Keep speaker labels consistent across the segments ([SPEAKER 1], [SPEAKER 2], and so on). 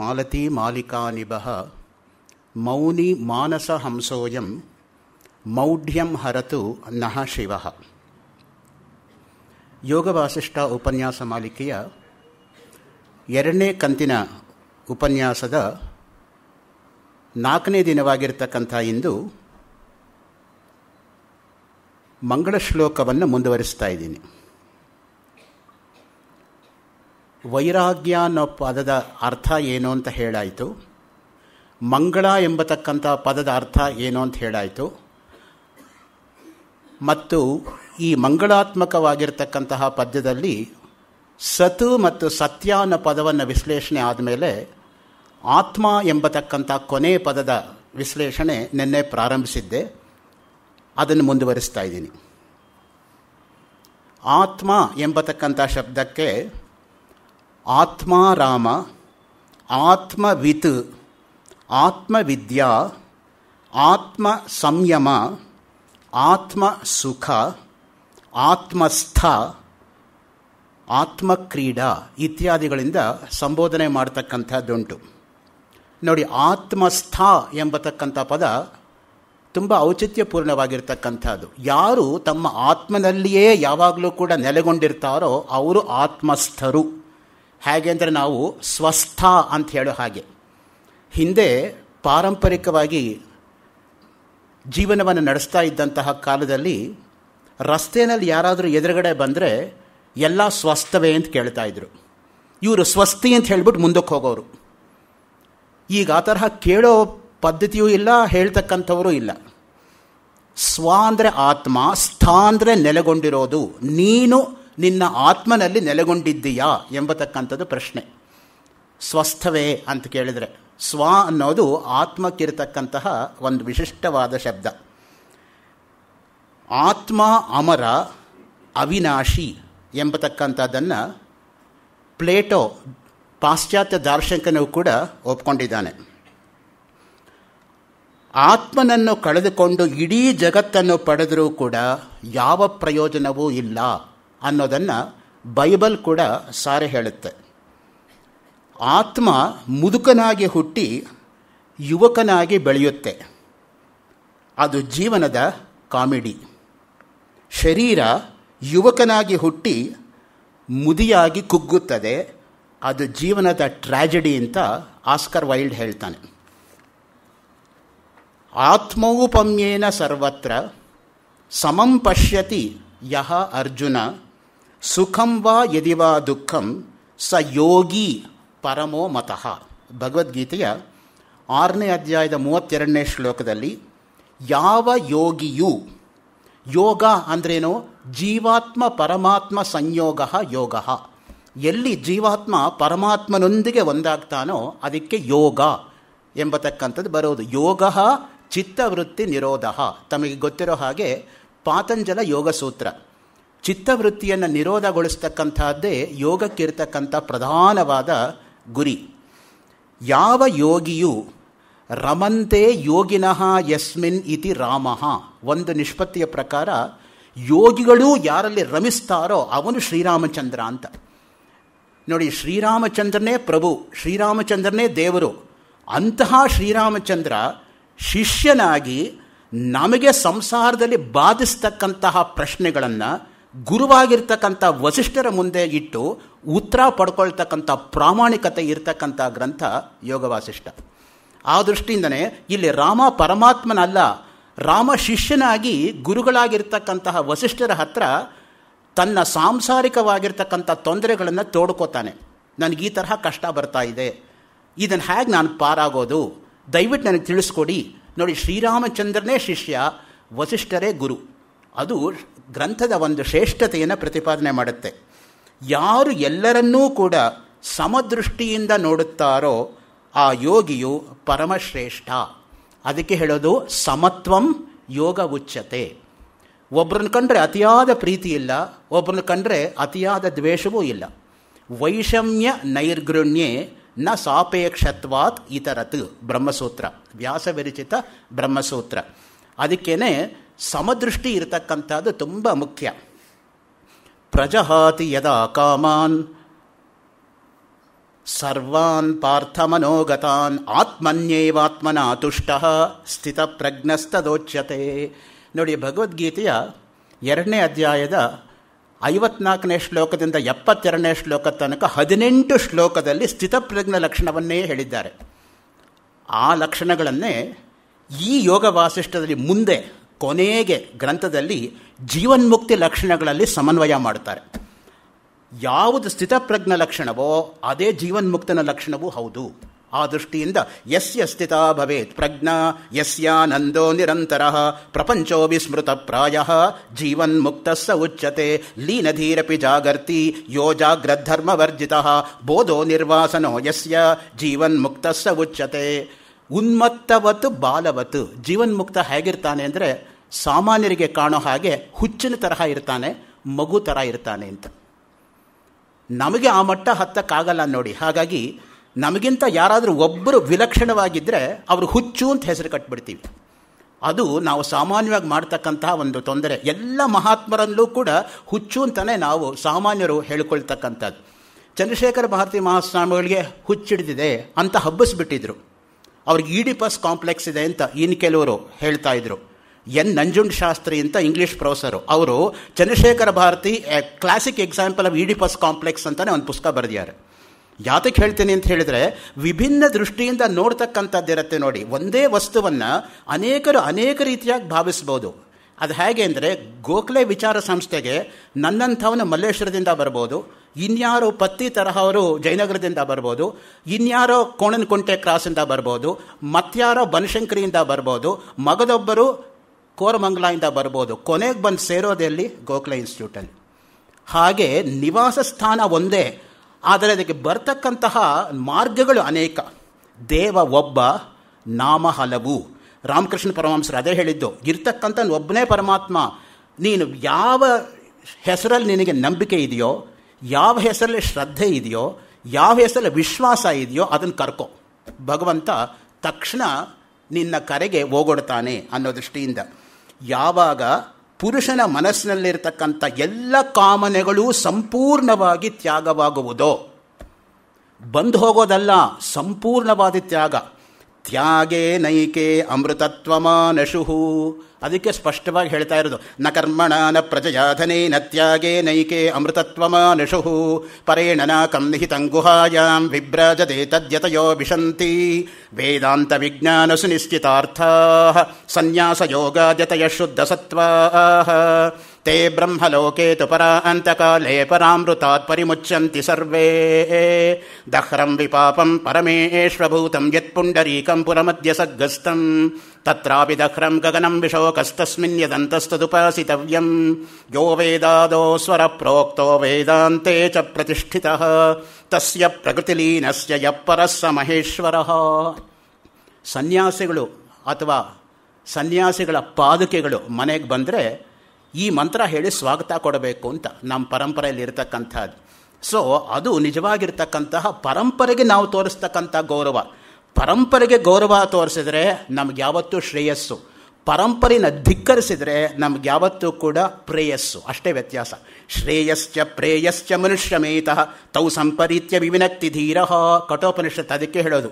[SPEAKER 1] ಮಾಲಿಕಾ मालती ಮೌನಿ ಮಾನಸ ಹಂಸೋಯಂ ಮೌಢ್ಯಂ ಹರತು ನಹ ಶಿವ ಯೋಗ ವಾಸಿಷ್ಠ ಉಪನ್ಯಾಸ ಮಾಲಿಕೆಯ ಎರಡನೇ ಕಂತಿನ ಉಪನ್ಯಾಸದ ನಾಲ್ಕನೇ ದಿನವಾಗಿರ್ತಕ್ಕಂಥ ಇಂದು ಮಂಗಳ ಶ್ಲೋಕವನ್ನು ಮುಂದುವರಿಸ್ತಾ ಇದ್ದೀನಿ ವೈರಾಗ್ಯ ಅನ್ನೋ ಪದದ ಅರ್ಥ ಏನು ಅಂತ ಹೇಳಾಯಿತು ಮಂಗಳ ಎಂಬತಕ್ಕಂಥ ಪದದ ಅರ್ಥ ಏನು ಅಂತ ಹೇಳಾಯಿತು ಮತ್ತು ಈ ಮಂಗಳಾತ್ಮಕವಾಗಿರ್ತಕ್ಕಂತಹ ಪದ್ಯದಲ್ಲಿ ಸತು ಮತ್ತು ಸತ್ಯ ಅನ್ನೋ ಪದವನ್ನು ವಿಶ್ಲೇಷಣೆ ಆದಮೇಲೆ ಆತ್ಮ ಎಂಬತಕ್ಕಂಥ ಕೊನೆ ಪದದ ವಿಶ್ಲೇಷಣೆ ನಿನ್ನೆ ಪ್ರಾರಂಭಿಸಿದ್ದೆ ಅದನ್ನು ಮುಂದುವರಿಸ್ತಾ ಇದ್ದೀನಿ ಆತ್ಮ ಎಂಬತಕ್ಕಂಥ ಶಬ್ದಕ್ಕೆ ಆತ್ಮಾರಾಮ ಆತ್ಮವಿತ್ ಆತ್ಮವಿದ್ಯಾ ಆತ್ಮ ಸಂಯಮ ಆತ್ಮ ಸುಖ ಆತ್ಮಸ್ಥ ಆತ್ಮಕ್ರೀಡಾ ಇತ್ಯಾದಿಗಳಿಂದ ಸಂಬೋಧನೆ ಮಾಡತಕ್ಕಂಥದ್ದುಂಟು ನೋಡಿ ಆತ್ಮಸ್ಥ ಎಂಬತಕ್ಕಂಥ ಪದ ತುಂಬ ಔಚಿತ್ಯಪೂರ್ಣವಾಗಿರ್ತಕ್ಕಂಥದ್ದು ಯಾರು ತಮ್ಮ ಆತ್ಮನಲ್ಲಿಯೇ ಯಾವಾಗಲೂ ಕೂಡ ನೆಲೆಗೊಂಡಿರ್ತಾರೋ ಅವರು ಆತ್ಮಸ್ಥರು ಹೇಗೆ ಅಂದರೆ ನಾವು ಸ್ವಸ್ಥ ಅಂತ ಹೇಳೋ ಹಾಗೆ ಹಿಂದೆ ಪಾರಂಪರಿಕವಾಗಿ ಜೀವನವನ್ನು ನಡೆಸ್ತಾ ಇದ್ದಂತಹ ಕಾಲದಲ್ಲಿ ರಸ್ತೆಯಲ್ಲಿ ಯಾರಾದರೂ ಎದುರುಗಡೆ ಬಂದರೆ ಎಲ್ಲ ಸ್ವಸ್ಥವೇ ಅಂತ ಇದ್ರು ಇವರು ಸ್ವಸ್ತಿ ಅಂತ ಹೇಳ್ಬಿಟ್ಟು ಮುಂದಕ್ಕೆ ಹೋಗೋರು ಈಗ ಆ ತರಹ ಕೇಳೋ ಪದ್ಧತಿಯೂ ಇಲ್ಲ ಹೇಳ್ತಕ್ಕಂಥವರು ಇಲ್ಲ ಸ್ವ ಅಂದರೆ ಆತ್ಮ ಸ್ಥಾ ಅಂದರೆ ನೆಲೆಗೊಂಡಿರೋದು ನೀನು ನಿನ್ನ ಆತ್ಮನಲ್ಲಿ ನೆಲೆಗೊಂಡಿದ್ದೀಯಾ ಎಂಬತಕ್ಕಂಥದ್ದು ಪ್ರಶ್ನೆ ಸ್ವಸ್ಥವೇ ಅಂತ ಕೇಳಿದರೆ ಸ್ವ ಅನ್ನೋದು ಆತ್ಮಕ್ಕಿರತಕ್ಕಂತಹ ಒಂದು ವಿಶಿಷ್ಟವಾದ ಶಬ್ದ ಆತ್ಮ ಅಮರ ಅವಿನಾಶಿ ಎಂಬತಕ್ಕಂಥದ್ದನ್ನು ಪ್ಲೇಟೋ ಪಾಶ್ಚಾತ್ಯ ದಾರ್ಶನಿಕನೂ ಕೂಡ ಒಪ್ಕೊಂಡಿದ್ದಾನೆ ಆತ್ಮನನ್ನು ಕಳೆದುಕೊಂಡು ಇಡೀ ಜಗತ್ತನ್ನು ಪಡೆದರೂ ಕೂಡ ಯಾವ ಪ್ರಯೋಜನವೂ ಇಲ್ಲ ಅನ್ನೋದನ್ನು ಬೈಬಲ್ ಕೂಡ ಸಾರೆ ಹೇಳುತ್ತೆ ಆತ್ಮ ಮುದುಕನಾಗಿ ಹುಟ್ಟಿ ಯುವಕನಾಗಿ ಬೆಳೆಯುತ್ತೆ ಅದು ಜೀವನದ ಕಾಮಿಡಿ ಶರೀರ ಯುವಕನಾಗಿ ಹುಟ್ಟಿ ಮುದಿಯಾಗಿ ಕುಗ್ಗುತ್ತದೆ ಅದು ಜೀವನದ ಟ್ರ್ಯಾಜಡಿ ಅಂತ ಆಸ್ಕರ್ ವೈಲ್ಡ್ ಹೇಳ್ತಾನೆ ಆತ್ಮೌಪಮ್ಯೇನ ಸರ್ವತ್ರ ಸಮಂ ಪಶ್ಯತಿ ಯಹ ಅರ್ಜುನ ಸುಖಂ ವಾ ಯದಿವಾ ದುಃಖಂ ಸ ಯೋಗಿ ಪರಮೋ ಮತಃ ಭಗವದ್ಗೀತೆಯ ಆರನೇ ಅಧ್ಯಾಯದ ಮೂವತ್ತೆರಡನೇ ಶ್ಲೋಕದಲ್ಲಿ ಯಾವ ಯೋಗಿಯು ಯೋಗ ಅಂದ್ರೇನು ಜೀವಾತ್ಮ ಪರಮಾತ್ಮ ಸಂಯೋಗ ಯೋಗ ಎಲ್ಲಿ ಜೀವಾತ್ಮ ಪರಮಾತ್ಮನೊಂದಿಗೆ ಒಂದಾಗ್ತಾನೋ ಅದಕ್ಕೆ ಯೋಗ ಎಂಬತಕ್ಕಂಥದ್ದು ಬರೋದು ಯೋಗ ಚಿತ್ತವೃತ್ತಿ ನಿರೋಧ ತಮಗೆ ಗೊತ್ತಿರೋ ಹಾಗೆ ಪಾತಂಜಲ ಯೋಗ ಸೂತ್ರ ಚಿತ್ತವೃತ್ತಿಯನ್ನು ನಿರೋಧಗೊಳಿಸ್ತಕ್ಕಂಥದ್ದೇ ಯೋಗಕ್ಕಿರ್ತಕ್ಕಂಥ ಪ್ರಧಾನವಾದ ಗುರಿ ಯಾವ ಯೋಗಿಯು ರಮಂತೆ ಯೋಗಿನಃ ಯಸ್ಮಿನ್ ಇತಿ ರಾಮಃ ಒಂದು ನಿಷ್ಪತ್ತಿಯ ಪ್ರಕಾರ ಯೋಗಿಗಳೂ ಯಾರಲ್ಲಿ ರಮಿಸ್ತಾರೋ ಅವನು ಶ್ರೀರಾಮಚಂದ್ರ ಅಂತ ನೋಡಿ ಶ್ರೀರಾಮಚಂದ್ರನೇ ಪ್ರಭು ಶ್ರೀರಾಮಚಂದ್ರನೇ ದೇವರು ಅಂತಹ ಶ್ರೀರಾಮಚಂದ್ರ ಶಿಷ್ಯನಾಗಿ ನಮಗೆ ಸಂಸಾರದಲ್ಲಿ ಬಾಧಿಸ್ತಕ್ಕಂತಹ ಪ್ರಶ್ನೆಗಳನ್ನು ಗುರುವಾಗಿರ್ತಕ್ಕಂಥ ವಸಿಷ್ಠರ ಮುಂದೆ ಇಟ್ಟು ಉತ್ತರ ಪಡ್ಕೊಳ್ತಕ್ಕಂಥ ಪ್ರಾಮಾಣಿಕತೆ ಇರತಕ್ಕಂಥ ಗ್ರಂಥ ಯೋಗ ವಾಸಿಷ್ಠ ಆ ದೃಷ್ಟಿಯಿಂದನೇ ಇಲ್ಲಿ ರಾಮ ಪರಮಾತ್ಮನಲ್ಲ ರಾಮ ಶಿಷ್ಯನಾಗಿ ಗುರುಗಳಾಗಿರ್ತಕ್ಕಂತಹ ವಸಿಷ್ಠರ ಹತ್ರ ತನ್ನ ಸಾಂಸಾರಿಕವಾಗಿರ್ತಕ್ಕಂಥ ತೊಂದರೆಗಳನ್ನು ತೋಡ್ಕೋತಾನೆ ನನಗೆ ಈ ತರಹ ಕಷ್ಟ ಬರ್ತಾ ಇದೆ ಇದನ್ನು ಹೇಗೆ ನಾನು ಪಾರಾಗೋದು ದಯವಿಟ್ಟು ನನಗೆ ತಿಳಿಸ್ಕೊಡಿ ನೋಡಿ ಶ್ರೀರಾಮಚಂದ್ರನೇ ಶಿಷ್ಯ ವಸಿಷ್ಠರೇ ಗುರು ಅದು ಗ್ರಂಥದ ಒಂದು ಶ್ರೇಷ್ಠತೆಯನ್ನು ಪ್ರತಿಪಾದನೆ ಮಾಡುತ್ತೆ ಯಾರು ಎಲ್ಲರನ್ನೂ ಕೂಡ ಸಮದೃಷ್ಟಿಯಿಂದ ನೋಡುತ್ತಾರೋ ಆ ಯೋಗಿಯು ಪರಮಶ್ರೇಷ್ಠ ಅದಕ್ಕೆ ಹೇಳೋದು ಸಮತ್ವಂ ಯೋಗ ಉಚ್ಚತೆ ಒಬ್ಬರನ್ನ ಕಂಡ್ರೆ ಅತಿಯಾದ ಪ್ರೀತಿ ಇಲ್ಲ ಒಬ್ಬರನ್ನ ಕಂಡ್ರೆ ಅತಿಯಾದ ದ್ವೇಷವೂ ಇಲ್ಲ ವೈಷಮ್ಯ ನೈರ್ಗೃಣ್ಯೆ ನ ಸಾಪೇಕ್ಷತ್ವಾತ್ ಇತರತ್ ಬ್ರಹ್ಮಸೂತ್ರ ವ್ಯಾಸವಿರಚಿತ ಬ್ರಹ್ಮಸೂತ್ರ ಅದಕ್ಕೇನೆ ಸಮದೃಷ್ಟಿ ಇರತಕ್ಕಂಥದ್ದು ತುಂಬ ಮುಖ್ಯ ಪ್ರಜಹಾತಿ ಯದಾ ಕಾಮಾನ್ ಸರ್ವಾನ್ ಪಾರ್ಥ ಮನೋಗತಾನ್ ಆತ್ಮನ್ಯೇವಾತ್ಮನ ತುಷ್ಟ ಸ್ಥಿತ ಪ್ರಜ್ಞಸ್ತದೋಚ್ಯತೆ ನೋಡಿ ಭಗವದ್ಗೀತೆಯ ಎರಡನೇ ಅಧ್ಯಾಯದ ಐವತ್ನಾಲ್ಕನೇ ಶ್ಲೋಕದಿಂದ ಎಪ್ಪತ್ತೆರಡನೇ ಶ್ಲೋಕ ತನಕ ಹದಿನೆಂಟು ಶ್ಲೋಕದಲ್ಲಿ ಸ್ಥಿತಪ್ರಜ್ಞ ಲಕ್ಷಣವನ್ನೇ ಹೇಳಿದ್ದಾರೆ ಆ ಲಕ್ಷಣಗಳನ್ನೇ ಈ ಯೋಗ ವಾಸಿಷ್ಠದಲ್ಲಿ ಮುಂದೆ ಕೊನೆಗೆ ಗ್ರಂಥದಲ್ಲಿ ಜೀವನ್ಮುಕ್ತಿ ಲಕ್ಷಣಗಳಲ್ಲಿ ಸಮನ್ವಯ ಮಾಡ್ತಾರೆ ಯಾವುದು ಸ್ಥಿತಪ್ರಜ್ಞ ಲಕ್ಷಣವೋ ಅದೇ ಜೀವನ್ಮುಕ್ತನ ಲಕ್ಷಣವೂ ಹೌದು ಆ ದೃಷ್ಟಿಯಿಂದ ಯಸ್ಯ ಸ್ಥಿತ ಭವೇತ್ ಪ್ರಜ್ಞಾ ಯಸ್ಯಾನಂದೋ ನಿರಂತರ ಪ್ರಪಂಚೋ ವಿಸ್ಮೃತ ಪ್ರಾಯ ಸ ಉಚ್ಯತೆ ಲೀನಧೀರಪಿ ಜಾಗರ್ತಿ ಯೋ ಜಾಗ್ರದ್ಧರ್ಮವರ್ಜಿತ ಬೋಧೋ ನಿರ್ವಾಸನೋ ಯಸ್ಯ ಸ ಉಚ್ಯತೆ ಉನ್ಮತ್ತವತ್ತು ಬಾಲವತ್ತು ಜೀವನ್ಮುಕ್ತ ಹೇಗಿರ್ತಾನೆ ಅಂದರೆ ಸಾಮಾನ್ಯರಿಗೆ ಕಾಣೋ ಹಾಗೆ ಹುಚ್ಚಿನ ತರಹ ಇರ್ತಾನೆ ಮಗು ಥರ ಇರ್ತಾನೆ ಅಂತ ನಮಗೆ ಆ ಮಟ್ಟ ಹತ್ತಕ್ಕಾಗಲ್ಲ ನೋಡಿ ಹಾಗಾಗಿ ನಮಗಿಂತ ಯಾರಾದರೂ ಒಬ್ಬರು ವಿಲಕ್ಷಣವಾಗಿದ್ದರೆ ಅವರು ಹುಚ್ಚು ಅಂತ ಹೆಸರು ಕಟ್ಬಿಡ್ತೀವಿ ಅದು ನಾವು ಸಾಮಾನ್ಯವಾಗಿ ಮಾಡ್ತಕ್ಕಂತಹ ಒಂದು ತೊಂದರೆ ಎಲ್ಲ ಮಹಾತ್ಮರಲ್ಲೂ ಕೂಡ ಹುಚ್ಚು ಅಂತಲೇ ನಾವು ಸಾಮಾನ್ಯರು ಹೇಳ್ಕೊಳ್ತಕ್ಕಂಥದ್ದು ಚಂದ್ರಶೇಖರ ಭಾರತಿ ಮಹಾಸ್ವಾಮಿಗಳಿಗೆ ಹುಚ್ಚಿಡಿದಿದೆ ಅಂತ ಹಬ್ಬಿಸ್ಬಿಟ್ಟಿದ್ರು ಅವ್ರಿಗೆ ಪಸ್ ಕಾಂಪ್ಲೆಕ್ಸ್ ಇದೆ ಅಂತ ಇನ್ನು ಕೆಲವರು ಹೇಳ್ತಾ ಇದ್ರು ಎನ್ ನಂಜುಂಡ್ ಶಾಸ್ತ್ರಿ ಅಂತ ಇಂಗ್ಲೀಷ್ ಪ್ರೊಫೆಸರು ಅವರು Chandrashekhar Bharati a classic example of Oedipus complex ಅಂತಲೇ ಒಂದು ಪುಸ್ತಕ ಬರೆದಿದ್ದಾರೆ ಯಾತಕ್ಕೆ ಹೇಳ್ತೀನಿ ಅಂತ ಹೇಳಿದರೆ ವಿಭಿನ್ನ ದೃಷ್ಟಿಯಿಂದ ನೋಡ್ತಕ್ಕಂಥದ್ದಿರುತ್ತೆ ನೋಡಿ ಒಂದೇ ವಸ್ತುವನ್ನು ಅನೇಕರು ಅನೇಕ ರೀತಿಯಾಗಿ ಭಾವಿಸ್ಬೋದು ಅದು ಹೇಗೆ ಅಂದರೆ ಗೋಖಲೆ ವಿಚಾರ ಸಂಸ್ಥೆಗೆ ನನ್ನಂಥವನು ಮಲ್ಲೇಶ್ವರದಿಂದ ಬರ್ಬೋದು ಇನ್ಯಾರೋ ಪತ್ತಿ ತರಹವರು ಜಯನಗರದಿಂದ ಬರ್ಬೋದು ಇನ್ಯಾರೋ ಕೋಣನಕುಂಟೆ ಕ್ರಾಸಿಂದ ಬರ್ಬೋದು ಮತ್ಯಾರೋ ಬನಶಂಕರಿಯಿಂದ ಬರ್ಬೋದು ಮಗದೊಬ್ಬರು ಕೋರಮಂಗ್ಲಾಯಿಂದ ಬರ್ಬೋದು ಕೊನೆಗೆ ಬಂದು ಸೇರೋದೆಲ್ಲಿ ಗೋಖಲೆ ಇನ್ಸ್ಟಿಟ್ಯೂಟಲ್ಲಿ ಹಾಗೆ ನಿವಾಸ ಸ್ಥಾನ ಒಂದೇ ಆದರೆ ಅದಕ್ಕೆ ಬರ್ತಕ್ಕಂತಹ ಮಾರ್ಗಗಳು ಅನೇಕ ದೇವ ಒಬ್ಬ ನಾಮ ಹಲವು ರಾಮಕೃಷ್ಣ ಪರಮಹಂಸರು ಅದೇ ಹೇಳಿದ್ದು ಇರ್ತಕ್ಕಂಥ ಒಬ್ಬನೇ ಪರಮಾತ್ಮ ನೀನು ಯಾವ ಹೆಸರಲ್ಲಿ ನಿನಗೆ ನಂಬಿಕೆ ಇದೆಯೋ ಯಾವ ಹೆಸರಲ್ಲಿ ಶ್ರದ್ಧೆ ಇದೆಯೋ ಯಾವ ಹೆಸರಲ್ಲಿ ವಿಶ್ವಾಸ ಇದೆಯೋ ಅದನ್ನು ಕರ್ಕೋ ಭಗವಂತ ತಕ್ಷಣ ನಿನ್ನ ಕರೆಗೆ ಹೋಗೊಡ್ತಾನೆ ಅನ್ನೋ ದೃಷ್ಟಿಯಿಂದ ಯಾವಾಗ ಪುರುಷನ ಮನಸ್ಸಿನಲ್ಲಿರ್ತಕ್ಕಂಥ ಎಲ್ಲ ಕಾಮನೆಗಳು ಸಂಪೂರ್ಣವಾಗಿ ತ್ಯಾಗವಾಗುವುದೋ ಬಂದು ಹೋಗೋದಲ್ಲ ಸಂಪೂರ್ಣವಾದ ತ್ಯಾಗ त्यागे नैके अधिके स्पष्टवा हेतारोतु न कर्मणा न प्रजयाधने न त्यागे ಕಂಹಿತಂಗುಹಾಯಾಂ अमृतत्वमानशुः ತದ್ಯತಯೋ ವಿಶಂತಿ ವೇದಾಂತ ವಿಜ್ಞಾನ तद्यतयो विशन्ति ಯೋಗಾದ್ಯತಯ ಶುದ್ಧ ತೇ ತು ಪರ ಅಂತಕಾ ಪರಮೃತಿ ಪಾಪಂ ಪರಮೇಶ್ವೂತುಂಡರೀಕಂಪುರಮದ್ಯ ಸತ್ರ್ರಂ ಗಗನಂ ಯೋ ವೇದಾದೋ ಸ್ವರ ಪ್ರೋಕ್ತೋ ವೇದ ಪ್ರತಿಷ್ಠಿ ತಗತಿಲೀನರ ಸ ಮಹೇಶ್ವರ ಸನ್ಯಾಸಿಗಳು ಅಥವಾ ಸನ್ಯಾಸಿಗಳ ಪಾದುಕೆಗಳು ಮನೆಗೆ ಬಂದರೆ ಈ ಮಂತ್ರ ಹೇಳಿ ಸ್ವಾಗತ ಕೊಡಬೇಕು ಅಂತ ನಮ್ಮ ಪರಂಪರೆಯಲ್ಲಿ ಇರತಕ್ಕಂಥದ್ದು ಸೊ ಅದು ನಿಜವಾಗಿರ್ತಕ್ಕಂತಹ ಪರಂಪರೆಗೆ ನಾವು ತೋರಿಸ್ತಕ್ಕಂಥ ಗೌರವ ಪರಂಪರೆಗೆ ಗೌರವ ತೋರಿಸಿದರೆ ನಮ್ಗೆ ಯಾವತ್ತೂ ಶ್ರೇಯಸ್ಸು ಪರಂಪರೆನ ಧಿಕ್ಕರಿಸಿದರೆ ನಮ್ಗೆ ಯಾವತ್ತೂ ಕೂಡ ಪ್ರೇಯಸ್ಸು ಅಷ್ಟೇ ವ್ಯತ್ಯಾಸ ಶ್ರೇಯಸ್ಚ ಪ್ರೇಯಸ್ಚ ಮನುಷ್ಯ ಮೇತಃ ತೌ ಸಂಪರೀತ್ಯ ವಿವಿನಕ್ತಿ ಧೀರಃ ಕಠೋಪನಿಷತ್ ಅದಕ್ಕೆ ಹೇಳೋದು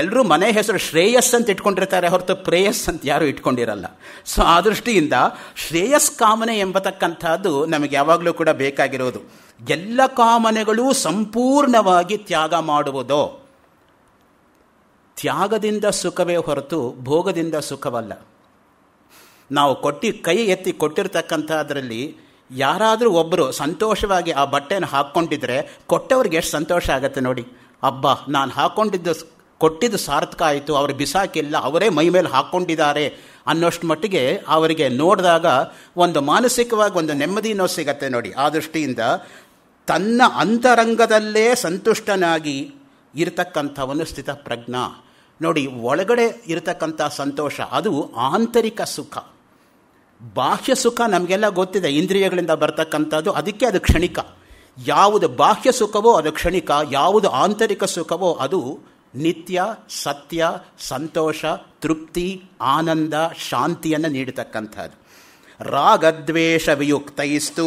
[SPEAKER 1] ಎಲ್ಲರೂ ಮನೆ ಹೆಸರು ಶ್ರೇಯಸ್ ಅಂತ ಇಟ್ಕೊಂಡಿರ್ತಾರೆ ಹೊರತು ಪ್ರೇಯಸ್ ಅಂತ ಯಾರೂ ಇಟ್ಕೊಂಡಿರಲ್ಲ ಸೊ ಆ ದೃಷ್ಟಿಯಿಂದ ಶ್ರೇಯಸ್ ಕಾಮನೆ ಎಂಬತಕ್ಕಂಥದ್ದು ನಮಗೆ ಯಾವಾಗಲೂ ಕೂಡ ಬೇಕಾಗಿರೋದು ಎಲ್ಲ ಕಾಮನೆಗಳು ಸಂಪೂರ್ಣವಾಗಿ ತ್ಯಾಗ ಮಾಡುವುದು ತ್ಯಾಗದಿಂದ ಸುಖವೇ ಹೊರತು ಭೋಗದಿಂದ ಸುಖವಲ್ಲ ನಾವು ಕೊಟ್ಟಿ ಕೈ ಎತ್ತಿ ಕೊಟ್ಟಿರ್ತಕ್ಕಂಥದ್ರಲ್ಲಿ ಯಾರಾದರೂ ಒಬ್ಬರು ಸಂತೋಷವಾಗಿ ಆ ಬಟ್ಟೆಯನ್ನು ಹಾಕ್ಕೊಂಡಿದ್ರೆ ಕೊಟ್ಟವ್ರಿಗೆ ಎಷ್ಟು ಸಂತೋಷ ಆಗುತ್ತೆ ನೋಡಿ ಅಬ್ಬಾ ನಾನು ಹಾಕ್ಕೊಂಡಿದ್ದ ಕೊಟ್ಟಿದ್ದು ಸಾರ್ಥಕ ಆಯಿತು ಅವರು ಬಿಸಾಕಿಲ್ಲ ಅವರೇ ಮೈ ಮೇಲೆ ಹಾಕ್ಕೊಂಡಿದ್ದಾರೆ ಅನ್ನೋಷ್ಟು ಮಟ್ಟಿಗೆ ಅವರಿಗೆ ನೋಡಿದಾಗ ಒಂದು ಮಾನಸಿಕವಾಗಿ ಒಂದು ನೆಮ್ಮದಿನೋ ಸಿಗತ್ತೆ ನೋಡಿ ಆ ದೃಷ್ಟಿಯಿಂದ ತನ್ನ ಅಂತರಂಗದಲ್ಲೇ ಸಂತುಷ್ಟನಾಗಿ ಇರತಕ್ಕಂಥವನು ಪ್ರಜ್ಞಾ ನೋಡಿ ಒಳಗಡೆ ಇರತಕ್ಕಂಥ ಸಂತೋಷ ಅದು ಆಂತರಿಕ ಸುಖ ಬಾಹ್ಯ ಸುಖ ನಮಗೆಲ್ಲ ಗೊತ್ತಿದೆ ಇಂದ್ರಿಯಗಳಿಂದ ಬರ್ತಕ್ಕಂಥದ್ದು ಅದಕ್ಕೆ ಅದು ಕ್ಷಣಿಕ ಯಾವುದು ಬಾಹ್ಯ ಸುಖವೋ ಅದು ಕ್ಷಣಿಕ ಯಾವುದು ಆಂತರಿಕ ಸುಖವೋ ಅದು ನಿತ್ಯ ಸತ್ಯ ಸಂತೋಷ ತೃಪ್ತಿ ಆನಂದ ಶಾಂತಿಯನ್ನು ನೀಡತಕ್ಕಂಥದ್ದು ರಾಗದ್ವೇಷ ವಿಯುಕ್ತೈಸ್ತು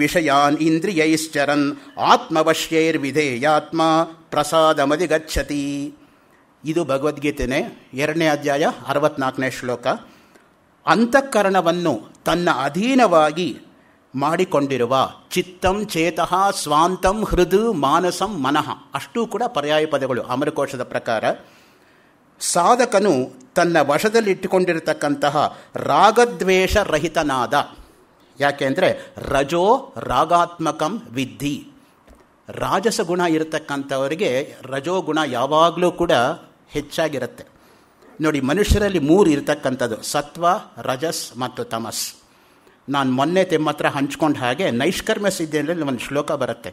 [SPEAKER 1] ವಿಷಯಾನ್ ಇಂದ್ರಿಯೈಶ್ಚರನ್ ಆತ್ಮವಶ್ಯೈರ್ ವಿಧೇಯಾತ್ಮ ಪ್ರಸಾದಮದಿ ಗಚ್ಚತಿ ಇದು ಭಗವದ್ಗೀತೆನೆ ಎರಡನೇ ಅಧ್ಯಾಯ ಅರವತ್ನಾಲ್ಕನೇ ಶ್ಲೋಕ ಅಂತಃಕರಣವನ್ನು ತನ್ನ ಅಧೀನವಾಗಿ ಮಾಡಿಕೊಂಡಿರುವ ಚಿತ್ತಂ ಚೇತಃ ಸ್ವಾಂತಂ ಹೃದು ಮಾನಸಂ ಮನಃ ಅಷ್ಟೂ ಕೂಡ ಪರ್ಯಾಯ ಪದಗಳು ಅಮರಕೋಶದ ಪ್ರಕಾರ ಸಾಧಕನು ತನ್ನ ವಶದಲ್ಲಿಟ್ಟುಕೊಂಡಿರತಕ್ಕಂತಹ ರಾಗದ್ವೇಷರಹಿತನಾದ ಯಾಕೆಂದರೆ ರಜೋ ರಾಗಾತ್ಮಕಂ ವಿದ್ಧಿ ರಾಜಸ ಗುಣ ಇರತಕ್ಕಂಥವರಿಗೆ ರಜೋಗುಣ ಯಾವಾಗಲೂ ಕೂಡ ಹೆಚ್ಚಾಗಿರುತ್ತೆ ನೋಡಿ ಮನುಷ್ಯರಲ್ಲಿ ಮೂರು ಇರತಕ್ಕಂಥದ್ದು ಸತ್ವ ರಜಸ್ ಮತ್ತು ತಮಸ್ ನಾನು ಮೊನ್ನೆ ತೆಮ್ಮ ಹತ್ರ ಹಂಚ್ಕೊಂಡು ಹಾಗೆ ನೈಷ್ಕರ್ಮ್ಯ ಸಿದ್ಧಿಯಲ್ಲಿ ಒಂದು ಶ್ಲೋಕ ಬರುತ್ತೆ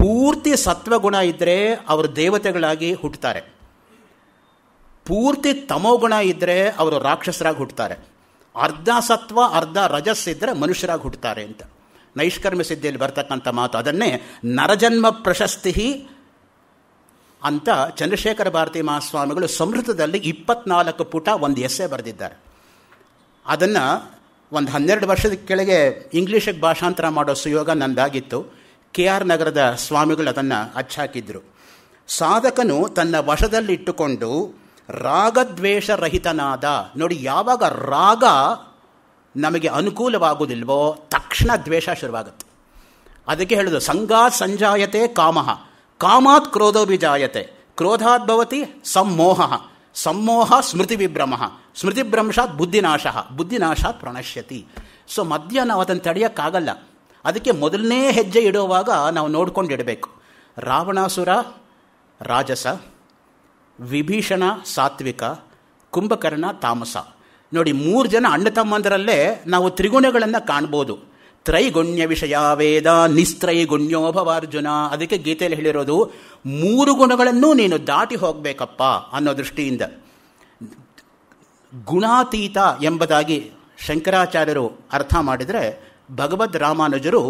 [SPEAKER 1] ಪೂರ್ತಿ ಸತ್ವಗುಣ ಇದ್ದರೆ ಅವರು ದೇವತೆಗಳಾಗಿ ಹುಟ್ಟುತ್ತಾರೆ ಪೂರ್ತಿ ತಮೋಗುಣ ಇದ್ದರೆ ಅವರು ರಾಕ್ಷಸರಾಗಿ ಹುಟ್ಟುತ್ತಾರೆ ಅರ್ಧ ಸತ್ವ ಅರ್ಧ ರಜಸ್ ಇದ್ದರೆ ಮನುಷ್ಯರಾಗಿ ಹುಟ್ಟುತ್ತಾರೆ ಅಂತ ನೈಷ್ಕರ್ಮ್ಯ ಸಿದ್ಧಿಯಲ್ಲಿ ಬರ್ತಕ್ಕಂಥ ಮಾತು ಅದನ್ನೇ ನರಜನ್ಮ ಪ್ರಶಸ್ತಿ ಅಂತ ಚಂದ್ರಶೇಖರ ಭಾರತಿ ಮಹಾಸ್ವಾಮಿಗಳು ಸಮೃದ್ಧದಲ್ಲಿ ಇಪ್ಪತ್ನಾಲ್ಕು ಪುಟ ಒಂದು ಎಸ್ಸೆ ಬರೆದಿದ್ದಾರೆ ಅದನ್ನು ಒಂದು ಹನ್ನೆರಡು ವರ್ಷದ ಕೆಳಗೆ ಇಂಗ್ಲೀಷಿಗೆ ಭಾಷಾಂತರ ಮಾಡೋ ಸುಯೋಗ ನಂದಾಗಿತ್ತು ಕೆ ಆರ್ ನಗರದ ಸ್ವಾಮಿಗಳು ಅದನ್ನು ಅಚ್ಚಾಕಿದ್ರು ಸಾಧಕನು ತನ್ನ ವಶದಲ್ಲಿಟ್ಟುಕೊಂಡು ರಾಗದ್ವೇಷರಹಿತನಾದ ನೋಡಿ ಯಾವಾಗ ರಾಗ ನಮಗೆ ಅನುಕೂಲವಾಗುವುದಿಲ್ವೋ ತಕ್ಷಣ ದ್ವೇಷ ಶುರುವಾಗುತ್ತೆ ಅದಕ್ಕೆ ಹೇಳೋದು ಸಂಗಾತ್ ಸಂಜಾಯತೆ ಕಾಮಃ ಕಾಮಾತ್ ಕ್ರೋಧೋ ವಿಜಾಯತೆ ಭವತಿ ಸಂಮೋಹ ಸಂಮೋಹ ಸ್ಮೃತಿ ವಿಭ್ರಮ ಸ್ಮೃತಿ ಭ್ರಂಶಾತ್ ಬುದ್ಧಿನಾಶ ಬುದ್ಧಿನಾಶಾತ್ ಪ್ರಣಶ್ಯತಿ ಸೊ ಮಧ್ಯ ನಾವು ಅದನ್ನು ತಡೆಯೋಕ್ಕಾಗಲ್ಲ ಅದಕ್ಕೆ ಮೊದಲನೇ ಹೆಜ್ಜೆ ಇಡುವಾಗ ನಾವು ನೋಡ್ಕೊಂಡು ಇಡಬೇಕು ರಾವಣಾಸುರ ರಾಜಸ ವಿಭೀಷಣ ಸಾತ್ವಿಕ ಕುಂಭಕರ್ಣ ತಾಮಸ ನೋಡಿ ಮೂರು ಜನ ಅಣ್ಣ ತಮ್ಮಂದರಲ್ಲೇ ನಾವು ತ್ರಿಗುಣಗಳನ್ನು ಕಾಣ್ಬೋದು ತ್ರೈಗುಣ್ಯ ವಿಷಯ ವೇದ ನಿಸ್ತ್ರೈಗುಣ್ಯೋಭವಾರ್ಜುನ ಅದಕ್ಕೆ ಗೀತೆಯಲ್ಲಿ ಹೇಳಿರೋದು ಮೂರು ಗುಣಗಳನ್ನು ನೀನು ದಾಟಿ ಹೋಗಬೇಕಪ್ಪ ಅನ್ನೋ ದೃಷ್ಟಿಯಿಂದ ಗುಣಾತೀತ ಎಂಬುದಾಗಿ ಶಂಕರಾಚಾರ್ಯರು ಅರ್ಥ ಮಾಡಿದರೆ ಭಗವದ್ ರಾಮಾನುಜರು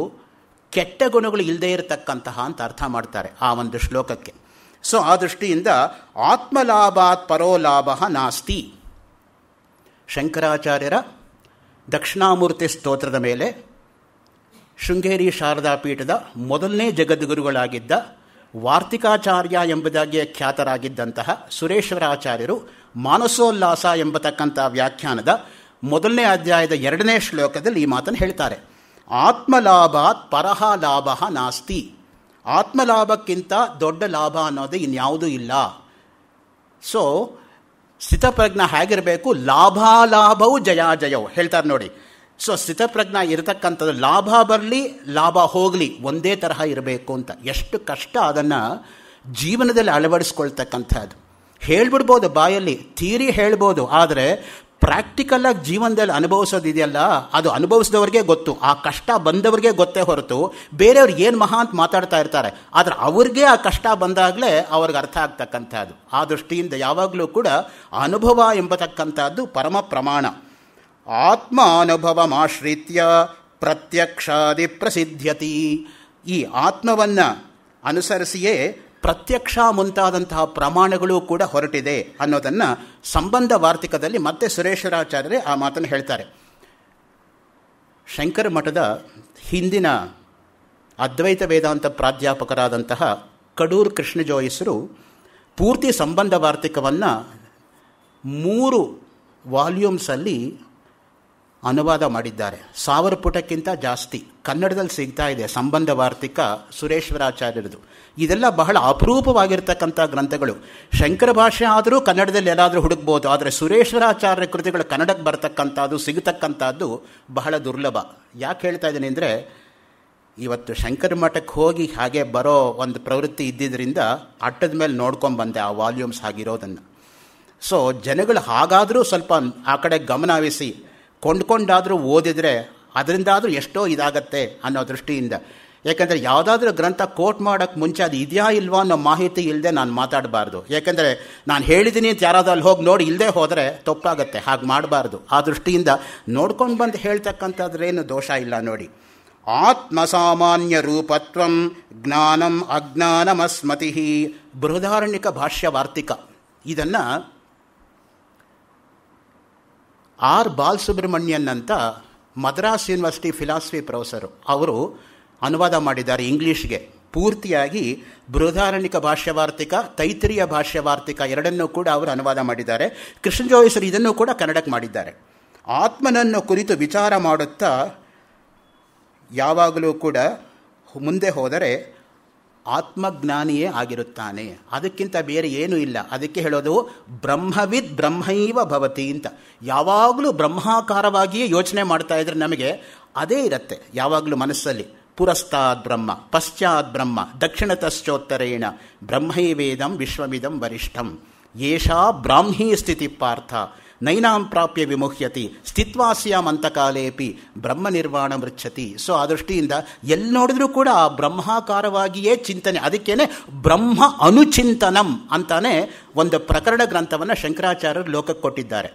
[SPEAKER 1] ಕೆಟ್ಟ ಗುಣಗಳು ಇಲ್ಲದೇ ಇರತಕ್ಕಂತಹ ಅಂತ ಅರ್ಥ ಮಾಡ್ತಾರೆ ಆ ಒಂದು ಶ್ಲೋಕಕ್ಕೆ ಸೊ ಆ ದೃಷ್ಟಿಯಿಂದ ಆತ್ಮಲಾಭಾತ್ ಪರೋಲಾಭ ನಾಸ್ತಿ ಶಂಕರಾಚಾರ್ಯರ ದಕ್ಷಿಣಾಮೂರ್ತಿ ಸ್ತೋತ್ರದ ಮೇಲೆ ಶೃಂಗೇರಿ ಶಾರದಾ ಪೀಠದ ಮೊದಲನೇ ಜಗದ್ಗುರುಗಳಾಗಿದ್ದ ವಾರ್ತಿಕಾಚಾರ್ಯ ಎಂಬುದಾಗಿಯೇ ಖ್ಯಾತರಾಗಿದ್ದಂತಹ ಸುರೇಶ್ವರಾಚಾರ್ಯರು ಮಾನಸೋಲ್ಲಾಸ ಎಂಬತಕ್ಕಂಥ ವ್ಯಾಖ್ಯಾನದ ಮೊದಲನೇ ಅಧ್ಯಾಯದ ಎರಡನೇ ಶ್ಲೋಕದಲ್ಲಿ ಈ ಮಾತನ್ನು ಹೇಳ್ತಾರೆ ಆತ್ಮಲಾಭಾತ್ ಪರಹ ಲಾಭ ನಾಸ್ತಿ ಆತ್ಮಲಾಭಕ್ಕಿಂತ ದೊಡ್ಡ ಲಾಭ ಅನ್ನೋದು ಇನ್ಯಾವುದೂ ಇಲ್ಲ ಸೊ ಸ್ಥಿತಪ್ರಜ್ಞ ಹೇಗಿರಬೇಕು ಲಾಭಾಲಾಭವು ಜಯಾಜಯವು ಹೇಳ್ತಾರೆ ನೋಡಿ ಸೊ ಸ್ಥಿತಪ್ರಜ್ಞ ಇರತಕ್ಕಂಥದ್ದು ಲಾಭ ಬರಲಿ ಲಾಭ ಹೋಗಲಿ ಒಂದೇ ತರಹ ಇರಬೇಕು ಅಂತ ಎಷ್ಟು ಕಷ್ಟ ಅದನ್ನು ಜೀವನದಲ್ಲಿ ಅಳವಡಿಸ್ಕೊಳ್ತಕ್ಕಂಥದ್ದು ಹೇಳ್ಬಿಡ್ಬೋದು ಬಾಯಲ್ಲಿ ಥೀರಿ ಹೇಳ್ಬೋದು ಆದರೆ ಪ್ರಾಕ್ಟಿಕಲ್ಲಾಗಿ ಜೀವನದಲ್ಲಿ ಅನುಭವಿಸೋದಿದೆಯಲ್ಲ ಅದು ಅನುಭವಿಸಿದವ್ರಿಗೆ ಗೊತ್ತು ಆ ಕಷ್ಟ ಬಂದವರಿಗೆ ಗೊತ್ತೇ ಹೊರತು ಬೇರೆಯವ್ರು ಏನು ಮಹಾ ಅಂತ ಮಾತಾಡ್ತಾ ಇರ್ತಾರೆ ಆದರೆ ಅವ್ರಿಗೆ ಆ ಕಷ್ಟ ಬಂದಾಗಲೇ ಅವ್ರಿಗೆ ಅರ್ಥ ಆಗ್ತಕ್ಕಂಥದ್ದು ಆ ದೃಷ್ಟಿಯಿಂದ ಯಾವಾಗಲೂ ಕೂಡ ಅನುಭವ ಎಂಬತಕ್ಕಂಥದ್ದು ಪರಮ ಪ್ರಮಾಣ ಆತ್ಮ ಅನುಭವ ಮಾಶ್ರಿತ್ಯ ಪ್ರತ್ಯಕ್ಷಾದಿ ಪ್ರಸಿದ್ಧತಿ ಈ ಆತ್ಮವನ್ನು ಅನುಸರಿಸಿಯೇ ಪ್ರತ್ಯಕ್ಷ ಮುಂತಾದಂತಹ ಪ್ರಮಾಣಗಳು ಕೂಡ ಹೊರಟಿದೆ ಅನ್ನೋದನ್ನು ಸಂಬಂಧ ವಾರ್ತಿಕದಲ್ಲಿ ಮತ್ತೆ ಸುರೇಶ್ವರಾಚಾರ್ಯರೇ ಆ ಮಾತನ್ನು ಹೇಳ್ತಾರೆ ಶಂಕರ ಮಠದ ಹಿಂದಿನ ಅದ್ವೈತ ವೇದಾಂತ ಪ್ರಾಧ್ಯಾಪಕರಾದಂತಹ ಕಡೂರು ಕೃಷ್ಣಜೋಯಿಸರು ಪೂರ್ತಿ ಸಂಬಂಧ ವಾರ್ತಿಕವನ್ನು ಮೂರು ವಾಲ್ಯೂಮ್ಸಲ್ಲಿ ಅನುವಾದ ಮಾಡಿದ್ದಾರೆ ಸಾವಿರ ಪುಟಕ್ಕಿಂತ ಜಾಸ್ತಿ ಕನ್ನಡದಲ್ಲಿ ಸಿಗ್ತಾ ಇದೆ ಸಂಬಂಧ ವಾರ್ತಿಕ ಸುರೇಶ್ವರಾಚಾರ್ಯರದು ಇದೆಲ್ಲ ಬಹಳ ಅಪರೂಪವಾಗಿರ್ತಕ್ಕಂಥ ಗ್ರಂಥಗಳು ಶಂಕರ ಭಾಷೆ ಆದರೂ ಕನ್ನಡದಲ್ಲಿ ಎಲ್ಲಾದರೂ ಹುಡುಕ್ಬೋದು ಆದರೆ ಸುರೇಶ್ವರಾಚಾರ್ಯ ಕೃತಿಗಳು ಕನ್ನಡಕ್ಕೆ ಬರ್ತಕ್ಕಂಥದ್ದು ಸಿಗತಕ್ಕಂಥದ್ದು ಬಹಳ ದುರ್ಲಭ ಯಾಕೆ ಹೇಳ್ತಾ ಇದ್ದೀನಿ ಅಂದರೆ ಇವತ್ತು ಶಂಕರ ಮಠಕ್ಕೆ ಹೋಗಿ ಹಾಗೆ ಬರೋ ಒಂದು ಪ್ರವೃತ್ತಿ ಇದ್ದಿದ್ದರಿಂದ ಅಟ್ಟದ ಮೇಲೆ ನೋಡ್ಕೊಂಡ್ಬಂದೆ ಆ ವಾಲ್ಯೂಮ್ಸ್ ಆಗಿರೋದನ್ನು ಸೊ ಜನಗಳು ಹಾಗಾದರೂ ಸ್ವಲ್ಪ ಆ ಕಡೆ ಗಮನವಹಿಸಿ ಕೊಂಡ್ಕೊಂಡಾದರೂ ಓದಿದರೆ ಅದರಿಂದಾದರೂ ಎಷ್ಟೋ ಇದಾಗತ್ತೆ ಅನ್ನೋ ದೃಷ್ಟಿಯಿಂದ ಏಕೆಂದರೆ ಯಾವುದಾದ್ರೂ ಗ್ರಂಥ ಕೋಟ್ ಮಾಡೋಕ್ಕೆ ಮುಂಚೆ ಅದು ಇದೆಯಾ ಇಲ್ವಾ ಅನ್ನೋ ಮಾಹಿತಿ ಇಲ್ಲದೆ ನಾನು ಮಾತಾಡಬಾರ್ದು ಏಕೆಂದರೆ ನಾನು ಹೇಳಿದ್ದೀನಿ ಅಂತ ಅಲ್ಲಿ ಹೋಗಿ ನೋಡಿ ಇಲ್ಲದೆ ಹೋದರೆ ತಪ್ಪಾಗುತ್ತೆ ಹಾಗೆ ಮಾಡಬಾರ್ದು ಆ ದೃಷ್ಟಿಯಿಂದ ನೋಡ್ಕೊಂಡು ಬಂದು ಹೇಳ್ತಕ್ಕಂಥದ್ರೇನು ದೋಷ ಇಲ್ಲ ನೋಡಿ ಆತ್ಮಸಾಮಾನ್ಯ ರೂಪತ್ವಂ ಜ್ಞಾನಂ ಅಜ್ಞಾನಮಸ್ಮತಿ ಬೃಹದಾರಣ್ಯಕ ಭಾಷ್ಯ ವಾರ್ತಿಕ ಇದನ್ನು ಆರ್ ಬಾಲಸುಬ್ರಹ್ಮಣ್ಯನ್ ಅಂತ ಮದ್ರಾಸ್ ಯೂನಿವರ್ಸಿಟಿ ಫಿಲಾಸಫಿ ಪ್ರೊಫೆಸರು ಅವರು ಅನುವಾದ ಮಾಡಿದ್ದಾರೆ ಇಂಗ್ಲೀಷ್ಗೆ ಪೂರ್ತಿಯಾಗಿ ಬೃಹದಾರಣಿಕ ಭಾಷ್ಯವಾರ್ತಿಕ ತೈತ್ರಿಯ ಭಾಷ್ಯವಾರ್ತಿಕ ಎರಡನ್ನೂ ಕೂಡ ಅವರು ಅನುವಾದ ಮಾಡಿದ್ದಾರೆ ಕೃಷ್ಣ ಜೋಯಿಸರು ಇದನ್ನು ಕೂಡ ಕನ್ನಡಕ್ಕೆ ಮಾಡಿದ್ದಾರೆ ಆತ್ಮನನ್ನು ಕುರಿತು ವಿಚಾರ ಮಾಡುತ್ತಾ ಯಾವಾಗಲೂ ಕೂಡ ಮುಂದೆ ಹೋದರೆ ಆತ್ಮಜ್ಞಾನಿಯೇ ಆಗಿರುತ್ತಾನೆ ಅದಕ್ಕಿಂತ ಬೇರೆ ಏನೂ ಇಲ್ಲ ಅದಕ್ಕೆ ಹೇಳೋದು ಬ್ರಹ್ಮವಿದ್ ಬ್ರಹ್ಮೈವ ಭವತಿ ಅಂತ ಯಾವಾಗಲೂ ಬ್ರಹ್ಮಾಕಾರವಾಗಿಯೇ ಯೋಚನೆ ಮಾಡ್ತಾ ಇದ್ರೆ ನಮಗೆ ಅದೇ ಇರುತ್ತೆ ಯಾವಾಗಲೂ ಮನಸ್ಸಲ್ಲಿ ಪುರಸ್ತಾದ್ ಬ್ರಹ್ಮ ಪಶ್ಚಾತ್ ಬ್ರಹ್ಮ ದಕ್ಷಿಣತಶ್ಚೋತ್ತರೇಣ ಬ್ರಹ್ಮೈವೇದಂ ವಿಶ್ವಮಿದಂ ವರಿಷ್ಠಂ ಏಷಾ ಬ್ರಾಹ್ಮೀ ಸ್ಥಿತಿ ಪಾರ್ಥ ನೈನಾಂ ಪ್ರಾಪ್ಯ ವಿಮೋಹ್ಯತಿ ಅಂತಕಾಲೇ ಅಂತಕಾಲೇಪಿ ಬ್ರಹ್ಮ ನಿರ್ವಾಣ ಮೃಚ್ಛತಿ ಸೊ ಆ ದೃಷ್ಟಿಯಿಂದ ಎಲ್ಲಿ ನೋಡಿದ್ರೂ ಕೂಡ ಆ ಬ್ರಹ್ಮಾಕಾರವಾಗಿಯೇ ಚಿಂತನೆ ಅದಕ್ಕೇನೆ ಬ್ರಹ್ಮ ಅನುಚಿಂತನಂ ಅಂತಾನೆ ಒಂದು ಪ್ರಕರಣ ಗ್ರಂಥವನ್ನು ಶಂಕರಾಚಾರ್ಯರು ಲೋಕಕ್ಕೆ ಕೊಟ್ಟಿದ್ದಾರೆ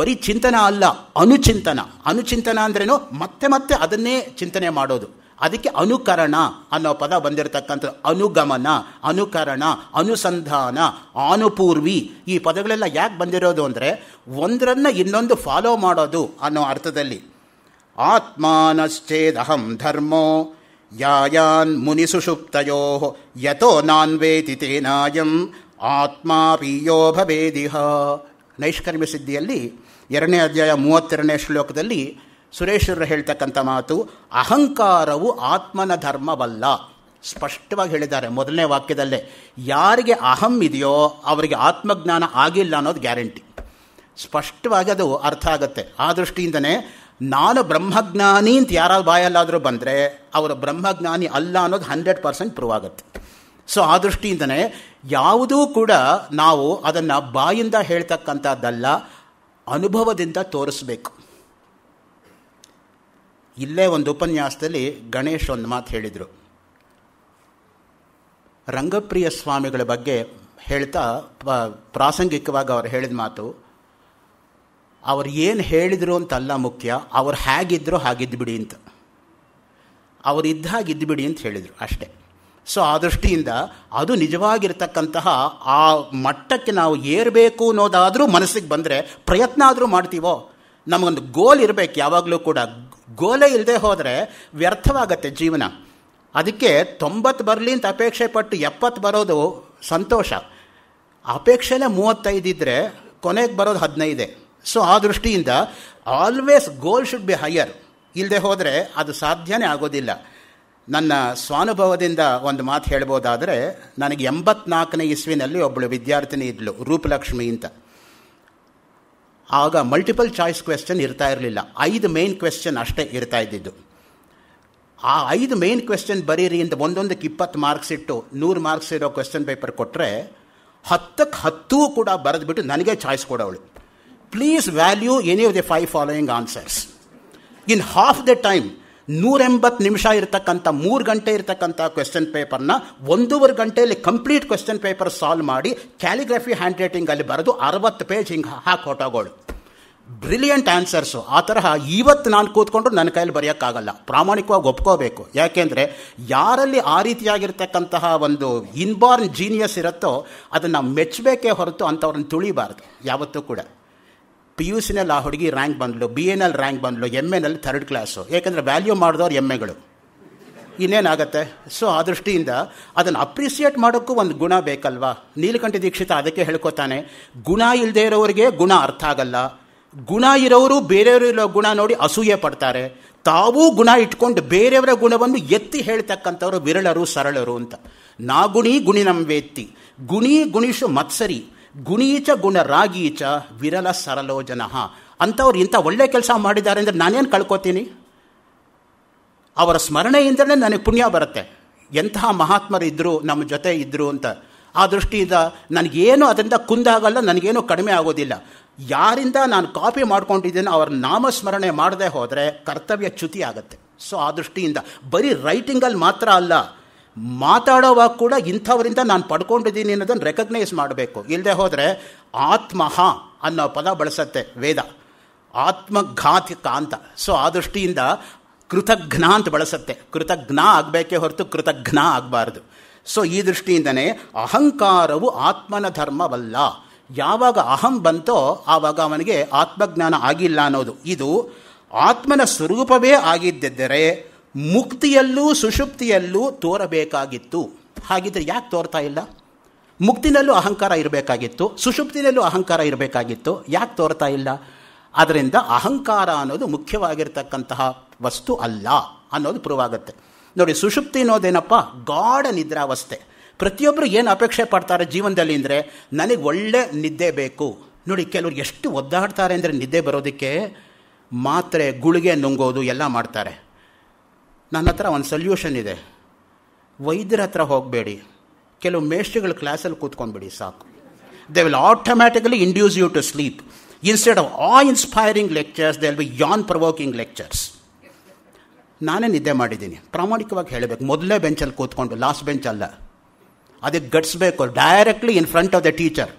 [SPEAKER 1] ಬರೀ ಚಿಂತನ ಅಲ್ಲ ಅನುಚಿಂತನ ಅನುಚಿಂತನ ಅಂದ್ರೇನು ಮತ್ತೆ ಮತ್ತೆ ಅದನ್ನೇ ಚಿಂತನೆ ಮಾಡೋದು ಅದಕ್ಕೆ ಅನುಕರಣ ಅನ್ನೋ ಪದ ಬಂದಿರತಕ್ಕಂಥದ್ದು ಅನುಗಮನ ಅನುಕರಣ ಅನುಸಂಧಾನ ಅನುಪೂರ್ವಿ ಈ ಪದಗಳೆಲ್ಲ ಯಾಕೆ ಬಂದಿರೋದು ಅಂದರೆ ಒಂದರನ್ನು ಇನ್ನೊಂದು ಫಾಲೋ ಮಾಡೋದು ಅನ್ನೋ ಅರ್ಥದಲ್ಲಿ ಆತ್ಮಾನಶ್ಚೇದಹಂ ಧರ್ಮೋ ಯಾಯಾನ್ ಸುಷುಪ್ತಯೋ ಯಥೋ ನಾನ್ವೇತಿ ತೇನಾಯಂ ಆತ್ಮ ಭವೇದಿಹ ನೈಷ್ಕರ್ಮ್ಯ ಸಿದ್ಧಿಯಲ್ಲಿ ಎರಡನೇ ಅಧ್ಯಾಯ ಮೂವತ್ತೆರಡನೇ ಶ್ಲೋಕದಲ್ಲಿ ಸುರೇಶರು ಹೇಳ್ತಕ್ಕಂಥ ಮಾತು ಅಹಂಕಾರವು ಆತ್ಮನ ಧರ್ಮವಲ್ಲ ಸ್ಪಷ್ಟವಾಗಿ ಹೇಳಿದ್ದಾರೆ ಮೊದಲನೇ ವಾಕ್ಯದಲ್ಲೇ ಯಾರಿಗೆ ಅಹಂ ಇದೆಯೋ ಅವರಿಗೆ ಆತ್ಮಜ್ಞಾನ ಆಗಿಲ್ಲ ಅನ್ನೋದು ಗ್ಯಾರಂಟಿ ಸ್ಪಷ್ಟವಾಗಿ ಅದು ಅರ್ಥ ಆಗುತ್ತೆ ಆ ದೃಷ್ಟಿಯಿಂದನೇ ನಾನು ಬ್ರಹ್ಮಜ್ಞಾನಿ ಅಂತ ಯಾರಾದ ಬಾಯಲ್ಲಾದರೂ ಬಂದರೆ ಅವರು ಬ್ರಹ್ಮಜ್ಞಾನಿ ಅಲ್ಲ ಅನ್ನೋದು ಹಂಡ್ರೆಡ್ ಪರ್ಸೆಂಟ್ ಪ್ರೂವ್ ಆಗುತ್ತೆ ಸೊ ಆ ದೃಷ್ಟಿಯಿಂದನೇ ಯಾವುದೂ ಕೂಡ ನಾವು ಅದನ್ನು ಬಾಯಿಂದ ಹೇಳ್ತಕ್ಕಂಥದ್ದಲ್ಲ ಅನುಭವದಿಂದ ತೋರಿಸ್ಬೇಕು ಇಲ್ಲೇ ಒಂದು ಉಪನ್ಯಾಸದಲ್ಲಿ ಗಣೇಶ್ ಒಂದು ಮಾತು ಹೇಳಿದರು ರಂಗಪ್ರಿಯ ಸ್ವಾಮಿಗಳ ಬಗ್ಗೆ ಹೇಳ್ತಾ ಪ್ರಾಸಂಗಿಕವಾಗಿ ಅವರು ಹೇಳಿದ ಮಾತು ಅವ್ರು ಏನು ಹೇಳಿದರು ಅಂತಲ್ಲ ಮುಖ್ಯ ಅವ್ರು ಹೇಗಿದ್ರು ಹಾಗಿದ್ದು ಅಂತ ಅವರು ಇದ್ದ ಹಾಗಿದ್ದು ಅಂತ ಹೇಳಿದರು ಅಷ್ಟೇ ಸೊ ಆ ದೃಷ್ಟಿಯಿಂದ ಅದು ನಿಜವಾಗಿರ್ತಕ್ಕಂತಹ ಆ ಮಟ್ಟಕ್ಕೆ ನಾವು ಏರಬೇಕು ಅನ್ನೋದಾದರೂ ಮನಸ್ಸಿಗೆ ಬಂದರೆ ಪ್ರಯತ್ನ ಆದರೂ ಮಾಡ್ತೀವೋ ನಮಗೊಂದು ಗೋಲ್ ಇರಬೇಕು ಯಾವಾಗಲೂ ಕೂಡ ಗೋಲೆ ಇಲ್ಲದೆ ಹೋದರೆ ವ್ಯರ್ಥವಾಗತ್ತೆ ಜೀವನ ಅದಕ್ಕೆ ತೊಂಬತ್ತು ಬರಲಿ ಅಂತ ಅಪೇಕ್ಷೆ ಪಟ್ಟು ಎಪ್ಪತ್ತು ಬರೋದು ಸಂತೋಷ ಅಪೇಕ್ಷೆನೇ ಮೂವತ್ತೈದು ಇದ್ದರೆ ಕೊನೆಗೆ ಬರೋದು ಹದಿನೈದೇ ಸೊ ಆ ದೃಷ್ಟಿಯಿಂದ always goal should be higher ಇಲ್ಲದೆ ಹೋದರೆ ಅದು ಸಾಧ್ಯನೇ ಆಗೋದಿಲ್ಲ ನನ್ನ ಸ್ವಾನುಭವದಿಂದ ಒಂದು ಮಾತು ಹೇಳ್ಬೋದಾದರೆ ನನಗೆ ಎಂಬತ್ನಾಲ್ಕನೇ ಇಸ್ವಿನಲ್ಲಿ ಒಬ್ಬಳು ವಿದ್ಯಾರ್ಥಿನಿ ಇದ್ಲು ರೂಪಲಕ್ಷ್ಮಿ ಅಂತ ಆಗ ಮಲ್ಟಿಪಲ್ ಚಾಯ್ಸ್ ಕ್ವೆಶ್ಚನ್ ಇರ್ತಾ ಇರಲಿಲ್ಲ ಐದು ಮೇನ್ ಕ್ವೆಶ್ಚನ್ ಅಷ್ಟೇ ಇರ್ತಾ ಇದ್ದಿದ್ದು ಆ ಐದು ಮೇನ್ ಕ್ವೆಶನ್ ಬರೀರಿ ಅಂತ ಒಂದೊಂದಕ್ಕೆ ಇಪ್ಪತ್ತು ಮಾರ್ಕ್ಸ್ ಇಟ್ಟು ನೂರು ಮಾರ್ಕ್ಸ್ ಇರೋ ಕ್ವೆಶ್ಚನ್ ಪೇಪರ್ ಕೊಟ್ಟರೆ ಹತ್ತಕ್ಕೆ ಹತ್ತೂ ಕೂಡ ಬಿಟ್ಟು ನನಗೆ ಚಾಯ್ಸ್ ಕೊಡೋವಳು please value any of the five following answers in half the time ನೂರೆಂಬತ್ತು ನಿಮಿಷ ಇರತಕ್ಕಂಥ ಮೂರು ಗಂಟೆ ಇರತಕ್ಕಂಥ ಕ್ವೆಶನ್ ಪೇಪರ್ನ ಒಂದೂವರೆ ಗಂಟೆಯಲ್ಲಿ ಕಂಪ್ಲೀಟ್ ಕ್ವೆಶನ್ ಪೇಪರ್ ಸಾಲ್ವ್ ಮಾಡಿ ಕ್ಯಾಲಿಗ್ರಫಿ ಹ್ಯಾಂಡ್ ರೈಟಿಂಗಲ್ಲಿ ಬರೆದು ಅರವತ್ತು ಪೇಜ್ ಹಿಂಗೆ ಹಾಕಿ ಬ್ರಿಲಿಯಂಟ್ ಆನ್ಸರ್ಸು ಆ ತರಹ ಇವತ್ತು ನಾನು ಕೂತ್ಕೊಂಡ್ರು ನನ್ನ ಕೈಯಲ್ಲಿ ಬರೆಯೋಕ್ಕಾಗಲ್ಲ ಪ್ರಾಮಾಣಿಕವಾಗಿ ಒಪ್ಕೋಬೇಕು ಯಾಕೆಂದರೆ ಯಾರಲ್ಲಿ ಆ ರೀತಿಯಾಗಿರ್ತಕ್ಕಂತಹ ಒಂದು ಇನ್ಬಾರ್ನ್ ಜೀನಿಯಸ್ ಇರುತ್ತೋ ಅದನ್ನು ಮೆಚ್ಚಬೇಕೇ ಹೊರತು ಅಂಥವ್ರನ್ನ ತುಳಿಬಾರ್ದು ಯಾವತ್ತೂ ಕೂಡ ಪಿ ಯು ಸಿನಲ್ಲಿ ಆ ಹುಡುಗಿ ರ್ಯಾಂಕ್ ಬಂದ್ಲು ಬಿ ಎಲ್ ರ್ಯಾಂಕ್ ಬಂದಳು ಎಮ್ ಎನಲ್ಲಿ ಥರ್ಡ್ ಕ್ಲಾಸು ಏಕೆಂದರೆ ವ್ಯಾಲ್ಯೂ ಮಾಡಿದವ್ರು ಎಮ್ ಎಗಳು ಇನ್ನೇನಾಗತ್ತೆ ಸೊ ಆ ದೃಷ್ಟಿಯಿಂದ ಅದನ್ನು ಅಪ್ರಿಸಿಯೇಟ್ ಮಾಡೋಕ್ಕೂ ಒಂದು ಗುಣ ಬೇಕಲ್ವಾ ನೀಲಕಂಠ ದೀಕ್ಷಿತ ಅದಕ್ಕೆ ಹೇಳ್ಕೊತಾನೆ ಗುಣ ಇಲ್ಲದೆ ಇರೋರಿಗೆ ಗುಣ ಅರ್ಥ ಆಗಲ್ಲ ಗುಣ ಇರೋರು ಬೇರೆಯವರು ಇರೋ ಗುಣ ನೋಡಿ ಅಸೂಯೆ ಪಡ್ತಾರೆ ತಾವೂ ಗುಣ ಇಟ್ಕೊಂಡು ಬೇರೆಯವರ ಗುಣವನ್ನು ಎತ್ತಿ ಹೇಳ್ತಕ್ಕಂಥವ್ರು ವಿರಳರು ಸರಳರು ಅಂತ ನಾ ಗುಣಿ ಎತ್ತಿ ಗುಣಿ ಗುಣಿಶು ಮತ್ಸರಿ ಗುಣೀಚ ಗುಣ ರಾಗೀಚ ವಿರಲ ಸರಲೋಜನ ಅಂಥವ್ರು ಇಂಥ ಒಳ್ಳೆ ಕೆಲಸ ಮಾಡಿದ್ದಾರೆ ಅಂದರೆ ನಾನೇನು ಕಳ್ಕೊತೀನಿ ಅವರ ಸ್ಮರಣೆಯಿಂದಲೇ ನನಗೆ ಪುಣ್ಯ ಬರುತ್ತೆ ಎಂತಹ ಇದ್ದರು ನಮ್ಮ ಜೊತೆ ಇದ್ದರು ಅಂತ ಆ ದೃಷ್ಟಿಯಿಂದ ನನಗೇನು ಅದರಿಂದ ಕುಂದಾಗಲ್ಲ ನನಗೇನು ಕಡಿಮೆ ಆಗೋದಿಲ್ಲ ಯಾರಿಂದ ನಾನು ಕಾಪಿ ಮಾಡ್ಕೊಂಡಿದ್ದೇನೆ ಅವರ ನಾಮಸ್ಮರಣೆ ಮಾಡದೆ ಹೋದರೆ ಕರ್ತವ್ಯ ಚ್ಯುತಿ ಆಗುತ್ತೆ ಸೊ ಆ ದೃಷ್ಟಿಯಿಂದ ಬರೀ ರೈಟಿಂಗಲ್ಲಿ ಮಾತ್ರ ಅಲ್ಲ ಮಾತಾಡೋವಾಗ ಕೂಡ ಇಂಥವರಿಂದ ನಾನು ಪಡ್ಕೊಂಡಿದ್ದೀನಿ ಅನ್ನೋದನ್ನು ರೆಕಗ್ನೈಸ್ ಮಾಡಬೇಕು ಇಲ್ಲದೆ ಹೋದರೆ ಆತ್ಮಹ ಅನ್ನೋ ಪದ ಬಳಸತ್ತೆ ವೇದ ಆತ್ಮಘಾತಿಕ ಅಂತ ಸೊ ಆ ದೃಷ್ಟಿಯಿಂದ ಕೃತಜ್ಞ ಅಂತ ಬಳಸತ್ತೆ ಕೃತಜ್ಞ ಆಗಬೇಕೇ ಹೊರತು ಕೃತಜ್ಞ ಆಗಬಾರ್ದು ಸೊ ಈ ದೃಷ್ಟಿಯಿಂದನೇ ಅಹಂಕಾರವು ಆತ್ಮನ ಧರ್ಮವಲ್ಲ ಯಾವಾಗ ಅಹಂ ಬಂತೋ ಆವಾಗ ಅವನಿಗೆ ಆತ್ಮಜ್ಞಾನ ಆಗಿಲ್ಲ ಅನ್ನೋದು ಇದು ಆತ್ಮನ ಸ್ವರೂಪವೇ ಆಗಿದ್ದರೆ ಮುಕ್ತಿಯಲ್ಲೂ ಸುಷುಪ್ತಿಯಲ್ಲೂ ತೋರಬೇಕಾಗಿತ್ತು ಹಾಗಿದ್ರೆ ಯಾಕೆ ತೋರ್ತಾ ಇಲ್ಲ ಮುಕ್ತಿನಲ್ಲೂ ಅಹಂಕಾರ ಇರಬೇಕಾಗಿತ್ತು ಸುಷುಪ್ತಿನಲ್ಲೂ ಅಹಂಕಾರ ಇರಬೇಕಾಗಿತ್ತು ಯಾಕೆ ತೋರ್ತಾ ಇಲ್ಲ ಅದರಿಂದ ಅಹಂಕಾರ ಅನ್ನೋದು ಮುಖ್ಯವಾಗಿರ್ತಕ್ಕಂತಹ ವಸ್ತು ಅಲ್ಲ ಅನ್ನೋದು ಪ್ರೂವ್ ಆಗುತ್ತೆ ನೋಡಿ ಸುಷುಪ್ತಿ ಅನ್ನೋದೇನಪ್ಪ ಗಾಢ ನಿದ್ರಾವಸ್ಥೆ ಪ್ರತಿಯೊಬ್ಬರು ಏನು ಅಪೇಕ್ಷೆ ಪಡ್ತಾರೆ ಜೀವನದಲ್ಲಿ ಅಂದರೆ ನನಗೆ ಒಳ್ಳೆ ನಿದ್ದೆ ಬೇಕು ನೋಡಿ ಕೆಲವರು ಎಷ್ಟು ಒದ್ದಾಡ್ತಾರೆ ಅಂದರೆ ನಿದ್ದೆ ಬರೋದಕ್ಕೆ ಮಾತ್ರೆ ಗುಳಿಗೆ ನುಂಗೋದು ಎಲ್ಲ ಮಾಡ್ತಾರೆ ನನ್ನ ಹತ್ರ ಒಂದು ಸೊಲ್ಯೂಷನ್ ಇದೆ ವೈದ್ಯರ ಹತ್ರ ಹೋಗಬೇಡಿ ಕೆಲವು ಮೇಷ್ಟಿಗಳು ಕ್ಲಾಸಲ್ಲಿ ಕೂತ್ಕೊಂಡ್ಬಿಡಿ ಸಾಕು they will automatically induce you to sleep instead of a inspiring lectures they will be an provoking lectures ನಾನೇ ನಿದ್ದೆ ಮಾಡಿದ್ದೀನಿ ಪ್ರಾಮಾಣಿಕವಾಗಿ ಹೇಳಬೇಕು ಮೊದಲೇ ಬೆಂಚಲ್ಲಿ ಕೂತ್ಕೊಂಡು ಲಾಸ್ಟ್ ಬೆಂಚ್ ಅಲ್ಲ ಅದಕ್ಕೆ ಗಟ್ಸ್ಬೇಕು directly in front of the teacher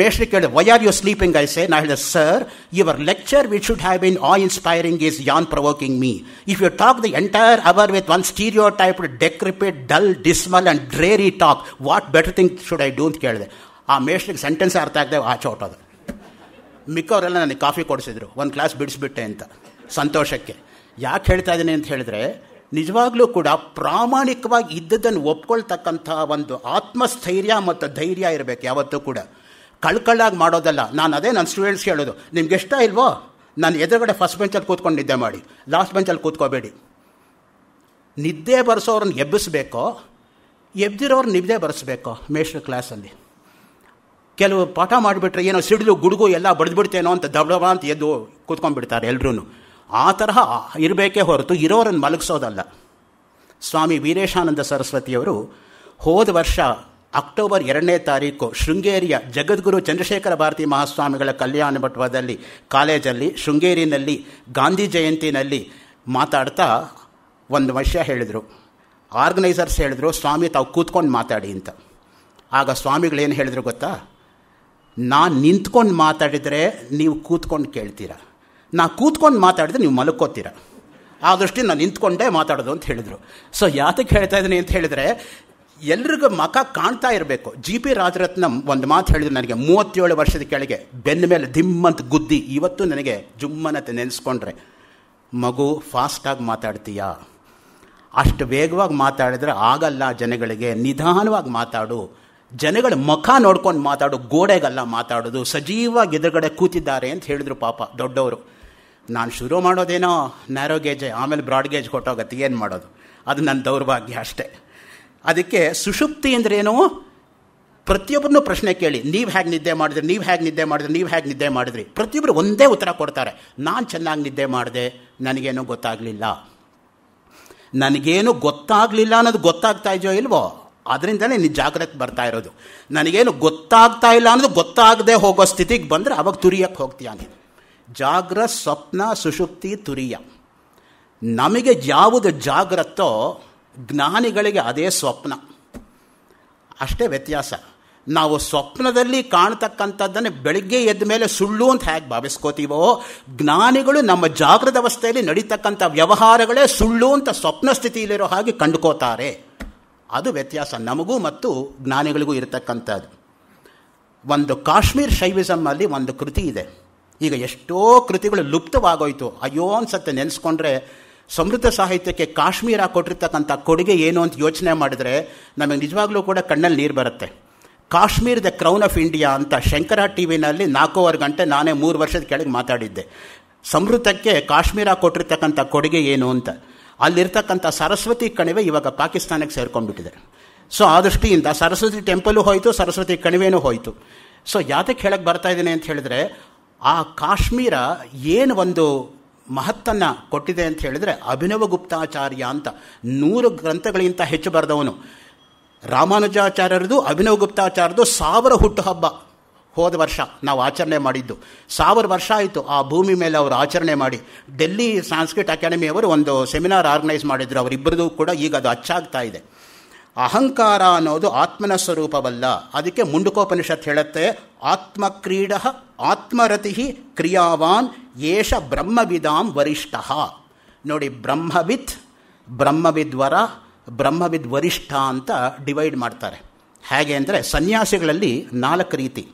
[SPEAKER 1] ಮೇಷ್ರಿ ಕೇಳಿದೆ why are you sleeping I say ನಾ ಹೇಳಿದೆ sir your lecture which should have been a inspiring is an provoking me if you talk the entire hour with one stereotype decrepit dull dismal and dreary talk what better thing should I do ಅಂತ ಕೇಳಿದೆ ಆ ಮೇಷ್ಟ್ರಿಗೆ sentence ಅರ್ಥ ಆಗದೆ ಆಚೆ ಹೊಟ್ಟೋದು ಮಿಕ್ಕವರೆಲ್ಲ ನನಗೆ coffee ಕೊಡಿಸಿದ್ರು ಒಂದು class ಬಿಡಿಸ್ಬಿಟ್ಟೆ ಅಂತ ಸಂತೋಷಕ್ಕೆ ಯಾಕೆ ಹೇಳ್ತಾ ಇದ್ದೀನಿ ಅಂತ ಹೇಳಿದ್ರೆ ನಿಜವಾಗ್ಲೂ ಕೂಡ ಪ್ರಾಮಾಣಿಕವಾಗಿ ಇದ್ದದನ್ನು ಒಪ್ಕೊಳ್ತಕ್ಕಂಥ ಒಂದು ಆತ್ಮಸ್ಥೈರ್ಯ ಮತ್ತು ಧೈರ್ಯ ಇರಬೇಕು ಯಾವತ್ತೂ ಕೂಡ ಕಳ್ಕಳ್ಳಾಗಿ ಮಾಡೋದಲ್ಲ ನಾನು ಅದೇ ನನ್ನ ಸ್ಟೂಡೆಂಟ್ಸ್ ಹೇಳೋದು ನಿಮ್ಗೆ ಇಷ್ಟ ಇಲ್ವೋ ನಾನು ಎದುರುಗಡೆ ಫಸ್ಟ್ ಬೆಂಚಲ್ಲಿ ಕೂತ್ಕೊಂಡು ನಿದ್ದೆ ಮಾಡಿ ಲಾಸ್ಟ್ ಬೆಂಚಲ್ಲಿ ಕೂತ್ಕೋಬೇಡಿ ನಿದ್ದೆ ಬರೆಸೋರನ್ನ ಎಬ್ಬಿಸ್ಬೇಕೋ ಎಬ್ಬಿರೋರು ನಿದ್ದೆ ಬರೆಸ್ಬೇಕೋ ಮೇಷ್ಟ್ರ ಕ್ಲಾಸಲ್ಲಿ ಕೆಲವು ಪಾಠ ಮಾಡಿಬಿಟ್ರೆ ಏನೋ ಸಿಡಿದು ಗುಡುಗು ಎಲ್ಲ ಬಡಿದ್ಬಿಡ್ತೇನೋ ಅಂತ ದಬ್ಬ ಅಂತ ಎದ್ದು ಕೂತ್ಕೊಂಡ್ಬಿಡ್ತಾರೆ ಎಲ್ಲರೂ ಆ ತರಹ ಇರಬೇಕೇ ಹೊರತು ಇರೋರನ್ನು ಮಲಗಿಸೋದಲ್ಲ ಸ್ವಾಮಿ ವೀರೇಶಾನಂದ ಸರಸ್ವತಿಯವರು ಹೋದ ವರ್ಷ ಅಕ್ಟೋಬರ್ ಎರಡನೇ ತಾರೀಕು ಶೃಂಗೇರಿಯ ಜಗದ್ಗುರು ಚಂದ್ರಶೇಖರ ಭಾರತಿ ಮಹಾಸ್ವಾಮಿಗಳ ಕಲ್ಯಾಣ ಮಠದಲ್ಲಿ ಕಾಲೇಜಲ್ಲಿ ಶೃಂಗೇರಿನಲ್ಲಿ ಗಾಂಧಿ ಜಯಂತಿನಲ್ಲಿ ಮಾತಾಡ್ತಾ ಒಂದು ವಿಷಯ ಹೇಳಿದರು ಆರ್ಗನೈಸರ್ಸ್ ಹೇಳಿದ್ರು ಸ್ವಾಮಿ ತಾವು ಕೂತ್ಕೊಂಡು ಮಾತಾಡಿ ಅಂತ ಆಗ ಸ್ವಾಮಿಗಳೇನು ಹೇಳಿದ್ರು ಗೊತ್ತಾ ನಾನು ನಿಂತ್ಕೊಂಡು ಮಾತಾಡಿದರೆ ನೀವು ಕೂತ್ಕೊಂಡು ಕೇಳ್ತೀರ ನಾ ಕೂತ್ಕೊಂಡು ಮಾತಾಡಿದ್ರೆ ನೀವು ಮಲ್ಕೋತೀರ ಆ ದೃಷ್ಟಿ ನಾನು ನಿಂತ್ಕೊಂಡೇ ಮಾತಾಡೋದು ಅಂತ ಹೇಳಿದರು ಸೊ ಯಾತಕ್ಕೆ ಹೇಳ್ತಾ ಇದ್ದೀನಿ ಅಂತ ಹೇಳಿದರೆ ಎಲ್ರಿಗೂ ಮಖ ಕಾಣ್ತಾ ಇರಬೇಕು ಜಿ ಪಿ ರಾಜರತ್ನಂ ಒಂದು ಮಾತು ಹೇಳಿದ್ರು ನನಗೆ ಮೂವತ್ತೇಳು ವರ್ಷದ ಕೆಳಗೆ ಬೆನ್ನ ಮೇಲೆ ದಿಮ್ಮಂತ ಗುದ್ದಿ ಇವತ್ತು ನನಗೆ ಜುಮ್ಮನತೆ ನೆನೆಸ್ಕೊಂಡ್ರೆ ಮಗು ಫಾಸ್ಟಾಗಿ ಮಾತಾಡ್ತೀಯಾ ಅಷ್ಟು ವೇಗವಾಗಿ ಮಾತಾಡಿದ್ರೆ ಆಗಲ್ಲ ಜನಗಳಿಗೆ ನಿಧಾನವಾಗಿ ಮಾತಾಡು ಜನಗಳು ಮುಖ ನೋಡ್ಕೊಂಡು ಮಾತಾಡು ಗೋಡೆಗಲ್ಲ ಮಾತಾಡೋದು ಸಜೀವಾಗಿ ಎದುರುಗಡೆ ಕೂತಿದ್ದಾರೆ ಅಂತ ಹೇಳಿದ್ರು ಪಾಪ ದೊಡ್ಡವರು ನಾನು ಶುರು ಮಾಡೋದೇನೋ ನ್ಯಾರೋ ಗೇಜೆ ಆಮೇಲೆ ಬ್ರಾಡ್ ಗೇಜ್ ಕೊಟ್ಟೋಗತ್ತೆ ಏನು ಮಾಡೋದು ಅದು ನನ್ನ ದೌರ್ಭಾಗ್ಯ ಅಷ್ಟೇ ಅದಕ್ಕೆ ಸುಷುಪ್ತಿ ಅಂದರೆ ಏನು ಪ್ರತಿಯೊಬ್ಬರನ್ನು ಪ್ರಶ್ನೆ ಕೇಳಿ ನೀವು ಹೇಗೆ ನಿದ್ದೆ ಮಾಡಿದ್ರಿ ನೀವು ಹೇಗೆ ನಿದ್ದೆ ಮಾಡಿದ್ರಿ ನೀವು ಹೇಗೆ ನಿದ್ದೆ ಮಾಡಿದ್ರಿ ಪ್ರತಿಯೊಬ್ಬರು ಒಂದೇ ಉತ್ತರ ಕೊಡ್ತಾರೆ ನಾನು ಚೆನ್ನಾಗಿ ನಿದ್ದೆ ಮಾಡಿದೆ ನನಗೇನು ಗೊತ್ತಾಗಲಿಲ್ಲ ನನಗೇನು ಗೊತ್ತಾಗಲಿಲ್ಲ ಅನ್ನೋದು ಗೊತ್ತಾಗ್ತಾ ಇದೆಯೋ ಇಲ್ವೋ ಅದರಿಂದಲೇ ನಿನ್ನ ಜಾಗ್ರತೆ ಬರ್ತಾ ಇರೋದು ನನಗೇನು ಗೊತ್ತಾಗ್ತಾ ಇಲ್ಲ ಅನ್ನೋದು ಗೊತ್ತಾಗದೆ ಹೋಗೋ ಸ್ಥಿತಿಗೆ ಬಂದರೆ ಅವಾಗ ತುರಿಯಕ್ಕೆ ಹೋಗ್ತೀಯ ನೀನು ಜಾಗ್ರ ಸ್ವಪ್ನ ಸುಷುಪ್ತಿ ತುರಿಯ ನಮಗೆ ಯಾವುದು ಜಾಗ್ರತೋ ಜ್ಞಾನಿಗಳಿಗೆ ಅದೇ ಸ್ವಪ್ನ ಅಷ್ಟೇ ವ್ಯತ್ಯಾಸ ನಾವು ಸ್ವಪ್ನದಲ್ಲಿ ಕಾಣ್ತಕ್ಕಂಥದ್ದನ್ನು ಬೆಳಿಗ್ಗೆ ಎದ್ದ ಮೇಲೆ ಸುಳ್ಳು ಅಂತ ಹೇಗೆ ಭಾವಿಸ್ಕೋತೀವೋ ಜ್ಞಾನಿಗಳು ನಮ್ಮ ಜಾಗೃತ ಅವಸ್ಥೆಯಲ್ಲಿ ನಡೀತಕ್ಕಂಥ ವ್ಯವಹಾರಗಳೇ ಸುಳ್ಳು ಅಂತ ಸ್ವಪ್ನ ಸ್ಥಿತಿಯಲ್ಲಿರೋ ಹಾಗೆ ಕಂಡುಕೋತಾರೆ ಅದು ವ್ಯತ್ಯಾಸ ನಮಗೂ ಮತ್ತು ಜ್ಞಾನಿಗಳಿಗೂ ಇರತಕ್ಕಂಥದ್ದು ಒಂದು ಕಾಶ್ಮೀರ್ ಶೈವಿಸಮ್ಮಲ್ಲಿ ಒಂದು ಕೃತಿ ಇದೆ ಈಗ ಎಷ್ಟೋ ಕೃತಿಗಳು ಲುಪ್ತವಾಗೋಯ್ತು ಅಯ್ಯೋ ಅನ್ಸತ್ತೆ ನೆನೆಸ್ಕೊಂಡ್ರೆ ಸಮೃದ್ಧ ಸಾಹಿತ್ಯಕ್ಕೆ ಕಾಶ್ಮೀರ ಕೊಟ್ಟಿರ್ತಕ್ಕಂಥ ಕೊಡುಗೆ ಏನು ಅಂತ ಯೋಚನೆ ಮಾಡಿದರೆ ನಮಗೆ ನಿಜವಾಗ್ಲೂ ಕೂಡ ಕಣ್ಣಲ್ಲಿ ನೀರು ಬರುತ್ತೆ Kashmir the crown of India ಅಂತ ಶಂಕರ ಟಿ ವಿನಲ್ಲಿ ನಾಲ್ಕೂವರೆ ಗಂಟೆ ನಾನೇ ಮೂರು ವರ್ಷದ ಕೆಳಗೆ ಮಾತಾಡಿದ್ದೆ ಸಮೃದ್ಧಕ್ಕೆ ಕಾಶ್ಮೀರ ಕೊಟ್ಟಿರ್ತಕ್ಕಂಥ ಕೊಡುಗೆ ಏನು ಅಂತ ಅಲ್ಲಿರ್ತಕ್ಕಂಥ ಸರಸ್ವತಿ ಕಣಿವೆ ಇವಾಗ ಪಾಕಿಸ್ತಾನಕ್ಕೆ ಸೇರ್ಕೊಂಡ್ಬಿಟ್ಟಿದೆ ಸೊ ಆ ದೃಷ್ಟಿಯಿಂದ ಸರಸ್ವತಿ ಟೆಂಪಲು ಹೋಯಿತು ಸರಸ್ವತಿ ಕಣಿವೆನೂ ಹೋಯಿತು ಸೊ ಯಾತಕ್ಕೆ ಹೇಳಕ್ಕೆ ಬರ್ತಾ ಇದ್ದೀನಿ ಅಂತ ಹೇಳಿದ್ರೆ ಆ ಕಾಶ್ಮೀರ ಏನು ಒಂದು ಮಹತ್ತನ್ನು ಕೊಟ್ಟಿದೆ ಅಂತ ಹೇಳಿದರೆ ಅಭಿನವ ಗುಪ್ತಾಚಾರ್ಯ ಅಂತ ನೂರು ಗ್ರಂಥಗಳಿಗಿಂತ ಹೆಚ್ಚು ಬರೆದವನು ರಾಮಾನುಜಾಚಾರ್ಯರದು ಅಭಿನವ ಗುಪ್ತಾಚಾರ್ಯದು ಸಾವಿರ ಹುಟ್ಟುಹಬ್ಬ ಹೋದ ವರ್ಷ ನಾವು ಆಚರಣೆ ಮಾಡಿದ್ದು ಸಾವಿರ ವರ್ಷ ಆಯಿತು ಆ ಭೂಮಿ ಮೇಲೆ ಅವರು ಆಚರಣೆ ಮಾಡಿ ಡೆಲ್ಲಿ ಸಾಂಸ್ಕೃತ್ ಅಕಾಡೆಮಿಯವರು ಒಂದು ಸೆಮಿನಾರ್ ಆರ್ಗನೈಸ್ ಮಾಡಿದ್ರು ಅವರಿಬ್ಬರದು ಕೂಡ ಈಗ ಅದು ಅಚ್ಚಾಗ್ತಾ ಇದೆ ಅಹಂಕಾರ ಅನ್ನೋದು ಆತ್ಮನ ಸ್ವರೂಪವಲ್ಲ ಅದಕ್ಕೆ ಮುಂಡುಕೋಪನಿಷತ್ ಹೇಳುತ್ತೆ ಆತ್ಮಕ್ರೀಡ ಆತ್ಮರತಿ ಕ್ರಿಯಾವಾನ್ ಏಷ ಬ್ರಹ್ಮವಿದಾಂ ವರಿಷ್ಠ ನೋಡಿ ಬ್ರಹ್ಮವಿತ್ ಬ್ರಹ್ಮವಿದ್ವರ ಬ್ರಹ್ಮವಿದ್ ವರಿಷ್ಠ ಅಂತ ಡಿವೈಡ್ ಮಾಡ್ತಾರೆ ಹೇಗೆ ಅಂದರೆ ಸನ್ಯಾಸಿಗಳಲ್ಲಿ ನಾಲ್ಕು ರೀತಿ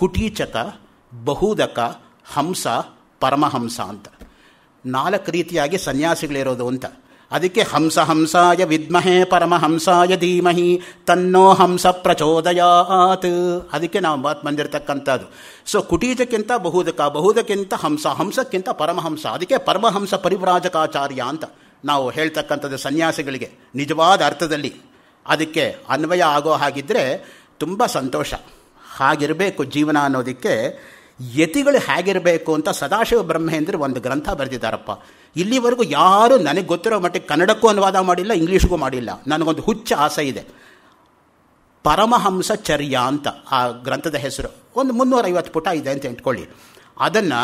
[SPEAKER 1] ಕುಟೀಚಕ ಬಹುದಕ ಹಂಸ ಪರಮಹಂಸ ಅಂತ ನಾಲ್ಕು ರೀತಿಯಾಗಿ ಸನ್ಯಾಸಿಗಳಿರೋದು ಅಂತ ಅದಕ್ಕೆ ಹಂಸ ಹಂಸಾಯ ವಿದ್ಮಹೇ ಪರಮಹಂಸಾಯ ಧೀಮಹಿ ತನ್ನೋ ಹಂಸ ಪ್ರಚೋದಯಾತ್ ಅದಕ್ಕೆ ನಾವು ಮಾತು ಬಂದಿರತಕ್ಕಂಥದ್ದು ಸೊ ಕುಟೀಜಕ್ಕಿಂತ ಬಹುದಕ ಬಹುದಕ್ಕಿಂತ ಹಂಸ ಹಂಸಕ್ಕಿಂತ ಪರಮಹಂಸ ಅದಕ್ಕೆ ಪರಮಹಂಸ ಪರಿವ್ರಾಜಕಾಚಾರ್ಯ ಅಂತ ನಾವು ಹೇಳ್ತಕ್ಕಂಥದ್ದು ಸನ್ಯಾಸಿಗಳಿಗೆ ನಿಜವಾದ ಅರ್ಥದಲ್ಲಿ ಅದಕ್ಕೆ ಅನ್ವಯ ಆಗೋ ಹಾಗಿದ್ದರೆ ತುಂಬ ಸಂತೋಷ ಹಾಗಿರಬೇಕು ಜೀವನ ಅನ್ನೋದಕ್ಕೆ ಯತಿಗಳು ಹೇಗಿರಬೇಕು ಅಂತ ಸದಾಶಿವ ಬ್ರಹ್ಮೇಂದ್ರ ಒಂದು ಗ್ರಂಥ ಬರೆದಿದ್ದಾರಪ್ಪ ಇಲ್ಲಿವರೆಗೂ ಯಾರೂ ನನಗೆ ಗೊತ್ತಿರೋ ಮಟ್ಟಿಗೆ ಕನ್ನಡಕ್ಕೂ ಅನುವಾದ ಮಾಡಿಲ್ಲ ಇಂಗ್ಲೀಷ್ಗೂ ಮಾಡಿಲ್ಲ ನನಗೊಂದು ಹುಚ್ಚ ಆಸೆ ಇದೆ ಪರಮಹಂಸ ಚರ್ಯ ಅಂತ ಆ ಗ್ರಂಥದ ಹೆಸರು ಒಂದು ಮುನ್ನೂರೈವತ್ತು ಪುಟ ಇದೆ ಅಂತ ಇಟ್ಕೊಳ್ಳಿ ಅದನ್ನು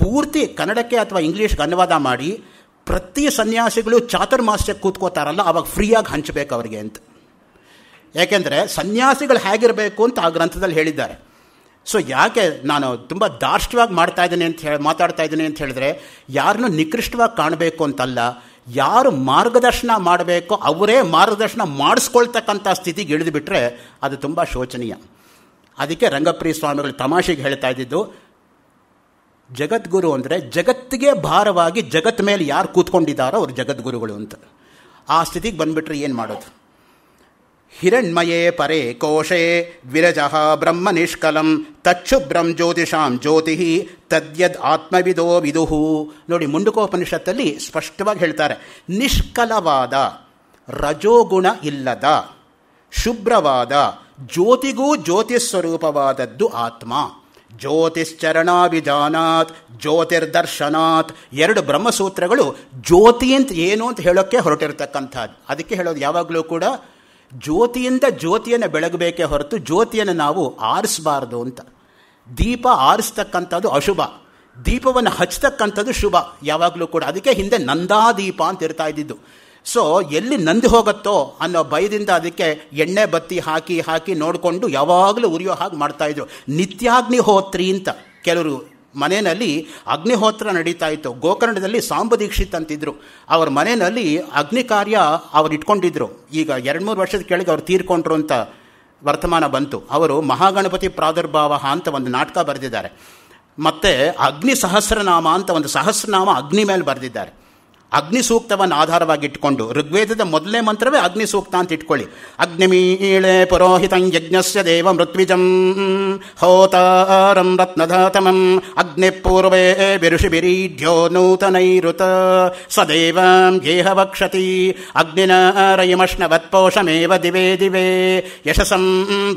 [SPEAKER 1] ಪೂರ್ತಿ ಕನ್ನಡಕ್ಕೆ ಅಥವಾ ಇಂಗ್ಲೀಷ್ಗೆ ಅನುವಾದ ಮಾಡಿ ಪ್ರತಿ ಸನ್ಯಾಸಿಗಳು ಚಾತುರ್ಮಾಸ್ಯಕ್ಕೆ ಕೂತ್ಕೋತಾರಲ್ಲ ಅವಾಗ ಫ್ರೀಯಾಗಿ ಹಂಚಬೇಕು ಅವರಿಗೆ ಅಂತ ಯಾಕೆಂದರೆ ಸನ್ಯಾಸಿಗಳು ಹೇಗಿರಬೇಕು ಅಂತ ಆ ಗ್ರಂಥದಲ್ಲಿ ಹೇಳಿದ್ದಾರೆ ಸೊ ಯಾಕೆ ನಾನು ತುಂಬ ದಾರ್ಷ್ಟ್ಯವಾಗಿ ಮಾಡ್ತಾ ಇದ್ದೀನಿ ಅಂತ ಹೇಳಿ ಮಾತಾಡ್ತಾ ಇದ್ದೀನಿ ಅಂತ ಹೇಳಿದ್ರೆ ಯಾರನ್ನು ನಿಕೃಷ್ಟವಾಗಿ ಕಾಣಬೇಕು ಅಂತಲ್ಲ ಯಾರು ಮಾರ್ಗದರ್ಶನ ಮಾಡಬೇಕೋ ಅವರೇ ಮಾರ್ಗದರ್ಶನ ಮಾಡಿಸ್ಕೊಳ್ತಕ್ಕಂಥ ಸ್ಥಿತಿಗೆ ಇಳಿದುಬಿಟ್ರೆ ಅದು ತುಂಬ ಶೋಚನೀಯ ಅದಕ್ಕೆ ರಂಗಪ್ರಿಯ ಸ್ವಾಮಿಗಳು ತಮಾಷೆಗೆ ಹೇಳ್ತಾ ಇದ್ದಿದ್ದು ಜಗದ್ಗುರು ಅಂದರೆ ಜಗತ್ತಿಗೆ ಭಾರವಾಗಿ ಜಗತ್ ಮೇಲೆ ಯಾರು ಕೂತ್ಕೊಂಡಿದ್ದಾರೋ ಅವರು ಜಗದ್ಗುರುಗಳು ಅಂತ ಆ ಸ್ಥಿತಿಗೆ ಬಂದುಬಿಟ್ರೆ ಏನು ಮಾಡೋದು ಹಿರಣ್ಮಯೇ ಪರೇ ಕೋಶೆ ವಿರಜಃ ಬ್ರಹ್ಮ ನಿಷ್ಕಲಂ ತಕ್ಷುಭ್ರಂ ಜ್ಯೋತಿಷಾಂ ಜ್ಯೋತಿ ತದ್ಯದ್ ಆತ್ಮವಿದೋ ವಿದುಹು ನೋಡಿ ಮುಂಡುಕೋಪನಿಷತ್ತಲ್ಲಿ ಸ್ಪಷ್ಟವಾಗಿ ಹೇಳ್ತಾರೆ ನಿಷ್ಕಲವಾದ ರಜೋಗುಣ ಇಲ್ಲದ ಶುಭ್ರವಾದ ಜ್ಯೋತಿಗೂ ಸ್ವರೂಪವಾದದ್ದು ಆತ್ಮ ಜ್ಯೋತಿಶ್ಚರಣಾಭಿಜಾನಾತ್ ಜ್ಯೋತಿರ್ದರ್ಶನಾತ್ ಎರಡು ಬ್ರಹ್ಮಸೂತ್ರಗಳು ಜ್ಯೋತಿ ಅಂತ ಏನು ಅಂತ ಹೇಳೋಕ್ಕೆ ಹೊರಟಿರ್ತಕ್ಕಂಥದ್ದು ಅದಕ್ಕೆ ಹೇಳೋದು ಯಾವಾಗಲೂ ಕೂಡ ಜ್ಯೋತಿಯಿಂದ ಜ್ಯೋತಿಯನ್ನು ಬೆಳಗಬೇಕೇ ಹೊರತು ಜ್ಯೋತಿಯನ್ನು ನಾವು ಆರಿಸಬಾರ್ದು ಅಂತ ದೀಪ ಆರಿಸ್ತಕ್ಕಂಥದ್ದು ಅಶುಭ ದೀಪವನ್ನು ಹಚ್ಚತಕ್ಕಂಥದ್ದು ಶುಭ ಯಾವಾಗಲೂ ಕೂಡ ಅದಕ್ಕೆ ಹಿಂದೆ ನಂದಾದೀಪ ಅಂತ ಇರ್ತಾ ಇದ್ದಿದ್ದು ಸೊ ಎಲ್ಲಿ ನಂದಿ ಹೋಗುತ್ತೋ ಅನ್ನೋ ಭಯದಿಂದ ಅದಕ್ಕೆ ಎಣ್ಣೆ ಬತ್ತಿ ಹಾಕಿ ಹಾಕಿ ನೋಡಿಕೊಂಡು ಯಾವಾಗಲೂ ಉರಿಯೋ ಹಾಗೆ ಮಾಡ್ತಾಯಿದ್ರು ನಿತ್ಯಾಗ್ನಿಹೋತ್ರಿ ಅಂತ ಕೆಲವರು ಮನೆಯಲ್ಲಿ ಅಗ್ನಿಹೋತ್ರ ನಡೀತಾ ಇತ್ತು ಗೋಕರ್ಣದಲ್ಲಿ ಸಾಂಬು ದೀಕ್ಷಿತ್ ಅಂತಿದ್ರು ಅವ್ರ ಮನೆಯಲ್ಲಿ ಅಗ್ನಿ ಕಾರ್ಯ ಅವ್ರು ಇಟ್ಕೊಂಡಿದ್ರು ಈಗ ಎರಡು ಮೂರು ವರ್ಷದ ಕೆಳಗೆ ಅವ್ರು ತೀರ್ಕೊಂಡ್ರು ಅಂತ ವರ್ತಮಾನ ಬಂತು ಅವರು ಮಹಾಗಣಪತಿ ಪ್ರಾದುರ್ಭಾವ ಅಂತ ಒಂದು ನಾಟಕ ಬರೆದಿದ್ದಾರೆ ಮತ್ತು ಅಗ್ನಿ ಸಹಸ್ರನಾಮ ಅಂತ ಒಂದು ಸಹಸ್ರನಾಮ ಅಗ್ನಿ ಮೇಲೆ ಬರೆದಿದ್ದಾರೆ అగ్నిసూక్తవన ఆధారవగ ఇట్కొండు ఋగ్వేదద మొదలే మంత్రవే అగ్నిసూక్త అంత ఇట్కొలి అగ్నిమి ఏలే పోరోహితం యజ్ఞస్య దేవ మృత్విజం హోతారమ్ రత్నధాతమమ్ అగ్ని పూర్వే వెరుషిబిరీడ్్యో నూతనైరుత సదేవమ్ గేహవక్షతి అగ్నిన రయమష్ణవత్ పోషమేవ దివేదివే యశసమ్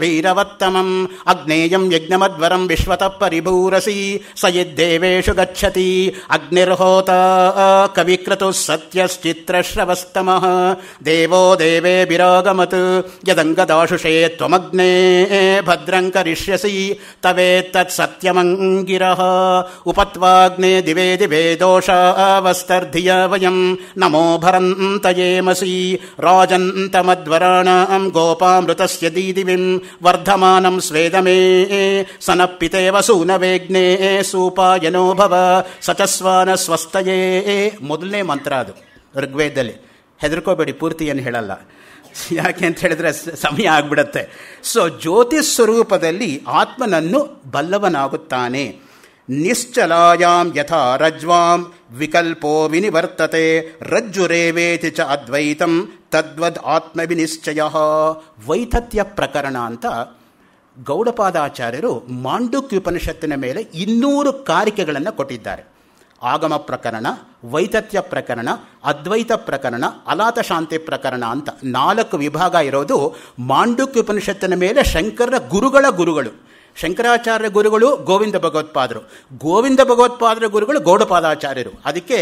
[SPEAKER 1] వీరవత్తమమ్ అగ్నేయం యజ్ఞమద్వరం విశ్వత పరిబూరసి సయద్దేవేషు గచ్ఛతి అగ్నిర్హోత కవిక్ర तु सत्यश्चित्रश्रवस्तमः देवो देवे विरागमत् यदङ्गदाशुषे त्वमग्ने भद्रं करिष्यसि तवेत्तत्सत्यमङ्गिरः उपत्वाग्ने दिवे दिवे दोषावस्तर्धिया वयं नमो भरन्तयेमसि राजन्तमध्वराणां गोपामृतस्य दीदिविं वर्धमानं स्वेदमे सनप्पिते वसूनवेग्ने सूपायनो भव सचस्वान स्वस्तये ಮೊದಲನೇ ಮಂತ್ರ ಅದು ಋಗ್ವೇದದಲ್ಲಿ ಹೆದರ್ಕೋಬೇಡಿ ಪೂರ್ತಿಯನ್ನು ಹೇಳಲ್ಲ ಯಾಕೆ ಅಂತ ಹೇಳಿದ್ರೆ ಸಮಯ ಆಗ್ಬಿಡತ್ತೆ ಸೊ ಜ್ಯೋತಿ ಸ್ವರೂಪದಲ್ಲಿ ಆತ್ಮನನ್ನು ಬಲ್ಲವನಾಗುತ್ತಾನೆ ನಿಶ್ಚಲಾಯಾಂ ಯಥಾ ರಜ್ವಾಂ ವಿಕಲ್ಪೋ ವಿನಿವರ್ತತೆ ರೇವೇತಿ ಚ ಅದ್ವೈತಂ ತದ್ವದ್ ಆತ್ಮವಿನಿಶ್ಚಯ ವೈತತ್ಯ ಪ್ರಕರಣ ಅಂತ ಗೌಡಪಾದಾಚಾರ್ಯರು ಮಾಂಡುಕ್ಯುಪನಿಷತ್ತಿನ ಮೇಲೆ ಇನ್ನೂರು ಕಾರಿಕೆಗಳನ್ನು ಕೊಟ್ಟಿದ್ದಾರೆ ಆಗಮ ಪ್ರಕರಣ ವೈತತ್ಯ ಪ್ರಕರಣ ಅದ್ವೈತ ಪ್ರಕರಣ ಅಲಾತ ಶಾಂತಿ ಪ್ರಕರಣ ಅಂತ ನಾಲ್ಕು ವಿಭಾಗ ಇರೋದು ಮಾಂಡುಕ್ಯ ಉಪನಿಷತ್ತಿನ ಮೇಲೆ ಶಂಕರರ ಗುರುಗಳ ಗುರುಗಳು ಶಂಕರಾಚಾರ್ಯ ಗುರುಗಳು ಗೋವಿಂದ ಭಗವತ್ಪಾದರು ಗೋವಿಂದ ಭಗವತ್ಪಾದರ ಗುರುಗಳು ಗೌಡಪಾದಾಚಾರ್ಯರು ಅದಕ್ಕೆ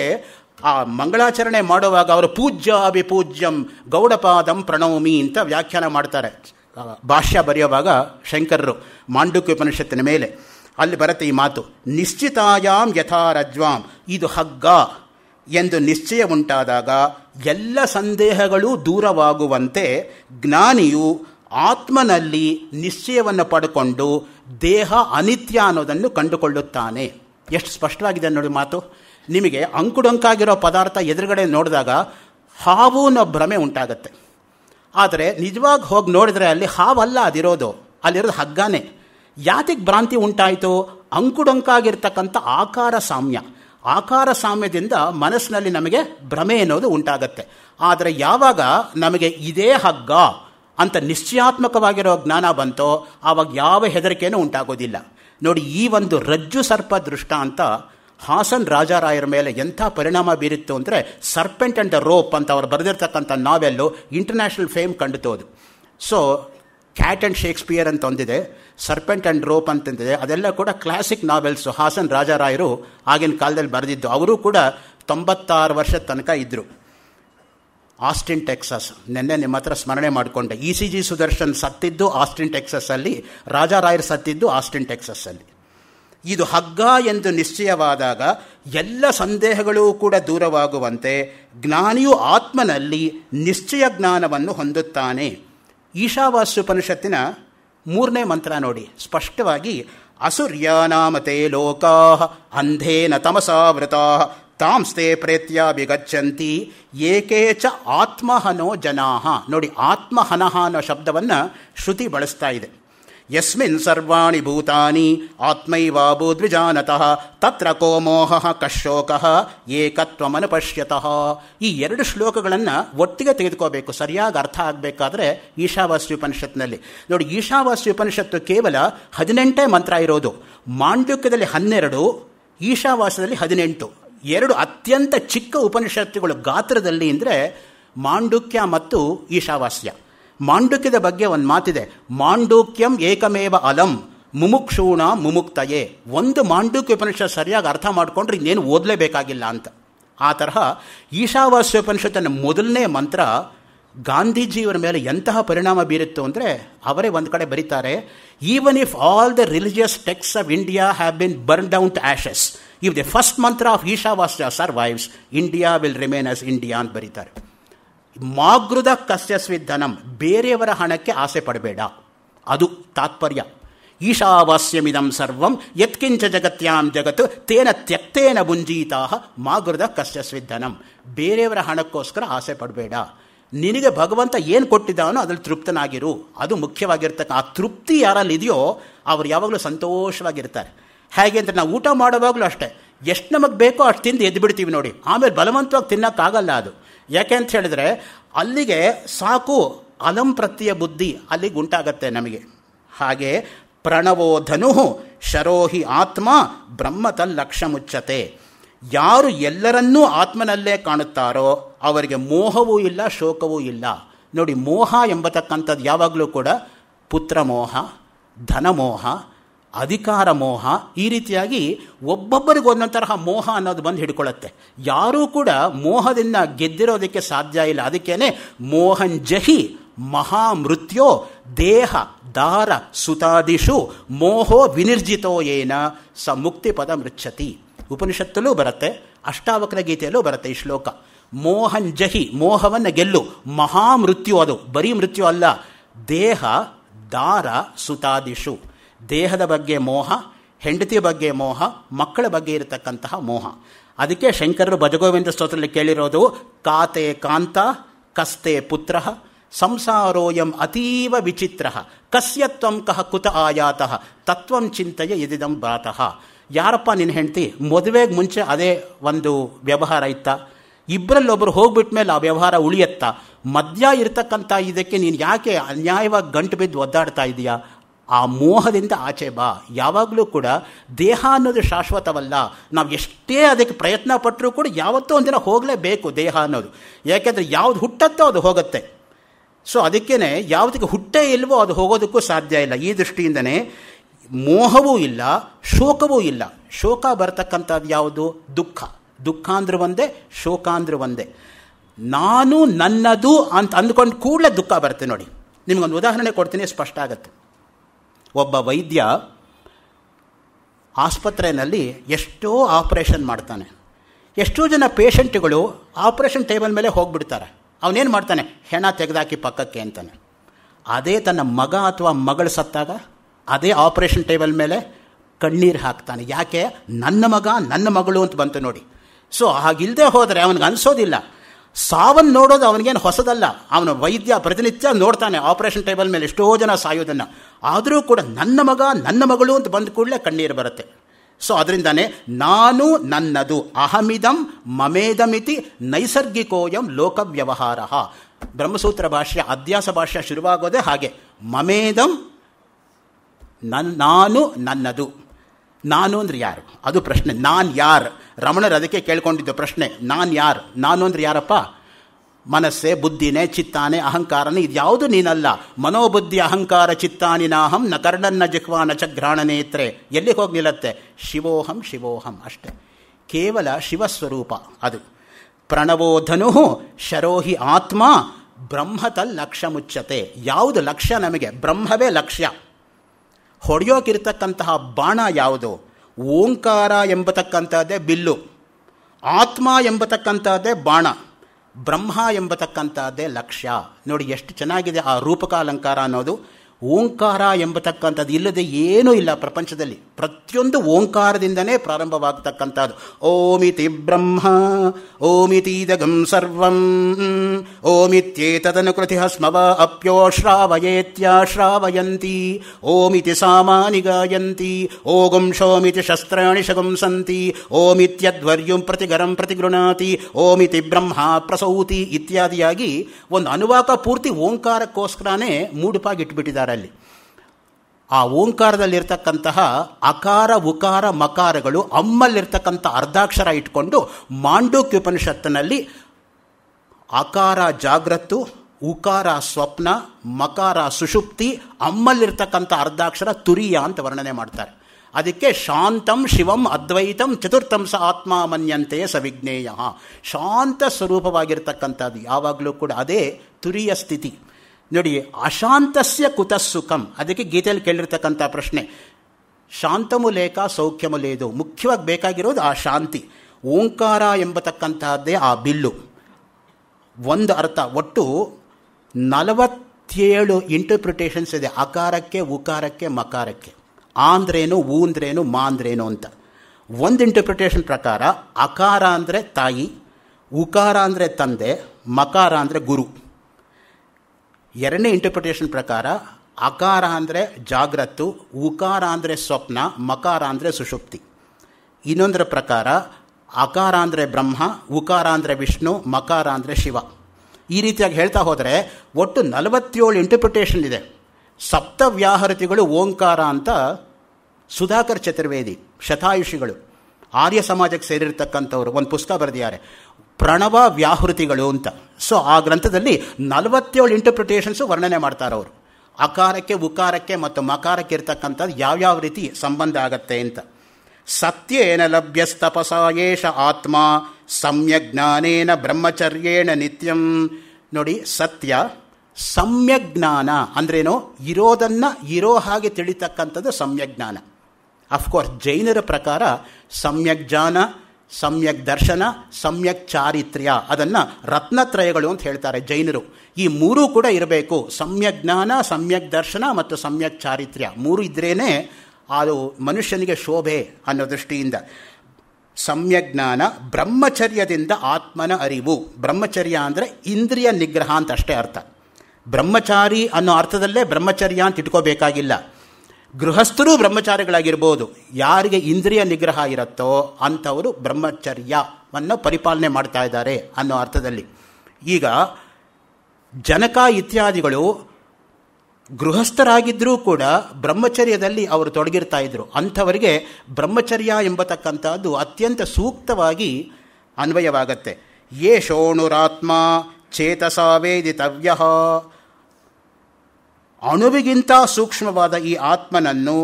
[SPEAKER 1] ಆ ಮಂಗಳಾಚರಣೆ ಮಾಡುವಾಗ ಅವರು ಪೂಜ್ಯ ಅಭಿಪೂಜ್ಯಂ ಗೌಡಪಾದಂ ಪ್ರಣವಮಿ ಅಂತ ವ್ಯಾಖ್ಯಾನ ಮಾಡ್ತಾರೆ ಭಾಷ್ಯ ಬರೆಯುವಾಗ ಶಂಕರರು ಮಾಂಡುಕ್ಯ ಉಪನಿಷತ್ತಿನ ಮೇಲೆ ಅಲ್ಲಿ ಬರುತ್ತೆ ಈ ಮಾತು ನಿಶ್ಚಿತಾಯಾಮ್ ಯಥಾ ರಜ್ವಾಂ ಇದು ಹಗ್ಗ ಎಂದು ನಿಶ್ಚಯ ಉಂಟಾದಾಗ ಎಲ್ಲ ಸಂದೇಹಗಳೂ ದೂರವಾಗುವಂತೆ ಜ್ಞಾನಿಯು ಆತ್ಮನಲ್ಲಿ ನಿಶ್ಚಯವನ್ನು ಪಡ್ಕೊಂಡು ದೇಹ ಅನಿತ್ಯ ಅನ್ನೋದನ್ನು ಕಂಡುಕೊಳ್ಳುತ್ತಾನೆ ಎಷ್ಟು ಸ್ಪಷ್ಟವಾಗಿದೆ ನೋಡಿ ಮಾತು ನಿಮಗೆ ಅಂಕುಡೊಂಕಾಗಿರೋ ಪದಾರ್ಥ ಎದುರುಗಡೆ ನೋಡಿದಾಗ ಹಾವು ಅನ್ನೋ ಭ್ರಮೆ ಉಂಟಾಗುತ್ತೆ ಆದರೆ ನಿಜವಾಗಿ ಹೋಗಿ ನೋಡಿದರೆ ಅಲ್ಲಿ ಹಾವಲ್ಲ ಅದಿರೋದು ಅಲ್ಲಿರೋದು ಹಗ್ಗಾನೇ ಯಾತಿಗೆ ಭ್ರಾಂತಿ ಉಂಟಾಯಿತು ಅಂಕುಡೊಂಕಾಗಿರ್ತಕ್ಕಂಥ ಆಕಾರ ಸಾಮ್ಯ ಆಕಾರ ಸಾಮ್ಯದಿಂದ ಮನಸ್ಸಿನಲ್ಲಿ ನಮಗೆ ಭ್ರಮೆ ಅನ್ನೋದು ಉಂಟಾಗತ್ತೆ ಆದರೆ ಯಾವಾಗ ನಮಗೆ ಇದೇ ಹಗ್ಗ ಅಂತ ನಿಶ್ಚಯಾತ್ಮಕವಾಗಿರೋ ಜ್ಞಾನ ಬಂತೋ ಆವಾಗ ಯಾವ ಹೆದರಿಕೆಯೂ ಉಂಟಾಗೋದಿಲ್ಲ ನೋಡಿ ಈ ಒಂದು ರಜ್ಜು ಸರ್ಪ ದೃಷ್ಟ ಅಂತ ಹಾಸನ್ ರಾಜಾರಾಯರ ಮೇಲೆ ಎಂಥ ಪರಿಣಾಮ ಬೀರಿತ್ತು ಅಂದರೆ ಸರ್ಪೆಂಟ್ ಆ್ಯಂಡ್ ದ ರೋಪ್ ಅಂತ ಅವರು ಬರೆದಿರ್ತಕ್ಕಂಥ ನಾವೆಲ್ಲು ಇಂಟರ್ನ್ಯಾಷನಲ್ ಫೇಮ್ ಕಂಡುತೋದು ಸೊ ಕ್ಯಾಟ್ ಆ್ಯಂಡ್ ಶೇಕ್ಸ್ಪಿಯರ್ ಅಂತ ಒಂದಿದೆ ಸರ್ಪೆಂಟ್ ಆ್ಯಂಡ್ ರೋಪ್ ಅಂತಂದಿದೆ ಅದೆಲ್ಲ ಕೂಡ ಕ್ಲಾಸಿಕ್ ನಾವೆಲ್ಸು ಹಾಸನ್ ರಾಜಾರಾಯರು ಆಗಿನ ಕಾಲದಲ್ಲಿ ಬರೆದಿದ್ದು ಅವರು ಕೂಡ ತೊಂಬತ್ತಾರು ವರ್ಷದ ತನಕ ಇದ್ದರು ಆಸ್ಟಿನ್ ಟೆಕ್ಸಸ್ ನಿನ್ನೆ ನಿಮ್ಮ ಹತ್ರ ಸ್ಮರಣೆ ಮಾಡಿಕೊಂಡೆ E e C G Sudarshan ಸತ್ತಿದ್ದು ಆಸ್ಟಿನ್ ಟೆಕ್ಸಸ್ಸಲ್ಲಿ ರಾಜಾರಾಯರು ಸತ್ತಿದ್ದು ಆಸ್ಟಿನ್ ಟೆಕ್ಸಸ್ಸಲ್ಲಿ ಇದು ಹಗ್ಗ ಎಂದು ನಿಶ್ಚಯವಾದಾಗ ಎಲ್ಲ ಸಂದೇಹಗಳೂ ಕೂಡ ದೂರವಾಗುವಂತೆ ಜ್ಞಾನಿಯು ಆತ್ಮನಲ್ಲಿ ನಿಶ್ಚಯ ಜ್ಞಾನವನ್ನು ಹೊಂದುತ್ತಾನೆ ಈಶಾವಾಸ್ಯುಪನಿಷತ್ತಿನ ಮೂರನೇ ಮಂತ್ರ ನೋಡಿ ಸ್ಪಷ್ಟವಾಗಿ ಅಸುರ್ಯಾನಾಮತೆ ಲೋಕಾ ಅಂಧೇನ ತಮಸಾವೃತಾ ತಾಂಸ್ತೆ ಪ್ರೇತ್ಯ ಬಿಗಚ್ಚಂತಿ ಏಕೇಚ ಆತ್ಮಹನೋ ಜನಾಹ ನೋಡಿ ಆತ್ಮಹನಃ ಅನ್ನೋ ಶಬ್ದವನ್ನು ಶ್ರುತಿ ಬಳಸ್ತಾ ಇದೆ ಯಸ್ಮಿನ್ ಸರ್ವಾಣಿ ಭೂತಾನಿ ಆತ್ಮೈವಾಬೋ ದ್ವಿಜಾನತಃ ತತ್ರ ಕೋ ಮೋಹ ಕಶೋಕ ಪಶ್ಯತಃ ಈ ಎರಡು ಶ್ಲೋಕಗಳನ್ನು ಒಟ್ಟಿಗೆ ತೆಗೆದುಕೋಬೇಕು ಸರಿಯಾಗಿ ಅರ್ಥ ಆಗಬೇಕಾದ್ರೆ ಈಶಾವಾಸ್ಯ ಉಪನಿಷತ್ನಲ್ಲಿ ನೋಡಿ ಈಶಾವಾಸ್ಯ ಉಪನಿಷತ್ತು ಕೇವಲ ಹದಿನೆಂಟೇ ಮಂತ್ರ ಇರೋದು ಮಾಂಡುಕ್ಯದಲ್ಲಿ ಹನ್ನೆರಡು ಈಶಾವಾಸ್ಯದಲ್ಲಿ ಹದಿನೆಂಟು ಎರಡು ಅತ್ಯಂತ ಚಿಕ್ಕ ಉಪನಿಷತ್ತುಗಳು ಗಾತ್ರದಲ್ಲಿ ಅಂದರೆ ಮಾಂಡುಕ್ಯ ಮತ್ತು ಈಶಾವಾಸ್ಯ ಮಾಂಡುಕ್ಯದ ಬಗ್ಗೆ ಒಂದು ಮಾತಿದೆ ಮಾಂಡುಕ್ಯಂ ಏಕಮೇವ ಅಲಂ ಮುಮುಕ್ಷೂಣ ಮುಮುಕ್ತಯೇ ಒಂದು ಮಾಂಡುಕ್ಯ ಉಪನಿಷತ್ ಸರಿಯಾಗಿ ಅರ್ಥ ಮಾಡಿಕೊಂಡ್ರೆ ಇನ್ನೇನು ಓದಲೇಬೇಕಾಗಿಲ್ಲ ಅಂತ ಆ ತರಹ ಈಶಾವಾಸ್ಯ ಉಪನಿಷತ್ತಿನ ಮೊದಲನೇ ಮಂತ್ರ ಗಾಂಧೀಜಿಯವರ ಮೇಲೆ ಎಂತಹ ಪರಿಣಾಮ ಬೀರಿತ್ತು ಅಂದರೆ ಅವರೇ ಒಂದು ಕಡೆ ಬರೀತಾರೆ even if all the religious text of India have been burn down to ashes if the first mantra of Ishavasya survives India will remain as India ಅಂತ ಬರೀತಾರೆ ಮಾಗೃದ ಧನಂ ಬೇರೆಯವರ ಹಣಕ್ಕೆ ಆಸೆ ಪಡಬೇಡ ಅದು ತಾತ್ಪರ್ಯ ಈಶಾವಾಸ್ಯಮಿದಂ ಸರ್ವಂ ಯತ್ಕಿಂಚ ಜಗತ್ಯಾಂ ಜಗತ್ತು ತೇನ ತ್ಯಕ್ತೇನ ಬುಂಜೀತಾ ಮಾಗೃದ ಕಸ್ಯಸ್ವಿಧನಂ ಬೇರೆಯವರ ಹಣಕ್ಕೋಸ್ಕರ ಆಸೆ ಪಡಬೇಡ ನಿನಗೆ ಭಗವಂತ ಏನು ಕೊಟ್ಟಿದ್ದಾನೋ ಅದ್ರಲ್ಲಿ ತೃಪ್ತನಾಗಿರು ಅದು ಮುಖ್ಯವಾಗಿರ್ತಕ್ಕ ಆ ತೃಪ್ತಿ ಯಾರಲ್ಲಿ ಇದೆಯೋ ಅವ್ರು ಯಾವಾಗಲೂ ಸಂತೋಷವಾಗಿರ್ತಾರೆ ಹೇಗೆ ಅಂದರೆ ನಾವು ಊಟ ಮಾಡುವಾಗಲೂ ಅಷ್ಟೇ ಎಷ್ಟು ನಮಗೆ ಬೇಕೋ ಅಷ್ಟು ತಿಂದು ಎದ್ದು ನೋಡಿ ಆಮೇಲೆ ಬಲವಂತವಾಗಿ ತಿನ್ನೋಕ್ಕಾಗಲ್ಲ ಅದು ಯಾಕೆ ಅಂತ ಹೇಳಿದ್ರೆ ಅಲ್ಲಿಗೆ ಸಾಕು ಅಲಂಪ್ರತ್ಯ ಬುದ್ಧಿ ಅಲ್ಲಿ ಉಂಟಾಗತ್ತೆ ನಮಗೆ ಹಾಗೆ ಪ್ರಣವೋ ಧನು ಶರೋಹಿ ಆತ್ಮ ಬ್ರಹ್ಮ ತಲ್ಲಕ್ಷ ಮುಚ್ಚತೆ ಯಾರು ಎಲ್ಲರನ್ನೂ ಆತ್ಮನಲ್ಲೇ ಕಾಣುತ್ತಾರೋ ಅವರಿಗೆ ಮೋಹವೂ ಇಲ್ಲ ಶೋಕವೂ ಇಲ್ಲ ನೋಡಿ ಮೋಹ ಎಂಬತಕ್ಕಂಥದ್ದು ಯಾವಾಗಲೂ ಕೂಡ ಪುತ್ರಮೋಹ ಧನಮೋಹ ಅಧಿಕಾರ ಮೋಹ ಈ ರೀತಿಯಾಗಿ ಒಬ್ಬೊಬ್ಬರಿಗೆ ಒಂದೊಂದು ತರಹ ಮೋಹ ಅನ್ನೋದು ಬಂದು ಹಿಡ್ಕೊಳ್ಳುತ್ತೆ ಯಾರೂ ಕೂಡ ಮೋಹದಿಂದ ಗೆದ್ದಿರೋದಕ್ಕೆ ಸಾಧ್ಯ ಇಲ್ಲ ಅದಕ್ಕೇನೆ ಮೋಹನ್ ಜಹಿ ಮಹಾಮೃತ್ಯೋ ದೇಹ ದಾರ ಸುತಾದಿಷು ಮೋಹೋ ವಿನಿರ್ಜಿತೋ ಏನ ಸ ಮುಕ್ತಿ ಪದ ಮೃಚ್ಛತಿ ಉಪನಿಷತ್ತಲ್ಲೂ ಬರುತ್ತೆ ಅಷ್ಟಾವಕ್ರ ಗೀತೆಯಲ್ಲೂ ಬರುತ್ತೆ ಈ ಶ್ಲೋಕ ಮೋಹನ್ ಜಹಿ ಮೋಹವನ್ನು ಗೆಲ್ಲು ಮಹಾಮೃತ್ಯು ಅದು ಬರೀ ಮೃತ್ಯು ಅಲ್ಲ ದೇಹ ದಾರ ಸುತಾದಿಷು ದೇಹದ ಬಗ್ಗೆ ಮೋಹ ಹೆಂಡತಿಯ ಬಗ್ಗೆ ಮೋಹ ಮಕ್ಕಳ ಬಗ್ಗೆ ಇರತಕ್ಕಂತಹ ಮೋಹ ಅದಕ್ಕೆ ಶಂಕರರು ಭಜಗೋವಿಂದ ಸ್ತೋತ್ರದಲ್ಲಿ ಕೇಳಿರೋದು ಕಾತೆ ಕಾಂತ ಕಸ್ತೆ ಪುತ್ರ ಸಂಸಾರೋಯಂ ಅತೀವ ವಿಚಿತ್ರ ಕಸ್ಯ ಕಹ ಕುತ ಆಯಾತಃ ತತ್ವಂ ಚಿಂತೆಯ ಇದಿದಂ ಬಾತಃ ಯಾರಪ್ಪ ನಿನ್ನ ಹೆಂಡತಿ ಮದುವೆಗೆ ಮುಂಚೆ ಅದೇ ಒಂದು ವ್ಯವಹಾರ ಇತ್ತ ಇಬ್ಬರಲ್ಲೊಬ್ಬರು ಹೋಗ್ಬಿಟ್ಟ ಮೇಲೆ ಆ ವ್ಯವಹಾರ ಉಳಿಯತ್ತಾ ಮದ್ಯ ಇರತಕ್ಕಂಥ ಇದಕ್ಕೆ ನೀನು ಯಾಕೆ ಅನ್ಯಾಯವಾಗಿ ಗಂಟು ಬಿದ್ದು ಒದ್ದಾಡ್ತಾ ಇದೆಯಾ ಆ ಮೋಹದಿಂದ ಆಚೆ ಬಾ ಯಾವಾಗಲೂ ಕೂಡ ದೇಹ ಅನ್ನೋದು ಶಾಶ್ವತವಲ್ಲ ನಾವು ಎಷ್ಟೇ ಅದಕ್ಕೆ ಪ್ರಯತ್ನ ಪಟ್ಟರೂ ಕೂಡ ಯಾವತ್ತೋ ಒಂದಿನ ಹೋಗಲೇಬೇಕು ದೇಹ ಅನ್ನೋದು ಯಾಕೆಂದರೆ ಯಾವುದು ಹುಟ್ಟತ್ತೋ ಅದು ಹೋಗುತ್ತೆ ಸೊ ಅದಕ್ಕೇ ಯಾವುದಕ್ಕೆ ಹುಟ್ಟೇ ಇಲ್ವೋ ಅದು ಹೋಗೋದಕ್ಕೂ ಸಾಧ್ಯ ಇಲ್ಲ ಈ ದೃಷ್ಟಿಯಿಂದನೇ ಮೋಹವೂ ಇಲ್ಲ ಶೋಕವೂ ಇಲ್ಲ ಶೋಕ ಬರ್ತಕ್ಕಂಥದ್ದು ಯಾವುದು ದುಃಖ ದುಃಖ ಅಂದ್ರೆ ಒಂದೇ ಶೋಕ ಅಂದ್ರೆ ಒಂದೇ ನಾನು ನನ್ನದು ಅಂತ ಅಂದ್ಕೊಂಡು ಕೂಡಲೇ ದುಃಖ ಬರುತ್ತೆ ನೋಡಿ ನಿಮಗೊಂದು ಉದಾಹರಣೆ ಕೊಡ್ತೀನಿ ಸ್ಪಷ್ಟ ಆಗುತ್ತೆ ಒಬ್ಬ ವೈದ್ಯ ಆಸ್ಪತ್ರೆಯಲ್ಲಿ ಎಷ್ಟೋ ಆಪ್ರೇಷನ್ ಮಾಡ್ತಾನೆ ಎಷ್ಟೋ ಜನ ಪೇಷಂಟ್ಗಳು ಆಪ್ರೇಷನ್ ಟೇಬಲ್ ಮೇಲೆ ಹೋಗಿಬಿಡ್ತಾರೆ ಅವನೇನು ಮಾಡ್ತಾನೆ ಹೆಣ ತೆಗೆದಾಕಿ ಪಕ್ಕಕ್ಕೆ ಅಂತಾನೆ ಅದೇ ತನ್ನ ಮಗ ಅಥವಾ ಮಗಳು ಸತ್ತಾಗ ಅದೇ ಆಪ್ರೇಷನ್ ಟೇಬಲ್ ಮೇಲೆ ಕಣ್ಣೀರು ಹಾಕ್ತಾನೆ ಯಾಕೆ ನನ್ನ ಮಗ ನನ್ನ ಮಗಳು ಅಂತ ಬಂತು ನೋಡಿ ಸೊ ಹಾಗಿಲ್ಲದೆ ಹೋದರೆ ಅವನಿಗೆ ಅನಿಸೋದಿಲ್ಲ ಸಾವನ್ನು ನೋಡೋದು ಅವನಿಗೇನು ಹೊಸದಲ್ಲ ಅವನ ವೈದ್ಯ ಪ್ರತಿನಿತ್ಯ ನೋಡ್ತಾನೆ ಆಪರೇಷನ್ ಟೇಬಲ್ ಮೇಲೆ ಎಷ್ಟೋ ಜನ ಸಾಯೋದನ್ನು ಆದರೂ ಕೂಡ ನನ್ನ ಮಗ ನನ್ನ ಮಗಳು ಅಂತ ಬಂದ ಕೂಡಲೇ ಕಣ್ಣೀರು ಬರುತ್ತೆ ಸೊ ಅದರಿಂದಾನೆ ನಾನು ನನ್ನದು ಅಹಮಿದಂ ಮಮೇದಮಿತಿ ನೈಸರ್ಗಿಕೋಯಂ ಲೋಕವ್ಯವಹಾರ ಬ್ರಹ್ಮಸೂತ್ರ ಭಾಷೆ ಅಧ್ಯಾಸ ಭಾಷೆ ಶುರುವಾಗೋದೇ ಹಾಗೆ ಮಮೇದಂ ನಾನು ನನ್ನದು ನಾನು ಅಂದರೆ ಯಾರು ಅದು ಪ್ರಶ್ನೆ ನಾನು ಯಾರು ರಮಣರು ಅದಕ್ಕೆ ಕೇಳ್ಕೊಂಡಿದ್ದು ಪ್ರಶ್ನೆ ನಾನು ಯಾರು ನಾನು ಅಂದರೆ ಯಾರಪ್ಪ ಮನಸ್ಸೇ ಬುದ್ಧಿನೇ ಚಿತ್ತಾನೆ ಅಹಂಕಾರನೇ ಇದ್ಯಾವುದು ನೀನಲ್ಲ ಮನೋಬುದ್ಧಿ ಅಹಂಕಾರ ಚಿತ್ತಾನಿನಾಹಂ ನ ಕರ್ಣನ್ನ ಜಿಹ್ವಾನ ಚಘ್ರಾಣನೇ ನೇತ್ರೆ ಎಲ್ಲಿ ಹೋಗಿ ನಿಲ್ಲತ್ತೆ ಶಿವೋಹಂ ಶಿವೋಹಂ ಅಷ್ಟೆ ಕೇವಲ ಶಿವಸ್ವರೂಪ ಅದು ಪ್ರಣವೋಧನು ಶರೋಹಿ ಆತ್ಮ ಬ್ರಹ್ಮ ಲಕ್ಷ್ಯ ಮುಚ್ಚತೆ ಯಾವುದು ಲಕ್ಷ್ಯ ನಮಗೆ ಬ್ರಹ್ಮವೇ ಲಕ್ಷ್ಯ ಹೊಡೆಯೋಕಿರ್ತಕ್ಕಂತಹ ಬಾಣ ಯಾವುದು ಓಂಕಾರ ಎಂಬತಕ್ಕಂಥದ್ದೇ ಬಿಲ್ಲು ಆತ್ಮ ಎಂಬತಕ್ಕಂಥದ್ದೇ ಬಾಣ ಬ್ರಹ್ಮ ಎಂಬತಕ್ಕಂಥದ್ದೇ ಲಕ್ಷ್ಯ ನೋಡಿ ಎಷ್ಟು ಚೆನ್ನಾಗಿದೆ ಆ ರೂಪಕ ಅಲಂಕಾರ ಅನ್ನೋದು ಓಂಕಾರ ಎಂಬತಕ್ಕಂಥದ್ದು ಇಲ್ಲದೆ ಏನೂ ಇಲ್ಲ ಪ್ರಪಂಚದಲ್ಲಿ ಪ್ರತಿಯೊಂದು ಓಂಕಾರದಿಂದನೇ ಪ್ರಾರಂಭವಾಗತಕ್ಕಂಥದ್ದು ಓಮಿತಿ ಬ್ರಹ್ಮ ಓಮಿತೀದಗಂ ಸರ್ವಂ ಓಮಿತ್ಯೇತದನು ಕೃತಿ ಸ್ಮವ ಅಪ್ಯೋ ಶ್ರಾವಯೇತ್ಯ ಶ್ರಾವಯಂತಿ ಓಮಿತಿ ಸಾಮಾನಿ ಗಾಯಂತಿ ಓಗುಂ ಶೋಮಿತಿ ಶಸ್ತ್ರಾಣಿ ಶಗುಂಸಂತಿ ಓಮಿತ್ಯಧ್ವರ್ಯುಂ ಪ್ರತಿಗರಂ ಪ್ರತಿಗೃಣಾತಿ ಓಮಿತಿ ಬ್ರಹ್ಮ ಪ್ರಸೌತಿ ಇತ್ಯಾದಿಯಾಗಿ ಒಂದು ಅನುವಾಕ ಪೂರ್ತಿ ಓಂಕಾರಕ್ಕೋಸ್ಕರನೇ ಮೂಡುಪಾಗಿಟ್ಟುಬಿಟ್ಟಿದ್ದಾರೆ ಅಲ್ಲಿ ಆ ಓಂಕಾರದಲ್ಲಿರ್ತಕ್ಕಂತಹ ಅಕಾರ ಉಕಾರ ಮಕಾರಗಳು ಅಮ್ಮಲ್ಲಿರ್ತಕ್ಕಂಥ ಅರ್ಧಾಕ್ಷರ ಇಟ್ಕೊಂಡು ಮಾಂಡೂಕ್ಯುಪನಿಷತ್ತಿನಲ್ಲಿ ಅಕಾರ ಜಾಗ್ರತ್ತು ಉಕಾರ ಸ್ವಪ್ನ ಮಕಾರ ಸುಷುಪ್ತಿ ಅಮ್ಮಲ್ಲಿರ್ತಕ್ಕಂಥ ಅರ್ಧಾಕ್ಷರ ತುರಿಯ ಅಂತ ವರ್ಣನೆ ಮಾಡ್ತಾರೆ ಅದಕ್ಕೆ ಶಾಂತಂ ಶಿವಂ ಅದ್ವೈತಂ ಚತುರ್ಥಂ ಸ ಆತ್ಮ ಮನ್ಯಂತೆಯೇ ಸವಿಜ್ಞೇಯ ಶಾಂತ ಸ್ವರೂಪವಾಗಿರ್ತಕ್ಕಂಥದ್ದು ಯಾವಾಗಲೂ ಕೂಡ ಅದೇ ತುರಿಯ ಸ್ಥಿತಿ ನೋಡಿ ಅಶಾಂತಸ್ಯ ಸುಖಂ ಅದಕ್ಕೆ ಗೀತೆಯಲ್ಲಿ ಕೇಳಿರ್ತಕ್ಕಂಥ ಪ್ರಶ್ನೆ ಶಾಂತಮು ಲೇಖ ಸೌಖ್ಯಮು ಲೇದು ಮುಖ್ಯವಾಗಿ ಬೇಕಾಗಿರೋದು ಆ ಶಾಂತಿ ಓಂಕಾರ ಎಂಬತಕ್ಕಂತಹದ್ದೇ ಆ ಬಿಲ್ಲು ಒಂದು ಅರ್ಥ ಒಟ್ಟು ನಲವತ್ತೇಳು ಇಂಟರ್ಪ್ರಿಟೇಷನ್ಸ್ ಇದೆ ಅಕಾರಕ್ಕೆ ಉಕಾರಕ್ಕೆ ಮಕಾರಕ್ಕೆ ಆಂದ್ರೇನು ಊಂದ್ರೇನು ಮಾಂದ್ರೇನು ಅಂತ ಒಂದು ಇಂಟರ್ಪ್ರಿಟೇಷನ್ ಪ್ರಕಾರ ಅಕಾರ ಅಂದರೆ ತಾಯಿ ಉಕಾರ ಅಂದರೆ ತಂದೆ ಮಕಾರ ಅಂದರೆ ಗುರು ಎರಡನೇ ಇಂಟರ್ಪ್ರಿಟೇಷನ್ ಪ್ರಕಾರ ಅಕಾರ ಅಂದರೆ ಜಾಗ್ರತ್ತು ಉಕಾರ ಅಂದರೆ ಸ್ವಪ್ನ ಮಕಾರ ಅಂದರೆ ಸುಷುಪ್ತಿ ಇನ್ನೊಂದರ ಪ್ರಕಾರ ಅಕಾರ ಅಂದರೆ ಬ್ರಹ್ಮ ಉಕಾರ ಅಂದರೆ ವಿಷ್ಣು ಮಕಾರ ಅಂದರೆ ಶಿವ ಈ ರೀತಿಯಾಗಿ ಹೇಳ್ತಾ ಹೋದರೆ ಒಟ್ಟು ನಲವತ್ತೇಳು ಇಂಟರ್ಪ್ರಿಟೇಷನ್ ಇದೆ ಸಪ್ತ ವ್ಯಾಹೃತಿಗಳು ಓಂಕಾರ ಅಂತ ಸುಧಾಕರ್ ಚತುರ್ವೇದಿ ಶತಾಯುಷಿಗಳು ಆರ್ಯ ಸಮಾಜಕ್ಕೆ ಸೇರಿರ್ತಕ್ಕಂಥವ್ರು ಒಂದು ಪುಸ್ತಕ ಬರೆದಿದ್ದಾರೆ ಪ್ರಣವ ವ್ಯಾಹೃತಿಗಳು ಅಂತ ಸೊ ಆ ಗ್ರಂಥದಲ್ಲಿ ನಲವತ್ತೇಳು ಇಂಟರ್ಪ್ರಿಟೇಷನ್ಸು ವರ್ಣನೆ ಮಾಡ್ತಾರೆ ಅವರು ಅಕಾರಕ್ಕೆ ಉಕಾರಕ್ಕೆ ಮತ್ತು ಮಕಾರಕ್ಕೆ ಇರ್ತಕ್ಕಂಥದ್ದು ಯಾವ್ಯಾವ ರೀತಿ ಸಂಬಂಧ ಆಗತ್ತೆ ಅಂತ ಸತ್ಯೇನ ಲಭ್ಯ ಏಷ ಆತ್ಮ ಸಮ್ಯಜ್ಞಾನೇನ ಬ್ರಹ್ಮಚರ್ಯೇಣ ನಿತ್ಯಂ ನೋಡಿ ಸತ್ಯ ಸಮ್ಯಜ್ಞಾನ ಅಂದ್ರೇನು ಇರೋದನ್ನು ಇರೋ ಹಾಗೆ ತಿಳಿತಕ್ಕಂಥದ್ದು ಸಮ್ಯಜ್ಞಾನ ಅಫ್ಕೋರ್ಸ್ ಜೈನರ ಪ್ರಕಾರ ಸಮ್ಯಜ್ಞಾನ ಸಮ್ಯಕ್ ದರ್ಶನ ಸಮ್ಯಕ್ ಚಾರಿತ್ರ್ಯ ಅದನ್ನು ರತ್ನತ್ರಯಗಳು ಅಂತ ಹೇಳ್ತಾರೆ ಜೈನರು ಈ ಮೂರೂ ಕೂಡ ಇರಬೇಕು ಸಮ್ಯಕ್ ಜ್ಞಾನ ಸಮ್ಯಕ್ ದರ್ಶನ ಮತ್ತು ಸಮ್ಯಕ್ ಚಾರಿತ್ರ್ಯ ಮೂರು ಇದ್ರೇ ಅದು ಮನುಷ್ಯನಿಗೆ ಶೋಭೆ ಅನ್ನೋ ದೃಷ್ಟಿಯಿಂದ ಜ್ಞಾನ ಬ್ರಹ್ಮಚರ್ಯದಿಂದ ಆತ್ಮನ ಅರಿವು ಬ್ರಹ್ಮಚರ್ಯ ಅಂದರೆ ಇಂದ್ರಿಯ ನಿಗ್ರಹ ಅಂತ ಅಷ್ಟೇ ಅರ್ಥ ಬ್ರಹ್ಮಚಾರಿ ಅನ್ನೋ ಅರ್ಥದಲ್ಲೇ ಬ್ರಹ್ಮಚರ್ಯ ಅಂತ ಇಟ್ಕೋಬೇಕಾಗಿಲ್ಲ ಗೃಹಸ್ಥರೂ ಬ್ರಹ್ಮಚಾರಿಗಳಾಗಿರ್ಬೋದು ಯಾರಿಗೆ ಇಂದ್ರಿಯ ನಿಗ್ರಹ ಇರುತ್ತೋ ಅಂಥವರು ಬ್ರಹ್ಮಚರ್ಯವನ್ನು ಪರಿಪಾಲನೆ ಮಾಡ್ತಾ ಇದ್ದಾರೆ ಅನ್ನೋ ಅರ್ಥದಲ್ಲಿ ಈಗ ಜನಕ ಇತ್ಯಾದಿಗಳು ಗೃಹಸ್ಥರಾಗಿದ್ದರೂ ಕೂಡ ಬ್ರಹ್ಮಚರ್ಯದಲ್ಲಿ ಅವರು ತೊಡಗಿರ್ತಾ ಇದ್ದರು ಅಂಥವರಿಗೆ ಬ್ರಹ್ಮಚರ್ಯ ಎಂಬತಕ್ಕಂಥದ್ದು ಅತ್ಯಂತ ಸೂಕ್ತವಾಗಿ ಅನ್ವಯವಾಗತ್ತೆ ಯೇ ಶೋಣುರಾತ್ಮ ಚೇತಸಾವೇದಿತವ್ಯ ಅಣುವಿಗಿಂತ ಸೂಕ್ಷ್ಮವಾದ ಈ ಆತ್ಮನನ್ನು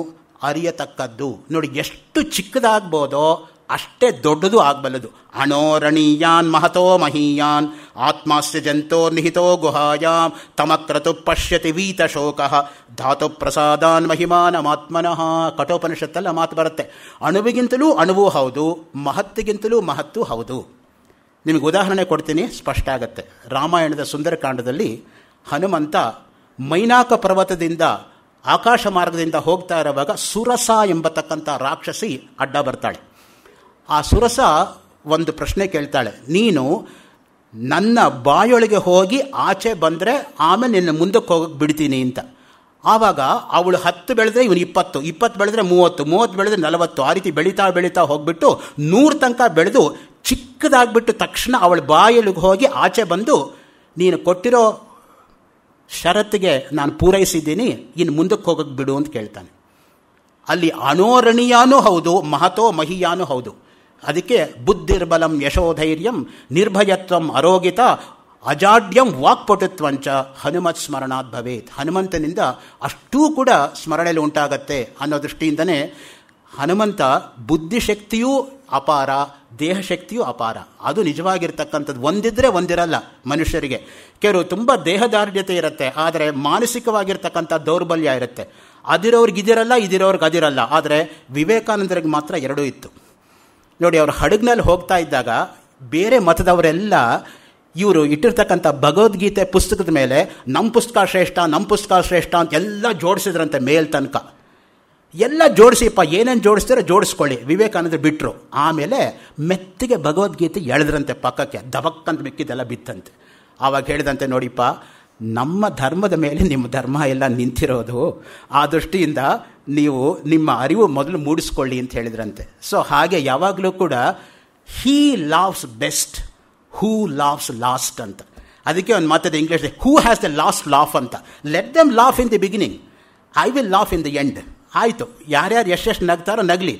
[SPEAKER 1] ಅರಿಯತಕ್ಕದ್ದು ನೋಡಿ ಎಷ್ಟು ಚಿಕ್ಕದಾಗ್ಬೋದೋ ಅಷ್ಟೇ ದೊಡ್ಡದು ಆಗಬಲ್ಲದು ಅಣೋರಣೀಯಾನ್ ಮಹತೋ ಮಹೀಯಾನ್ ಆತ್ಮಾಸ್ಯ ಜಂತೋ ನಿಹಿತೋ ಗುಹಾಯಾಂ ತಮಕ್ರತು ಪಶ್ಯತಿ ವೀತ ಶೋಕ ಧಾತು ಪ್ರಸಾದಾನ್ ಮಹಿಮಾನಮಾತ್ಮನಃ ಕಠೋಪನಿಷತ್ತಲ್ಲ ಮಾತು ಬರುತ್ತೆ ಅಣುವಿಗಿಂತಲೂ ಅಣುವು ಹೌದು ಮಹತ್ತಿಗಿಂತಲೂ ಮಹತ್ತು ಹೌದು ನಿಮಗೆ ಉದಾಹರಣೆ ಕೊಡ್ತೀನಿ ಸ್ಪಷ್ಟ ಆಗತ್ತೆ ರಾಮಾಯಣದ ಸುಂದರಕಾಂಡದಲ್ಲಿ ಹನುಮಂತ ಮೈನಾಕ ಪರ್ವತದಿಂದ ಆಕಾಶ ಮಾರ್ಗದಿಂದ ಹೋಗ್ತಾ ಇರುವಾಗ ಸುರಸ ಎಂಬತಕ್ಕಂಥ ರಾಕ್ಷಸಿ ಅಡ್ಡ ಬರ್ತಾಳೆ ಆ ಸುರಸ ಒಂದು ಪ್ರಶ್ನೆ ಕೇಳ್ತಾಳೆ ನೀನು ನನ್ನ ಬಾಯೊಳಗೆ ಹೋಗಿ ಆಚೆ ಬಂದರೆ ಆಮೇಲೆ ನಿನ್ನ ಮುಂದಕ್ಕೆ ಹೋಗಕ್ಕೆ ಬಿಡ್ತೀನಿ ಅಂತ ಆವಾಗ ಅವಳು ಹತ್ತು ಬೆಳೆದ್ರೆ ಇವನು ಇಪ್ಪತ್ತು ಇಪ್ಪತ್ತು ಬೆಳೆದ್ರೆ ಮೂವತ್ತು ಮೂವತ್ತು ಬೆಳೆದ್ರೆ ನಲವತ್ತು ಆ ರೀತಿ ಬೆಳೀತಾ ಬೆಳೀತಾ ಹೋಗ್ಬಿಟ್ಟು ನೂರು ತನಕ ಬೆಳೆದು ಚಿಕ್ಕದಾಗ್ಬಿಟ್ಟು ತಕ್ಷಣ ಅವಳ ಬಾಯೊಳಗೆ ಹೋಗಿ ಆಚೆ ಬಂದು ನೀನು ಕೊಟ್ಟಿರೋ ಷರತ್ತಿಗೆ ನಾನು ಪೂರೈಸಿದ್ದೀನಿ ಇನ್ನು ಮುಂದಕ್ಕೆ ಹೋಗಕ್ಕೆ ಬಿಡು ಅಂತ ಕೇಳ್ತಾನೆ ಅಲ್ಲಿ ಅನೋರಣೀಯಾನೂ ಹೌದು ಮಹತೋ ಮಹಿಯಾನೂ ಹೌದು ಅದಕ್ಕೆ ಬುದ್ಧಿರ್ಬಲಂ ಯಶೋಧೈರ್ಯಂ ನಿರ್ಭಯತ್ವಂ ಅರೋಗಿತ ಅಜಾಡ್ಯಂ ವಾಕ್ಪಟುತ್ವಂಚ ಹನುಮತ್ ಸ್ಮರಣಾತ್ ಭವೇತ್ ಹನುಮಂತನಿಂದ ಅಷ್ಟೂ ಕೂಡ ಸ್ಮರಣೆಯಲ್ಲಿ ಉಂಟಾಗತ್ತೆ ಅನ್ನೋ ದೃಷ್ಟಿಯಿಂದನೇ ಹನುಮಂತ ಬುದ್ಧಿಶಕ್ತಿಯೂ ಅಪಾರ ದೇಹ ಶಕ್ತಿಯು ಅಪಾರ ಅದು ನಿಜವಾಗಿರ್ತಕ್ಕಂಥದ್ದು ಒಂದಿದ್ರೆ ಒಂದಿರಲ್ಲ ಮನುಷ್ಯರಿಗೆ ಕೆಲವು ತುಂಬ ದೇಹದಾರ್ಢ್ಯತೆ ಇರುತ್ತೆ ಆದರೆ ಮಾನಸಿಕವಾಗಿರ್ತಕ್ಕಂಥ ದೌರ್ಬಲ್ಯ ಇರುತ್ತೆ ಅದಿರೋರ್ಗೆ ಇದಿರಲ್ಲ ಇದಿರೋರ್ಗೆ ಅದಿರಲ್ಲ ಆದರೆ ವಿವೇಕಾನಂದರಿಗೆ ಮಾತ್ರ ಎರಡೂ ಇತ್ತು ನೋಡಿ ಅವರು ಹಡಗಿನಲ್ಲಿ ಹೋಗ್ತಾ ಇದ್ದಾಗ ಬೇರೆ ಮತದವರೆಲ್ಲ ಇವರು ಇಟ್ಟಿರ್ತಕ್ಕಂಥ ಭಗವದ್ಗೀತೆ ಪುಸ್ತಕದ ಮೇಲೆ ನಮ್ಮ ಪುಸ್ತಕ ಶ್ರೇಷ್ಠ ನಮ್ಮ ಪುಸ್ತಕ ಶ್ರೇಷ್ಠ ಅಂತ ಎಲ್ಲ ಜೋಡಿಸಿದ್ರಂತೆ ಮೇಲ್ ತನಕ ಎಲ್ಲ ಜೋಡಿಸಿಪ್ಪ ಏನೇನು ಜೋಡಿಸ್ತೀರೋ ಜೋಡಿಸ್ಕೊಳ್ಳಿ ವಿವೇಕಾನಂದ ಬಿಟ್ಟರು ಆಮೇಲೆ ಮೆತ್ತಿಗೆ ಭಗವದ್ಗೀತೆ ಎಳೆದ್ರಂತೆ ಪಕ್ಕಕ್ಕೆ ದಬಕ್ಕಂತ ಮಿಕ್ಕಿದೆಲ್ಲ ಬಿತ್ತಂತೆ ಆವಾಗ ಹೇಳಿದಂತೆ ನೋಡಿಪ್ಪ ನಮ್ಮ ಧರ್ಮದ ಮೇಲೆ ನಿಮ್ಮ ಧರ್ಮ ಎಲ್ಲ ನಿಂತಿರೋದು ಆ ದೃಷ್ಟಿಯಿಂದ ನೀವು ನಿಮ್ಮ ಅರಿವು ಮೊದಲು ಮೂಡಿಸ್ಕೊಳ್ಳಿ ಅಂತ ಹೇಳಿದ್ರಂತೆ ಸೊ ಹಾಗೆ ಯಾವಾಗಲೂ ಕೂಡ ಹೀ ಲಾವ್ಸ್ ಬೆಸ್ಟ್ ಹೂ ಲಾವ್ಸ್ ಲಾಸ್ಟ್ ಅಂತ ಅದಕ್ಕೆ ಒಂದು ಮಾತಾದ English who has the last laugh ಅಂತ let them laugh in the beginning I will laugh in the end ಆಯಿತು ಯಾರ್ಯಾರು ಎಷ್ಟೆಷ್ಟು ನಗ್ತಾರೋ ನಗಲಿ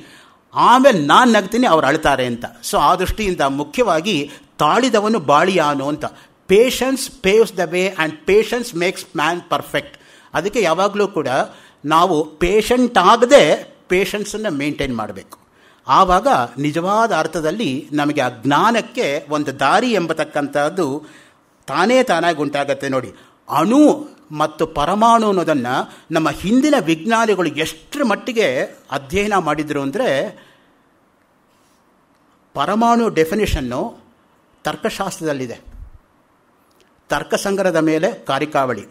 [SPEAKER 1] ಆಮೇಲೆ ನಾನು ನಗ್ತೀನಿ ಅವ್ರು ಅಳ್ತಾರೆ ಅಂತ ಸೊ ಆ ದೃಷ್ಟಿಯಿಂದ ಮುಖ್ಯವಾಗಿ ತಾಳಿದವನು ಬಾಳಿಯಾನು ಅಂತ patience paves the way and patience makes man perfect ಅದಕ್ಕೆ ಯಾವಾಗಲೂ ಕೂಡ ನಾವು ಪೇಷಂಟ್ ಆಗದೆ ಪೇಷನ್ಸನ್ನು ಮೇಂಟೈನ್ ಮಾಡಬೇಕು ಆವಾಗ ನಿಜವಾದ ಅರ್ಥದಲ್ಲಿ ನಮಗೆ ಆ ಜ್ಞಾನಕ್ಕೆ ಒಂದು ದಾರಿ ಎಂಬತಕ್ಕಂಥದ್ದು ತಾನೇ ತಾನಾಗಿ ಉಂಟಾಗತ್ತೆ ನೋಡಿ ಅಣು ಮತ್ತು ಪರಮಾಣು ಅನ್ನೋದನ್ನು ನಮ್ಮ ಹಿಂದಿನ ವಿಜ್ಞಾನಿಗಳು ಎಷ್ಟರ ಮಟ್ಟಿಗೆ ಅಧ್ಯಯನ ಮಾಡಿದರು ಅಂದರೆ ಪರಮಾಣು ಡೆಫಿನೇಷನ್ನು ತರ್ಕಶಾಸ್ತ್ರದಲ್ಲಿದೆ ತರ್ಕಸಂಗ್ರಹದ ಮೇಲೆ ಕಾರಿಕಾವಳಿ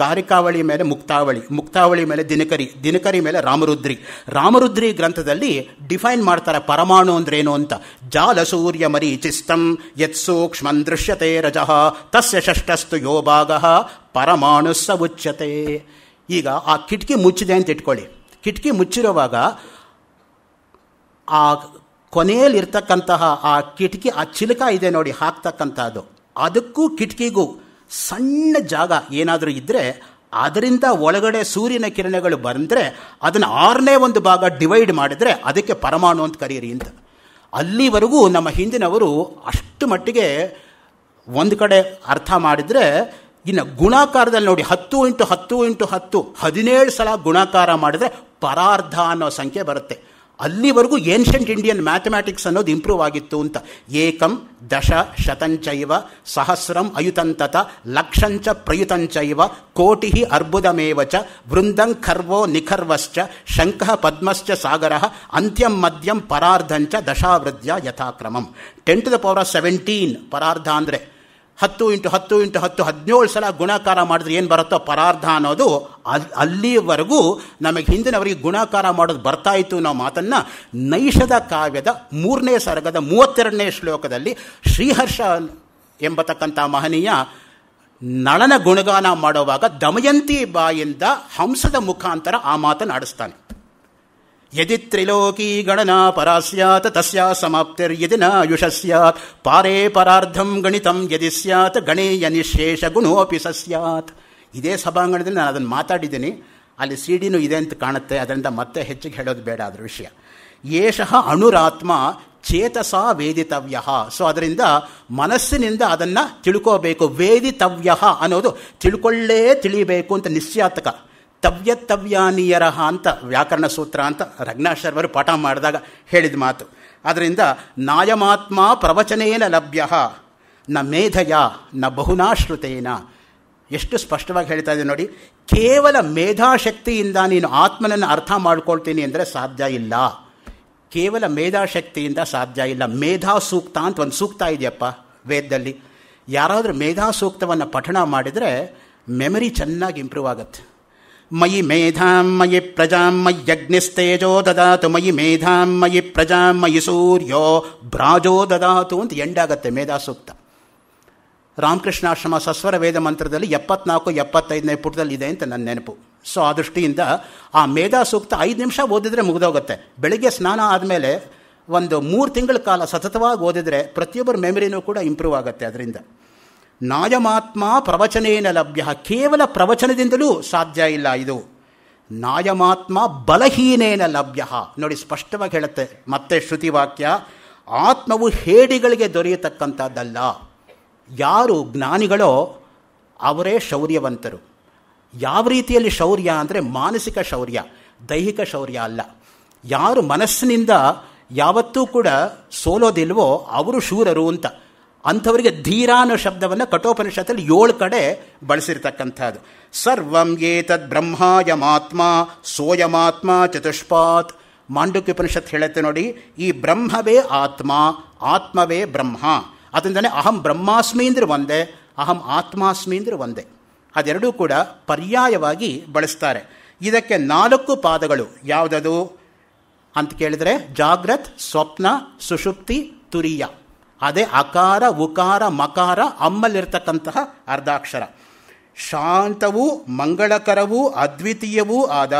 [SPEAKER 1] ಕಾರಿಕಾವಳಿ ಮೇಲೆ ಮುಕ್ತಾವಳಿ ಮುಕ್ತಾವಳಿ ಮೇಲೆ ದಿನಕರಿ ದಿನಕರಿ ಮೇಲೆ ರಾಮರುದ್ರಿ ರಾಮರುದ್ರಿ ಗ್ರಂಥದಲ್ಲಿ ಡಿಫೈನ್ ಮಾಡ್ತಾರೆ ಪರಮಾಣು ಅಂದ್ರೇನು ಅಂತ ಜಾಲ ಸೂರ್ಯ ಚಿಸ್ತಂ ಯತ್ ಸೂಕ್ಷ್ಮ ದೃಶ್ಯತೆ ರಜಃ ತಸ್ಯ ಷಷ್ಠಸ್ತು ಯೋ ಭಾಗ ಪರಮಾಣು ಸ ಉಚ್ಯತೆ ಈಗ ಆ ಕಿಟಕಿ ಮುಚ್ಚಿದೆ ಅಂತ ಇಟ್ಕೊಳ್ಳಿ ಕಿಟಕಿ ಮುಚ್ಚಿರುವಾಗ ಆ ಕೊನೆಯಲ್ಲಿರ್ತಕ್ಕಂತಹ ಆ ಕಿಟಕಿ ಆ ಚಿಲಕ ಇದೆ ನೋಡಿ ಹಾಕ್ತಕ್ಕಂಥದ್ದು ಅದಕ್ಕೂ ಕಿಟಕಿಗೂ ಸಣ್ಣ ಜಾಗ ಏನಾದರೂ ಇದ್ದರೆ ಅದರಿಂದ ಒಳಗಡೆ ಸೂರ್ಯನ ಕಿರಣಗಳು ಬಂದರೆ ಅದನ್ನು ಆರನೇ ಒಂದು ಭಾಗ ಡಿವೈಡ್ ಮಾಡಿದರೆ ಅದಕ್ಕೆ ಪರಮಾಣು ಅಂತ ಕರೀರಿ ಅಂತ ಅಲ್ಲಿವರೆಗೂ ನಮ್ಮ ಹಿಂದಿನವರು ಅಷ್ಟು ಮಟ್ಟಿಗೆ ಒಂದು ಕಡೆ ಅರ್ಥ ಮಾಡಿದರೆ ಇನ್ನು ಗುಣಾಕಾರದಲ್ಲಿ ನೋಡಿ ಹತ್ತು ಇಂಟು ಹತ್ತು ಇಂಟು ಹತ್ತು ಹದಿನೇಳು ಸಲ ಗುಣಾಕಾರ ಮಾಡಿದರೆ ಪರಾರ್ಧ ಅನ್ನೋ ಸಂಖ್ಯೆ ಬರುತ್ತೆ ಅಲ್ಲಿವರೆಗೂ ಏನ್ಷಂಟ್ ಇಂಡಿಯನ್ ಮ್ಯಾಥಮ್ಯಾಟಿಕ್ಸ್ ಅನ್ನೋದು ಇಂಪ್ರೂವ್ ಆಗಿತ್ತು ಅಂತ ಏಕಂ ದಶ ಶತಂಚೈವ ಸಹಸ್ರಂ ಅಯುತಂತತ ಲಕ್ಷಂಚ ಪ್ರಯುತಂಚೈವ ಕೋಟಿ ಅರ್ಬುದಮೇವ ಚ ವೃಂದಂ ಖರ್ವೋ ನಿಖರ್ವಶ್ಚ ಶಂಖ ಪದ್ಮಶ್ಚ ಸಾಗರ ಅಂತ್ಯಂ ಮಧ್ಯಂ ಪರಾರ್ಧಂಚ ದಶಾವೃದ್ಯ ಯಥಾಕ್ರಮಂ ten to the power of seventeen ಪರಾರ್ಧ ಅಂದರೆ ಹತ್ತು ಇಂಟು ಹತ್ತು ಇಂಟು ಹತ್ತು ಹದಿನೇಳು ಸಲ ಗುಣಾಕಾರ ಮಾಡಿದ್ರೆ ಏನು ಬರುತ್ತೋ ಪರಾರ್ಧ ಅನ್ನೋದು ಅಲ್ಲಿ ಅಲ್ಲಿವರೆಗೂ ನಮಗೆ ಹಿಂದಿನವರಿಗೆ ಗುಣಾಕಾರ ಮಾಡೋದು ಬರ್ತಾಯಿತ್ತು ಅನ್ನೋ ಮಾತನ್ನು ನೈಷದ ಕಾವ್ಯದ ಮೂರನೇ ಸರ್ಗದ ಮೂವತ್ತೆರಡನೇ ಶ್ಲೋಕದಲ್ಲಿ ಶ್ರೀಹರ್ಷ ಎಂಬತಕ್ಕಂಥ ಮಹನೀಯ ನಳನ ಗುಣಗಾನ ಮಾಡುವಾಗ ದಮಯಂತಿ ಬಾಯಿಂದ ಹಂಸದ ಮುಖಾಂತರ ಆ ಮಾತನ್ನು ಆಡಿಸ್ತಾನೆ ಯದಿ ತ್ರಿಲೋಕೀ ಗಣನಾ ಪರಾಸ್ಯಾತ್ ತಸ್ಯಾ ಸಮಾಪ್ತಿರ್ಯದಿ ಸ್ಯಾತ್ ಪಾರೇ ಪರಾರ್ಧಂ ಗಣಿತಂ ಯದಿ ಸ್ಯಾತ್ ಗಣೇಯ ನಿಶೇಷ ಗುಣೋಪಿ ಸಸ್ಯಾತ್ ಇದೇ ಸಭಾಂಗಣದಲ್ಲಿ ನಾನು ಅದನ್ನು ಮಾತಾಡಿದ್ದೀನಿ ಅಲ್ಲಿ ಸಿ ಸಿಡಿನೂ ಇದೆ ಅಂತ ಕಾಣುತ್ತೆ ಅದರಿಂದ ಮತ್ತೆ ಹೆಚ್ಚಿಗೆ ಹೇಳೋದು ಬೇಡ ಅದರ ವಿಷಯ ಏಷಃ ಅಣುರಾತ್ಮ ಚೇತಸ ವೇದಿತವ್ಯ ಸೊ ಅದರಿಂದ ಮನಸ್ಸಿನಿಂದ ಅದನ್ನು ತಿಳ್ಕೋಬೇಕು ವೇದಿತವ್ಯ ಅನ್ನೋದು ತಿಳ್ಕೊಳ್ಳೇ ತಿಳಿಬೇಕು ಅಂತ ನಿಶ್ಚಾತಕ ತವ್ಯತವ್ಯಾನಿಯರಹ ಅಂತ ವ್ಯಾಕರಣ ಸೂತ್ರ ಅಂತ ರಗ್ನಾಶರ್ವರು ಪಾಠ ಮಾಡಿದಾಗ ಹೇಳಿದ ಮಾತು ಆದ್ದರಿಂದ ನಾಯಮಾತ್ಮ ಪ್ರವಚನೇನ ಲಭ್ಯ ನ ಮೇಧಯ ನ ಬಹುನಾಶ್ರುತೇನ ಎಷ್ಟು ಸ್ಪಷ್ಟವಾಗಿ ಹೇಳ್ತಾ ಇದೆ ನೋಡಿ ಕೇವಲ ಮೇಧಾಶಕ್ತಿಯಿಂದ ನೀನು ಆತ್ಮನನ್ನು ಅರ್ಥ ಮಾಡ್ಕೊಳ್ತೀನಿ ಅಂದರೆ ಸಾಧ್ಯ ಇಲ್ಲ ಕೇವಲ ಮೇಧಾಶಕ್ತಿಯಿಂದ ಸಾಧ್ಯ ಇಲ್ಲ ಮೇಧಾ ಸೂಕ್ತ ಅಂತ ಒಂದು ಸೂಕ್ತ ಇದೆಯಪ್ಪ ವೇದದಲ್ಲಿ ಯಾರಾದರೂ ಮೇಧಾ ಸೂಕ್ತವನ್ನು ಪಠಣ ಮಾಡಿದರೆ ಮೆಮರಿ ಚೆನ್ನಾಗಿ ಇಂಪ್ರೂವ್ ಆಗುತ್ತೆ ಮಯಿ ಮೇಧಾಂ ಮಯಿ ಪ್ರಜಾಂ ಮಯ್ಯಗ್ನಿಸ್ತೇಜೋ ದದಾತು ಮಯಿ ಮೇಧಾಂ ಮಯಿ ಪ್ರಜಾಂ ಮಯಿ ಸೂರ್ಯೋ ಭ್ರಾಜೋ ದದಾತು ಅಂತ ಎಂಡಾಗತ್ತೆ ಮೇಧಾಸೂಕ್ತ ರಾಮಕೃಷ್ಣಾಶ್ರಮ ಸಸ್ವರ ವೇದ ಮಂತ್ರದಲ್ಲಿ ಎಪ್ಪತ್ನಾಲ್ಕು ಎಪ್ಪತ್ತೈದನೇ ಇದೆ ಅಂತ ನನ್ನ ನೆನಪು ಸೊ ಆ ದೃಷ್ಟಿಯಿಂದ ಆ ಮೇಧಾ ಸೂಕ್ತ ಐದು ನಿಮಿಷ ಓದಿದ್ರೆ ಮುಗಿದೋಗುತ್ತೆ ಬೆಳಿಗ್ಗೆ ಸ್ನಾನ ಆದಮೇಲೆ ಒಂದು ಮೂರು ತಿಂಗಳ ಕಾಲ ಸತತವಾಗಿ ಓದಿದರೆ ಪ್ರತಿಯೊಬ್ಬರ ಮೆಮರಿನೂ ಕೂಡ ಇಂಪ್ರೂವ್ ಆಗುತ್ತೆ ಅದರಿಂದ ನಾಯಮಾತ್ಮ ಪ್ರವಚನೇನ ಲಭ್ಯ ಕೇವಲ ಪ್ರವಚನದಿಂದಲೂ ಸಾಧ್ಯ ಇಲ್ಲ ಇದು ನಾಯಮಾತ್ಮ ಬಲಹೀನೇನ ಲಭ್ಯ ನೋಡಿ ಸ್ಪಷ್ಟವಾಗಿ ಹೇಳುತ್ತೆ ಮತ್ತೆ ಶ್ರುತಿವಾಕ್ಯ ಆತ್ಮವು ಹೇಡಿಗಳಿಗೆ ದೊರೆಯತಕ್ಕಂಥದ್ದಲ್ಲ ಯಾರು ಜ್ಞಾನಿಗಳೋ ಅವರೇ ಶೌರ್ಯವಂತರು ಯಾವ ರೀತಿಯಲ್ಲಿ ಶೌರ್ಯ ಅಂದರೆ ಮಾನಸಿಕ ಶೌರ್ಯ ದೈಹಿಕ ಶೌರ್ಯ ಅಲ್ಲ ಯಾರು ಮನಸ್ಸಿನಿಂದ ಯಾವತ್ತೂ ಕೂಡ ಸೋಲೋದಿಲ್ವೋ ಅವರು ಶೂರರು ಅಂತ ಅಂಥವರಿಗೆ ಧೀರಾನು ಶಬ್ದವನ್ನು ಕಠೋಪನಿಷತ್ತಲ್ಲಿ ಏಳು ಕಡೆ ಬಳಸಿರ್ತಕ್ಕಂಥದ್ದು ಸರ್ವಂ ಏತದ್ ಬ್ರಹ್ಮಾಯಮಾತ್ಮ ಸೋಯಮಾತ್ಮ ಚತುಷ್ಪಾತ್ ಮಾಂಡುಕ್ಯಪನಿಷತ್ ಹೇಳುತ್ತೆ ನೋಡಿ ಈ ಬ್ರಹ್ಮವೇ ಆತ್ಮ ಆತ್ಮವೇ ಬ್ರಹ್ಮ ಅದರಿಂದನೇ ಅಹಂ ಬ್ರಹ್ಮಾಸ್ಮಿ ಅಂದ್ರೆ ಒಂದೇ ಅಹಂ ಆತ್ಮಾಸ್ಮಿ ಅಂದ್ರೆ ಒಂದೇ ಅದೆರಡೂ ಕೂಡ ಪರ್ಯಾಯವಾಗಿ ಬಳಸ್ತಾರೆ ಇದಕ್ಕೆ ನಾಲ್ಕು ಪಾದಗಳು ಯಾವುದದು ಅಂತ ಕೇಳಿದರೆ ಜಾಗ್ರತ್ ಸ್ವಪ್ನ ಸುಷುಪ್ತಿ ತುರಿಯ ಅದೇ ಅಕಾರ ಉಕಾರ ಮಕಾರ ಅಮ್ಮಲ್ಲಿರ್ತಕ್ಕಂತಹ ಅರ್ಧಾಕ್ಷರ ಶಾಂತವೂ ಮಂಗಳಕರವೂ ಅದ್ವಿತೀಯವೂ ಆದ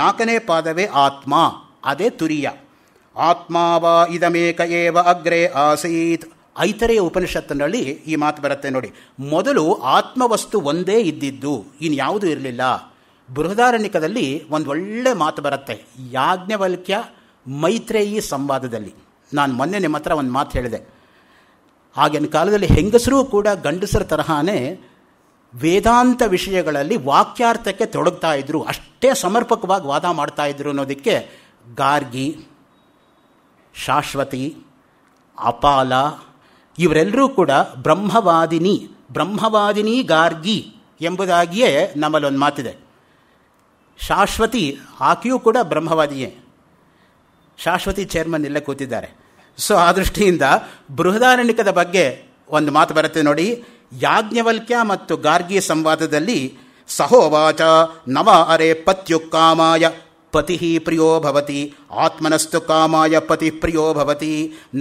[SPEAKER 1] ನಾಲ್ಕನೇ ಪಾದವೇ ಆತ್ಮ ಅದೇ ತುರಿಯ ಆತ್ಮಾವ ಇದಮೇಕ ಏವ ಅಗ್ರೆ ಆಸೀತ್ ಐತರೆಯ ಉಪನಿಷತ್ತಿನಲ್ಲಿ ಈ ಮಾತು ಬರುತ್ತೆ ನೋಡಿ ಮೊದಲು ಆತ್ಮವಸ್ತು ಒಂದೇ ಇದ್ದಿದ್ದು ಇನ್ಯಾವುದೂ ಇರಲಿಲ್ಲ ಬೃಹದಾರಣಿಕದಲ್ಲಿ ಒಂದು ಒಳ್ಳೆ ಮಾತು ಬರುತ್ತೆ ಯಾಜ್ಞವಲ್ಕ್ಯ ಮೈತ್ರೇಯಿ ಸಂವಾದದಲ್ಲಿ ನಾನು ಮೊನ್ನೆ ನಿಮ್ಮ ಹತ್ರ ಒಂದು ಮಾತು ಹೇಳಿದೆ ಆಗಿನ ಕಾಲದಲ್ಲಿ ಹೆಂಗಸರೂ ಕೂಡ ಗಂಡಸರ ತರಹಾನೇ ವೇದಾಂತ ವಿಷಯಗಳಲ್ಲಿ ವಾಕ್ಯಾರ್ಥಕ್ಕೆ ತೊಡಗ್ತಾ ಇದ್ದರು ಅಷ್ಟೇ ಸಮರ್ಪಕವಾಗಿ ವಾದ ಮಾಡ್ತಾ ಇದ್ರು ಅನ್ನೋದಕ್ಕೆ ಗಾರ್ಗಿ ಶಾಶ್ವತಿ ಅಪಾಲ ಇವರೆಲ್ಲರೂ ಕೂಡ ಬ್ರಹ್ಮವಾದಿನಿ ಬ್ರಹ್ಮವಾದಿನಿ ಗಾರ್ಗಿ ಎಂಬುದಾಗಿಯೇ ನಮ್ಮಲ್ಲೊಂದು ಮಾತಿದೆ ಶಾಶ್ವತಿ ಆಕೆಯೂ ಕೂಡ ಬ್ರಹ್ಮವಾದಿಯೇ ಶಾಶ್ವತಿ ಚೇರ್ಮನ್ ಇಲ್ಲೇ ಕೂತಿದ್ದಾರೆ ಸೊ ಆ ದೃಷ್ಟಿಯಿಂದ ಬೃಹದಾರಣ್ಯಕದ ಬಗ್ಗೆ ಒಂದು ಮಾತು ಬರುತ್ತೆ ನೋಡಿ ಯಾಜ್ಞವಲ್ಕ್ಯ ಮತ್ತು ಗಾರ್ಗಿ ಸಂವಾದದಲ್ಲಿ ಸಹೋವಾಚ ನವ ಅರೆ ಪತ್ಯು ಕಾಮಾಯ ಪತಿ ಪ್ರಿಯೋ ಭವತಿ ಆತ್ಮನಸ್ತು ಕಾಮಾಯ ಪತಿ ಪ್ರಿಯೋ ಭವತಿ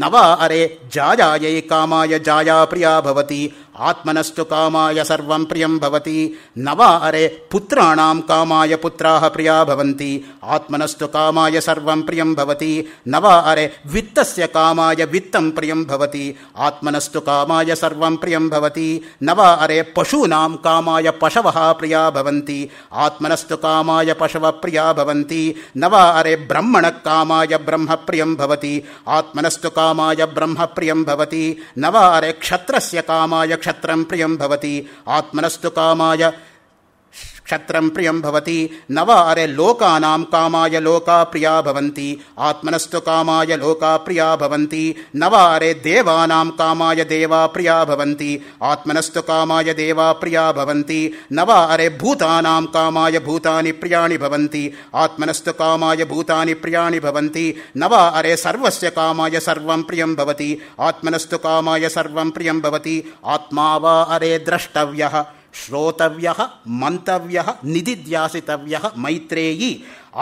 [SPEAKER 1] ನವ ಅರೆ ಜಾಯಾಯೈ ಕಾಮಾಯ ಜಾಯಾ ಪ್ರಿಯಾ ಭವತಿ आत्मनस्तु कामाय सर्वं प्रियं भवति नवा अरे पुत्राणां कामाय पुत्राः प्रिया भवन्ति आत्मनस्तु कामाय सर्वं प्रियं भवति नवा अरे वित्तस्य कामाय वित्तं प्रियं भवति आत्मनस्तु कामाय सर्वं प्रियं भवति नवा अरे पशूनां कामाय पशवः प्रिया भवन्ति आत्मनस्तु कामाय पशवः प्रिया भवन्ति न वा अरे ब्रह्मणकामाय ब्रह्मप्रियं भवति आत्मनस्तु कामाय ब्रह्मप्रियं भवति नवा अरे क्षत्रस्य कामाय क्षत्रम् प्रियम् भवति आत्मनस्तु कामाय क्षत्रम प्रियम भवती नव अरे लोकानां कामाय लोका प्रिया भवंती आत्मनस्तु कामाय लोका प्रिया भवंती नव अरे देवानां कामाय देवा प्रिया भवंती आत्मनस्तु कामाय देवा प्रिया भवंती नव अरे भूतानां कामाय भूतानि प्रियाणि भवंती आत्मनस्तु कामाय भूतानि प्रियाणि भवंती नव अरे सर्वस्य कामाय सर्वं प्रियं भवति आत्मनस्तु कामाय सर्वं प्रियं भवति आत्मा वा अरे द्रष्टव्यः ಶ್ರೋತವ್ಯ ಮಂತವ್ಯ ನಿಧಿಧ್ಯಾಸಿತವ್ಯ ಮೈತ್ರೇಯಿ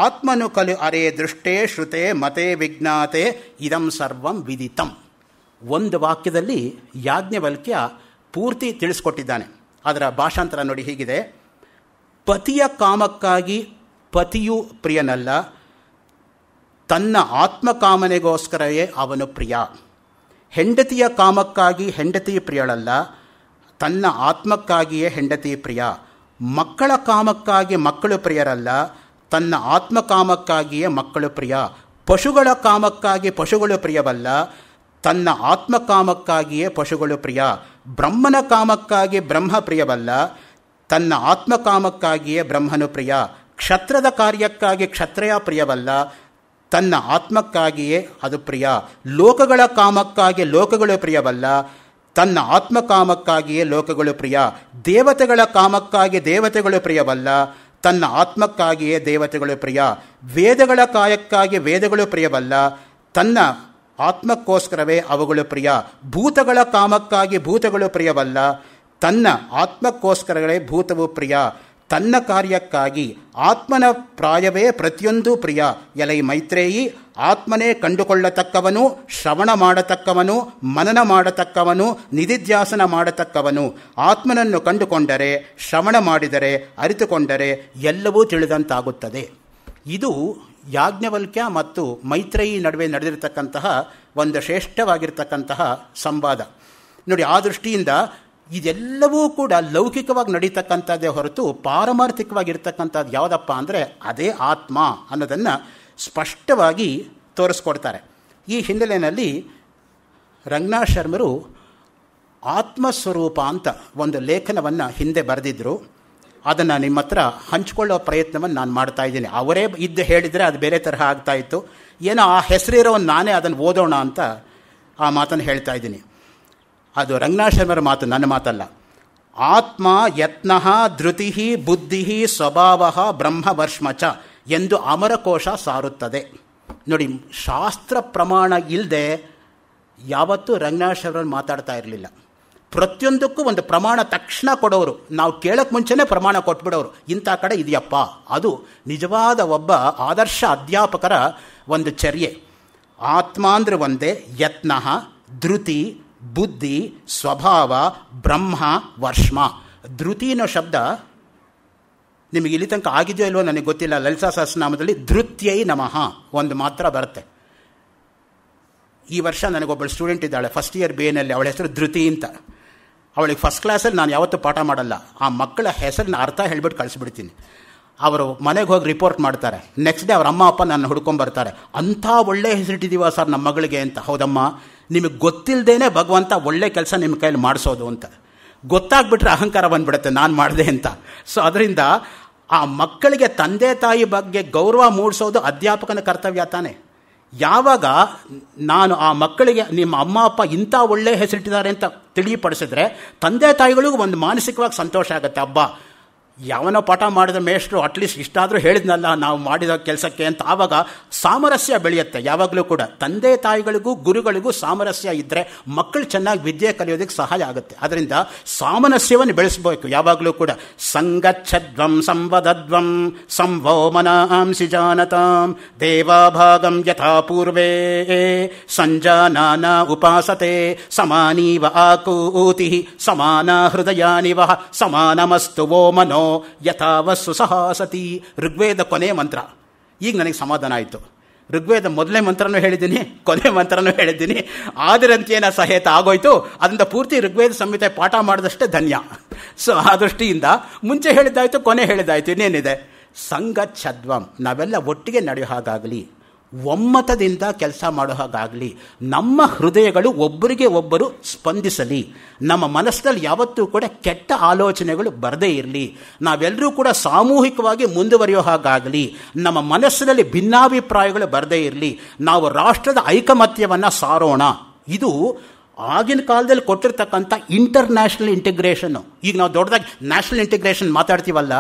[SPEAKER 1] ಆತ್ಮನು ಕಲು ಅರೆ ದೃಷ್ಟೇ ಶ್ರುತೆ ಮತೆ ವಿಜ್ಞಾತೆ ಇದಂ ಸರ್ವಂ ವಿದಿತಂ ಒಂದು ವಾಕ್ಯದಲ್ಲಿ ಯಾಜ್ಞವಲ್ಕ್ಯ ಪೂರ್ತಿ ತಿಳಿಸ್ಕೊಟ್ಟಿದ್ದಾನೆ ಅದರ ಭಾಷಾಂತರ ನೋಡಿ ಹೀಗಿದೆ ಪತಿಯ ಕಾಮಕ್ಕಾಗಿ ಪತಿಯು ಪ್ರಿಯನಲ್ಲ ತನ್ನ ಆತ್ಮಕಾಮನೆಗೋಸ್ಕರವೇ ಅವನು ಪ್ರಿಯ ಹೆಂಡತಿಯ ಕಾಮಕ್ಕಾಗಿ ಹೆಂಡತಿ ಪ್ರಿಯಳಲ್ಲ ತನ್ನ ಆತ್ಮಕ್ಕಾಗಿಯೇ ಹೆಂಡತಿ ಪ್ರಿಯ ಮಕ್ಕಳ ಕಾಮಕ್ಕಾಗಿ ಮಕ್ಕಳು ಪ್ರಿಯರಲ್ಲ ತನ್ನ ಆತ್ಮಕಾಮಕ್ಕಾಗಿಯೇ ಮಕ್ಕಳು ಪ್ರಿಯ ಪಶುಗಳ ಕಾಮಕ್ಕಾಗಿ ಪಶುಗಳು ಪ್ರಿಯವಲ್ಲ ತನ್ನ ಆತ್ಮಕಾಮಕ್ಕಾಗಿಯೇ ಪಶುಗಳು ಪ್ರಿಯ ಬ್ರಹ್ಮನ ಕಾಮಕ್ಕಾಗಿ ಬ್ರಹ್ಮ ಪ್ರಿಯವಲ್ಲ ತನ್ನ ಆತ್ಮಕಾಮಕ್ಕಾಗಿಯೇ ಬ್ರಹ್ಮನು ಪ್ರಿಯ ಕ್ಷತ್ರದ ಕಾರ್ಯಕ್ಕಾಗಿ ಕ್ಷತ್ರಯ ಪ್ರಿಯವಲ್ಲ ತನ್ನ ಆತ್ಮಕ್ಕಾಗಿಯೇ ಅದು ಪ್ರಿಯ ಲೋಕಗಳ ಕಾಮಕ್ಕಾಗಿ ಲೋಕಗಳು ಪ್ರಿಯವಲ್ಲ ತನ್ನ ಆತ್ಮಕಾಮಕ್ಕಾಗಿಯೇ ಲೋಕಗಳು ಪ್ರಿಯ ದೇವತೆಗಳ ಕಾಮಕ್ಕಾಗಿ ದೇವತೆಗಳು ಪ್ರಿಯವಲ್ಲ ತನ್ನ ಆತ್ಮಕ್ಕಾಗಿಯೇ ದೇವತೆಗಳು ಪ್ರಿಯ ವೇದಗಳ ಕಾಯಕ್ಕಾಗಿ ವೇದಗಳು ಪ್ರಿಯವಲ್ಲ ತನ್ನ ಆತ್ಮಕ್ಕೋಸ್ಕರವೇ ಅವುಗಳು ಪ್ರಿಯ ಭೂತಗಳ ಕಾಮಕ್ಕಾಗಿ ಭೂತಗಳು ಪ್ರಿಯವಲ್ಲ ತನ್ನ ಆತ್ಮಕ್ಕೋಸ್ಕರಗಳೇ ಭೂತವು ಪ್ರಿಯ ತನ್ನ ಕಾರ್ಯಕ್ಕಾಗಿ ಆತ್ಮನ ಪ್ರಾಯವೇ ಪ್ರತಿಯೊಂದು ಪ್ರಿಯ ಎಲೈ ಮೈತ್ರೇಯಿ ಆತ್ಮನೇ ಕಂಡುಕೊಳ್ಳತಕ್ಕವನು ಶ್ರವಣ ಮಾಡತಕ್ಕವನು ಮನನ ಮಾಡತಕ್ಕವನು ನಿಧಿಧ್ಯಾಸನ ಮಾಡತಕ್ಕವನು ಆತ್ಮನನ್ನು ಕಂಡುಕೊಂಡರೆ ಶ್ರವಣ ಮಾಡಿದರೆ ಅರಿತುಕೊಂಡರೆ ಎಲ್ಲವೂ ತಿಳಿದಂತಾಗುತ್ತದೆ ಇದು ಯಾಜ್ಞವಲ್ಕ್ಯ ಮತ್ತು ಮೈತ್ರೇಯಿ ನಡುವೆ ನಡೆದಿರತಕ್ಕಂತಹ ಒಂದು ಶ್ರೇಷ್ಠವಾಗಿರ್ತಕ್ಕಂತಹ ಸಂವಾದ ನೋಡಿ ಆ ದೃಷ್ಟಿಯಿಂದ ಇದೆಲ್ಲವೂ ಕೂಡ ಲೌಕಿಕವಾಗಿ ನಡೀತಕ್ಕಂಥದ್ದೇ ಹೊರತು ಪಾರಮಾರ್ಥಿಕವಾಗಿರ್ತಕ್ಕಂಥದ್ದು ಯಾವುದಪ್ಪ ಅಂದರೆ ಅದೇ ಆತ್ಮ ಅನ್ನೋದನ್ನು ಸ್ಪಷ್ಟವಾಗಿ ತೋರಿಸ್ಕೊಡ್ತಾರೆ ಈ ಹಿನ್ನೆಲೆಯಲ್ಲಿ ರಂಗನಾಥ್ ಶರ್ಮರು ಆತ್ಮಸ್ವರೂಪ ಅಂತ ಒಂದು ಲೇಖನವನ್ನು ಹಿಂದೆ ಬರೆದಿದ್ದರು ಅದನ್ನು ನಿಮ್ಮ ಹತ್ರ ಹಂಚಿಕೊಳ್ಳೋ ಪ್ರಯತ್ನವನ್ನು ನಾನು ಮಾಡ್ತಾ ಇದ್ದೀನಿ ಅವರೇ ಇದ್ದು ಹೇಳಿದರೆ ಅದು ಬೇರೆ ತರಹ ಆಗ್ತಾಯಿತ್ತು ಏನೋ ಆ ಹೆಸರಿರೋ ನಾನೇ ಅದನ್ನು ಓದೋಣ ಅಂತ ಆ ಮಾತನ್ನು ಹೇಳ್ತಾ ಇದ್ದೀನಿ ಅದು ರಂಗನಾಥರ ಮಾತು ನನ್ನ ಮಾತಲ್ಲ ಆತ್ಮ ಯತ್ನ ಧೃತಿ ಬುದ್ಧಿ ಸ್ವಭಾವ ಬ್ರಹ್ಮವರ್ಷ್ಮಚ ಎಂದು ಅಮರಕೋಶ ಸಾರುತ್ತದೆ ನೋಡಿ ಶಾಸ್ತ್ರ ಪ್ರಮಾಣ ಇಲ್ಲದೆ ಯಾವತ್ತೂ ರಂಗನಾಥರವ್ರನ್ನ ಮಾತಾಡ್ತಾ ಇರಲಿಲ್ಲ ಪ್ರತಿಯೊಂದಕ್ಕೂ ಒಂದು ಪ್ರಮಾಣ ತಕ್ಷಣ ಕೊಡೋರು ನಾವು ಕೇಳೋಕ್ಕೆ ಮುಂಚೆನೇ ಪ್ರಮಾಣ ಕೊಟ್ಬಿಡೋರು ಇಂಥ ಕಡೆ ಇದೆಯಪ್ಪ ಅದು ನಿಜವಾದ ಒಬ್ಬ ಆದರ್ಶ ಅಧ್ಯಾಪಕರ ಒಂದು ಚರ್ಯೆ ಆತ್ಮ ಅಂದರೆ ಒಂದೇ ಯತ್ನ ಧೃತಿ ಬುದ್ಧಿ ಸ್ವಭಾವ ಬ್ರಹ್ಮ ವರ್ಷ್ಮ ಧೃತಿ ಅನ್ನೋ ಶಬ್ದ ನಿಮಗೆ ಇಲ್ಲಿ ತನಕ ಆಗಿದೆಯೋ ಇಲ್ವೋ ನನಗೆ ಗೊತ್ತಿಲ್ಲ ಲಲಿತಾ ಸಹಸ್ರನಾಮದಲ್ಲಿ ಧೃತ್ಯೈ ನಮಃ ಒಂದು ಮಾತ್ರ ಬರುತ್ತೆ ಈ ವರ್ಷ ನನಗೊಬ್ಬಳು ಸ್ಟೂಡೆಂಟ್ ಇದ್ದಾಳೆ ಫಸ್ಟ್ ಇಯರ್ ಬಿ ಎನಲ್ಲಿ ಅವಳ ಹೆಸರು ಧೃತಿ ಅಂತ ಅವಳಿಗೆ ಫಸ್ಟ್ ಕ್ಲಾಸಲ್ಲಿ ನಾನು ಯಾವತ್ತೂ ಪಾಠ ಮಾಡಲ್ಲ ಆ ಮಕ್ಕಳ ಹೆಸರನ್ನ ಅರ್ಥ ಹೇಳ್ಬಿಟ್ಟು ಕಳಿಸ್ಬಿಡ್ತೀನಿ ಅವರು ಮನೆಗೆ ಹೋಗಿ ರಿಪೋರ್ಟ್ ಮಾಡ್ತಾರೆ ನೆಕ್ಸ್ಟ್ ಡೇ ಅವ್ರ ಅಮ್ಮ ಅಪ್ಪ ನನ್ನ ಹುಡ್ಕೊಂಡ್ಬರ್ತಾರೆ ಅಂಥ ಒಳ್ಳೆಯ ಹೆಸರಿಟ್ಟಿದ್ದೀವ ಸರ್ ನಮ್ಮ ಮಗಳಿಗೆ ಅಂತ ಹೌದಮ್ಮ ನಿಮಗೆ ಗೊತ್ತಿಲ್ಲದೇ ಭಗವಂತ ಒಳ್ಳೆ ಕೆಲಸ ನಿಮ್ಮ ಕೈಯಲ್ಲಿ ಮಾಡಿಸೋದು ಅಂತ ಗೊತ್ತಾಗ್ಬಿಟ್ರೆ ಅಹಂಕಾರ ಬಂದುಬಿಡುತ್ತೆ ನಾನು ಮಾಡಿದೆ ಅಂತ ಸೊ ಅದರಿಂದ ಆ ಮಕ್ಕಳಿಗೆ ತಂದೆ ತಾಯಿ ಬಗ್ಗೆ ಗೌರವ ಮೂಡಿಸೋದು ಅಧ್ಯಾಪಕನ ಕರ್ತವ್ಯ ತಾನೇ ಯಾವಾಗ ನಾನು ಆ ಮಕ್ಕಳಿಗೆ ನಿಮ್ಮ ಅಮ್ಮ ಅಪ್ಪ ಇಂಥ ಒಳ್ಳೆ ಹೆಸರಿಟ್ಟಿದ್ದಾರೆ ಅಂತ ತಿಳಿಪಡಿಸಿದ್ರೆ ತಂದೆ ತಾಯಿಗಳಿಗೂ ಒಂದು ಮಾನಸಿಕವಾಗಿ ಸಂತೋಷ ಆಗುತ್ತೆ ಹಬ್ಬ ಯಾವನೋ ಪಾಠ ಮಾಡಿದ ಮೇಷ್ಟ್ರು ಅಟ್ಲೀಸ್ಟ್ ಇಷ್ಟಾದರೂ ಹೇಳಿದ್ನಲ್ಲ ನಾವು ಮಾಡಿದ ಕೆಲಸಕ್ಕೆ ಅಂತ ಆವಾಗ ಸಾಮರಸ್ಯ ಬೆಳೆಯುತ್ತೆ ಯಾವಾಗಲೂ ಕೂಡ ತಂದೆ ತಾಯಿಗಳಿಗೂ ಗುರುಗಳಿಗೂ ಸಾಮರಸ್ಯ ಇದ್ದರೆ ಮಕ್ಕಳು ಚೆನ್ನಾಗಿ ವಿದ್ಯೆ ಕಲಿಯೋದಕ್ಕೆ ಸಹಾಯ ಆಗುತ್ತೆ ಅದರಿಂದ ಸಾಮರಸ್ಯವನ್ನು ಬೆಳೆಸಬೇಕು ಯಾವಾಗಲೂ ಕೂಡ ಸಂಗಚ್ಛದ್ವಂ ಸಂವೋ ಸಂವೋಮನಾಂ ಜಾನತಾಂ ದೇವಾಭಾಗಂ ಯಥಾಪೂರ್ವೇ ಪೂರ್ವೇ ಸಂಜಾನಾನ ಉಪಾಸತೆ ಸಮಾನೀವ ಆಕೂತಿ ಸಮಾನ ಹೃದಯ ಸಮಾನಮಸ್ತು ಸಮಾನಮಸ್ತುವೋ ಮನೋ ಯಥಾವಸ್ಸು ಸಹ ಋಗ್ವೇದ ಕೊನೆ ಮಂತ್ರ ಈಗ ನನಗೆ ಸಮಾಧಾನ ಆಯಿತು ಋಗ್ವೇದ ಮೊದಲೇ ಮಂತ್ರನೂ ಹೇಳಿದ್ದೀನಿ ಕೊನೆ ಮಂತ್ರನೂ ಹೇಳಿದ್ದೀನಿ ಆದಿರಂತೆಯೇನ ಸಹೇತ ಆಗೋಯ್ತು ಅದರಿಂದ ಪೂರ್ತಿ ಋಗ್ವೇದ ಸಂಹಿತೆ ಪಾಠ ಮಾಡಿದಷ್ಟೇ ಧನ್ಯ ಸೊ ಆ ದೃಷ್ಟಿಯಿಂದ ಮುಂಚೆ ಹೇಳಿದ್ದಾಯ್ತು ಕೊನೆ ಹೇಳಿದಾಯ್ತು ಇನ್ನೇನಿದೆ ಸಂಘ ಛದ್ವಂ ನಾವೆಲ್ಲ ಒಟ್ಟಿಗೆ ನಡೆಯೋ ಹಾಗಾಗಲಿ ಒಮ್ಮತದಿಂದ ಕೆಲಸ ಮಾಡೋ ಹಾಗಾಗಲಿ ನಮ್ಮ ಹೃದಯಗಳು ಒಬ್ಬರಿಗೆ ಒಬ್ಬರು ಸ್ಪಂದಿಸಲಿ ನಮ್ಮ ಮನಸ್ಸಲ್ಲಿ ಯಾವತ್ತೂ ಕೂಡ ಕೆಟ್ಟ ಆಲೋಚನೆಗಳು ಬರದೇ ಇರಲಿ ನಾವೆಲ್ಲರೂ ಕೂಡ ಸಾಮೂಹಿಕವಾಗಿ ಮುಂದುವರಿಯೋ ಹಾಗಾಗಲಿ ನಮ್ಮ ಮನಸ್ಸಿನಲ್ಲಿ ಭಿನ್ನಾಭಿಪ್ರಾಯಗಳು ಬರದೇ ಇರಲಿ ನಾವು ರಾಷ್ಟ್ರದ ಐಕಮತ್ಯವನ್ನು ಸಾರೋಣ ಇದು ಆಗಿನ ಕಾಲದಲ್ಲಿ ಕೊಟ್ಟಿರ್ತಕ್ಕಂಥ ಇಂಟರ್ನ್ಯಾಷನಲ್ ಇಂಟಿಗ್ರೇಷನ್ನು ಈಗ ನಾವು ದೊಡ್ಡದಾಗಿ ನ್ಯಾಷನಲ್ ಇಂಟಿಗ್ರೇಷನ್ ಮಾತಾಡ್ತೀವಲ್ಲ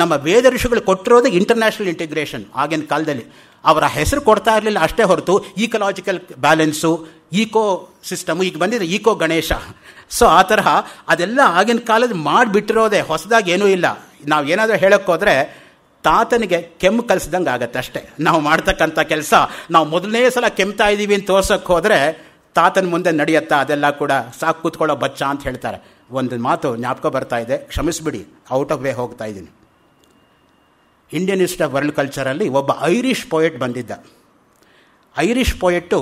[SPEAKER 1] ನಮ್ಮ ವೇದ ಋಷಿಗಳು ಕೊಟ್ಟಿರೋದು ಇಂಟರ್ನ್ಯಾಷನಲ್ ಇಂಟಿಗ್ರೇಷನ್ ಆಗಿನ ಕಾಲದಲ್ಲಿ ಅವರ ಹೆಸರು ಕೊಡ್ತಾ ಇರಲಿಲ್ಲ ಅಷ್ಟೇ ಹೊರತು ಈಕೊಲಾಜಿಕಲ್ ಬ್ಯಾಲೆನ್ಸು ಈಕೋ ಸಿಸ್ಟಮು ಈಗ ಬಂದಿದೆ ಈಕೋ ಗಣೇಶ ಸೊ ಆ ತರಹ ಅದೆಲ್ಲ ಆಗಿನ ಕಾಲದ ಮಾಡಿಬಿಟ್ಟಿರೋದೆ ಹೊಸದಾಗಿ ಏನೂ ಇಲ್ಲ ನಾವು ಏನಾದರೂ ಹೇಳೋಕ್ಕೋದ್ರೆ ತಾತನಿಗೆ ಕೆಮ್ಮು ಕಲಿಸ್ದಂಗೆ ಆಗತ್ತೆ ಅಷ್ಟೇ ನಾವು ಮಾಡ್ತಕ್ಕಂಥ ಕೆಲಸ ನಾವು ಮೊದಲನೇ ಸಲ ಕೆಮ್ತಾ ಇದ್ದೀವಿ ಅಂತ ತೋರ್ಸೋಕ್ಕೆ ಹೋದರೆ ತಾತನ ಮುಂದೆ ನಡೆಯುತ್ತಾ ಅದೆಲ್ಲ ಕೂಡ ಸಾಕು ಕೂತ್ಕೊಳ್ಳೋ ಬಚ್ಚ ಅಂತ ಹೇಳ್ತಾರೆ ಒಂದು ಮಾತು ಜ್ಞಾಪಕ ಬರ್ತಾ ಇದೆ ಕ್ಷಮಿಸ್ಬಿಡಿ ಔಟ್ ಆಫ್ ವೇ ಹೋಗ್ತಾ ಇದ್ದೀನಿ ಇಂಡಿಯನಿಸ್ಟ್ ಆಫ್ ವರ್ಲ್ಡ್ ಕಲ್ಚರಲ್ಲಿ ಒಬ್ಬ ಐರಿಷ್ ಪೊಯೆಟ್ ಬಂದಿದ್ದ ಐರಿಷ್ ಪೊಯೆಟ್ಟು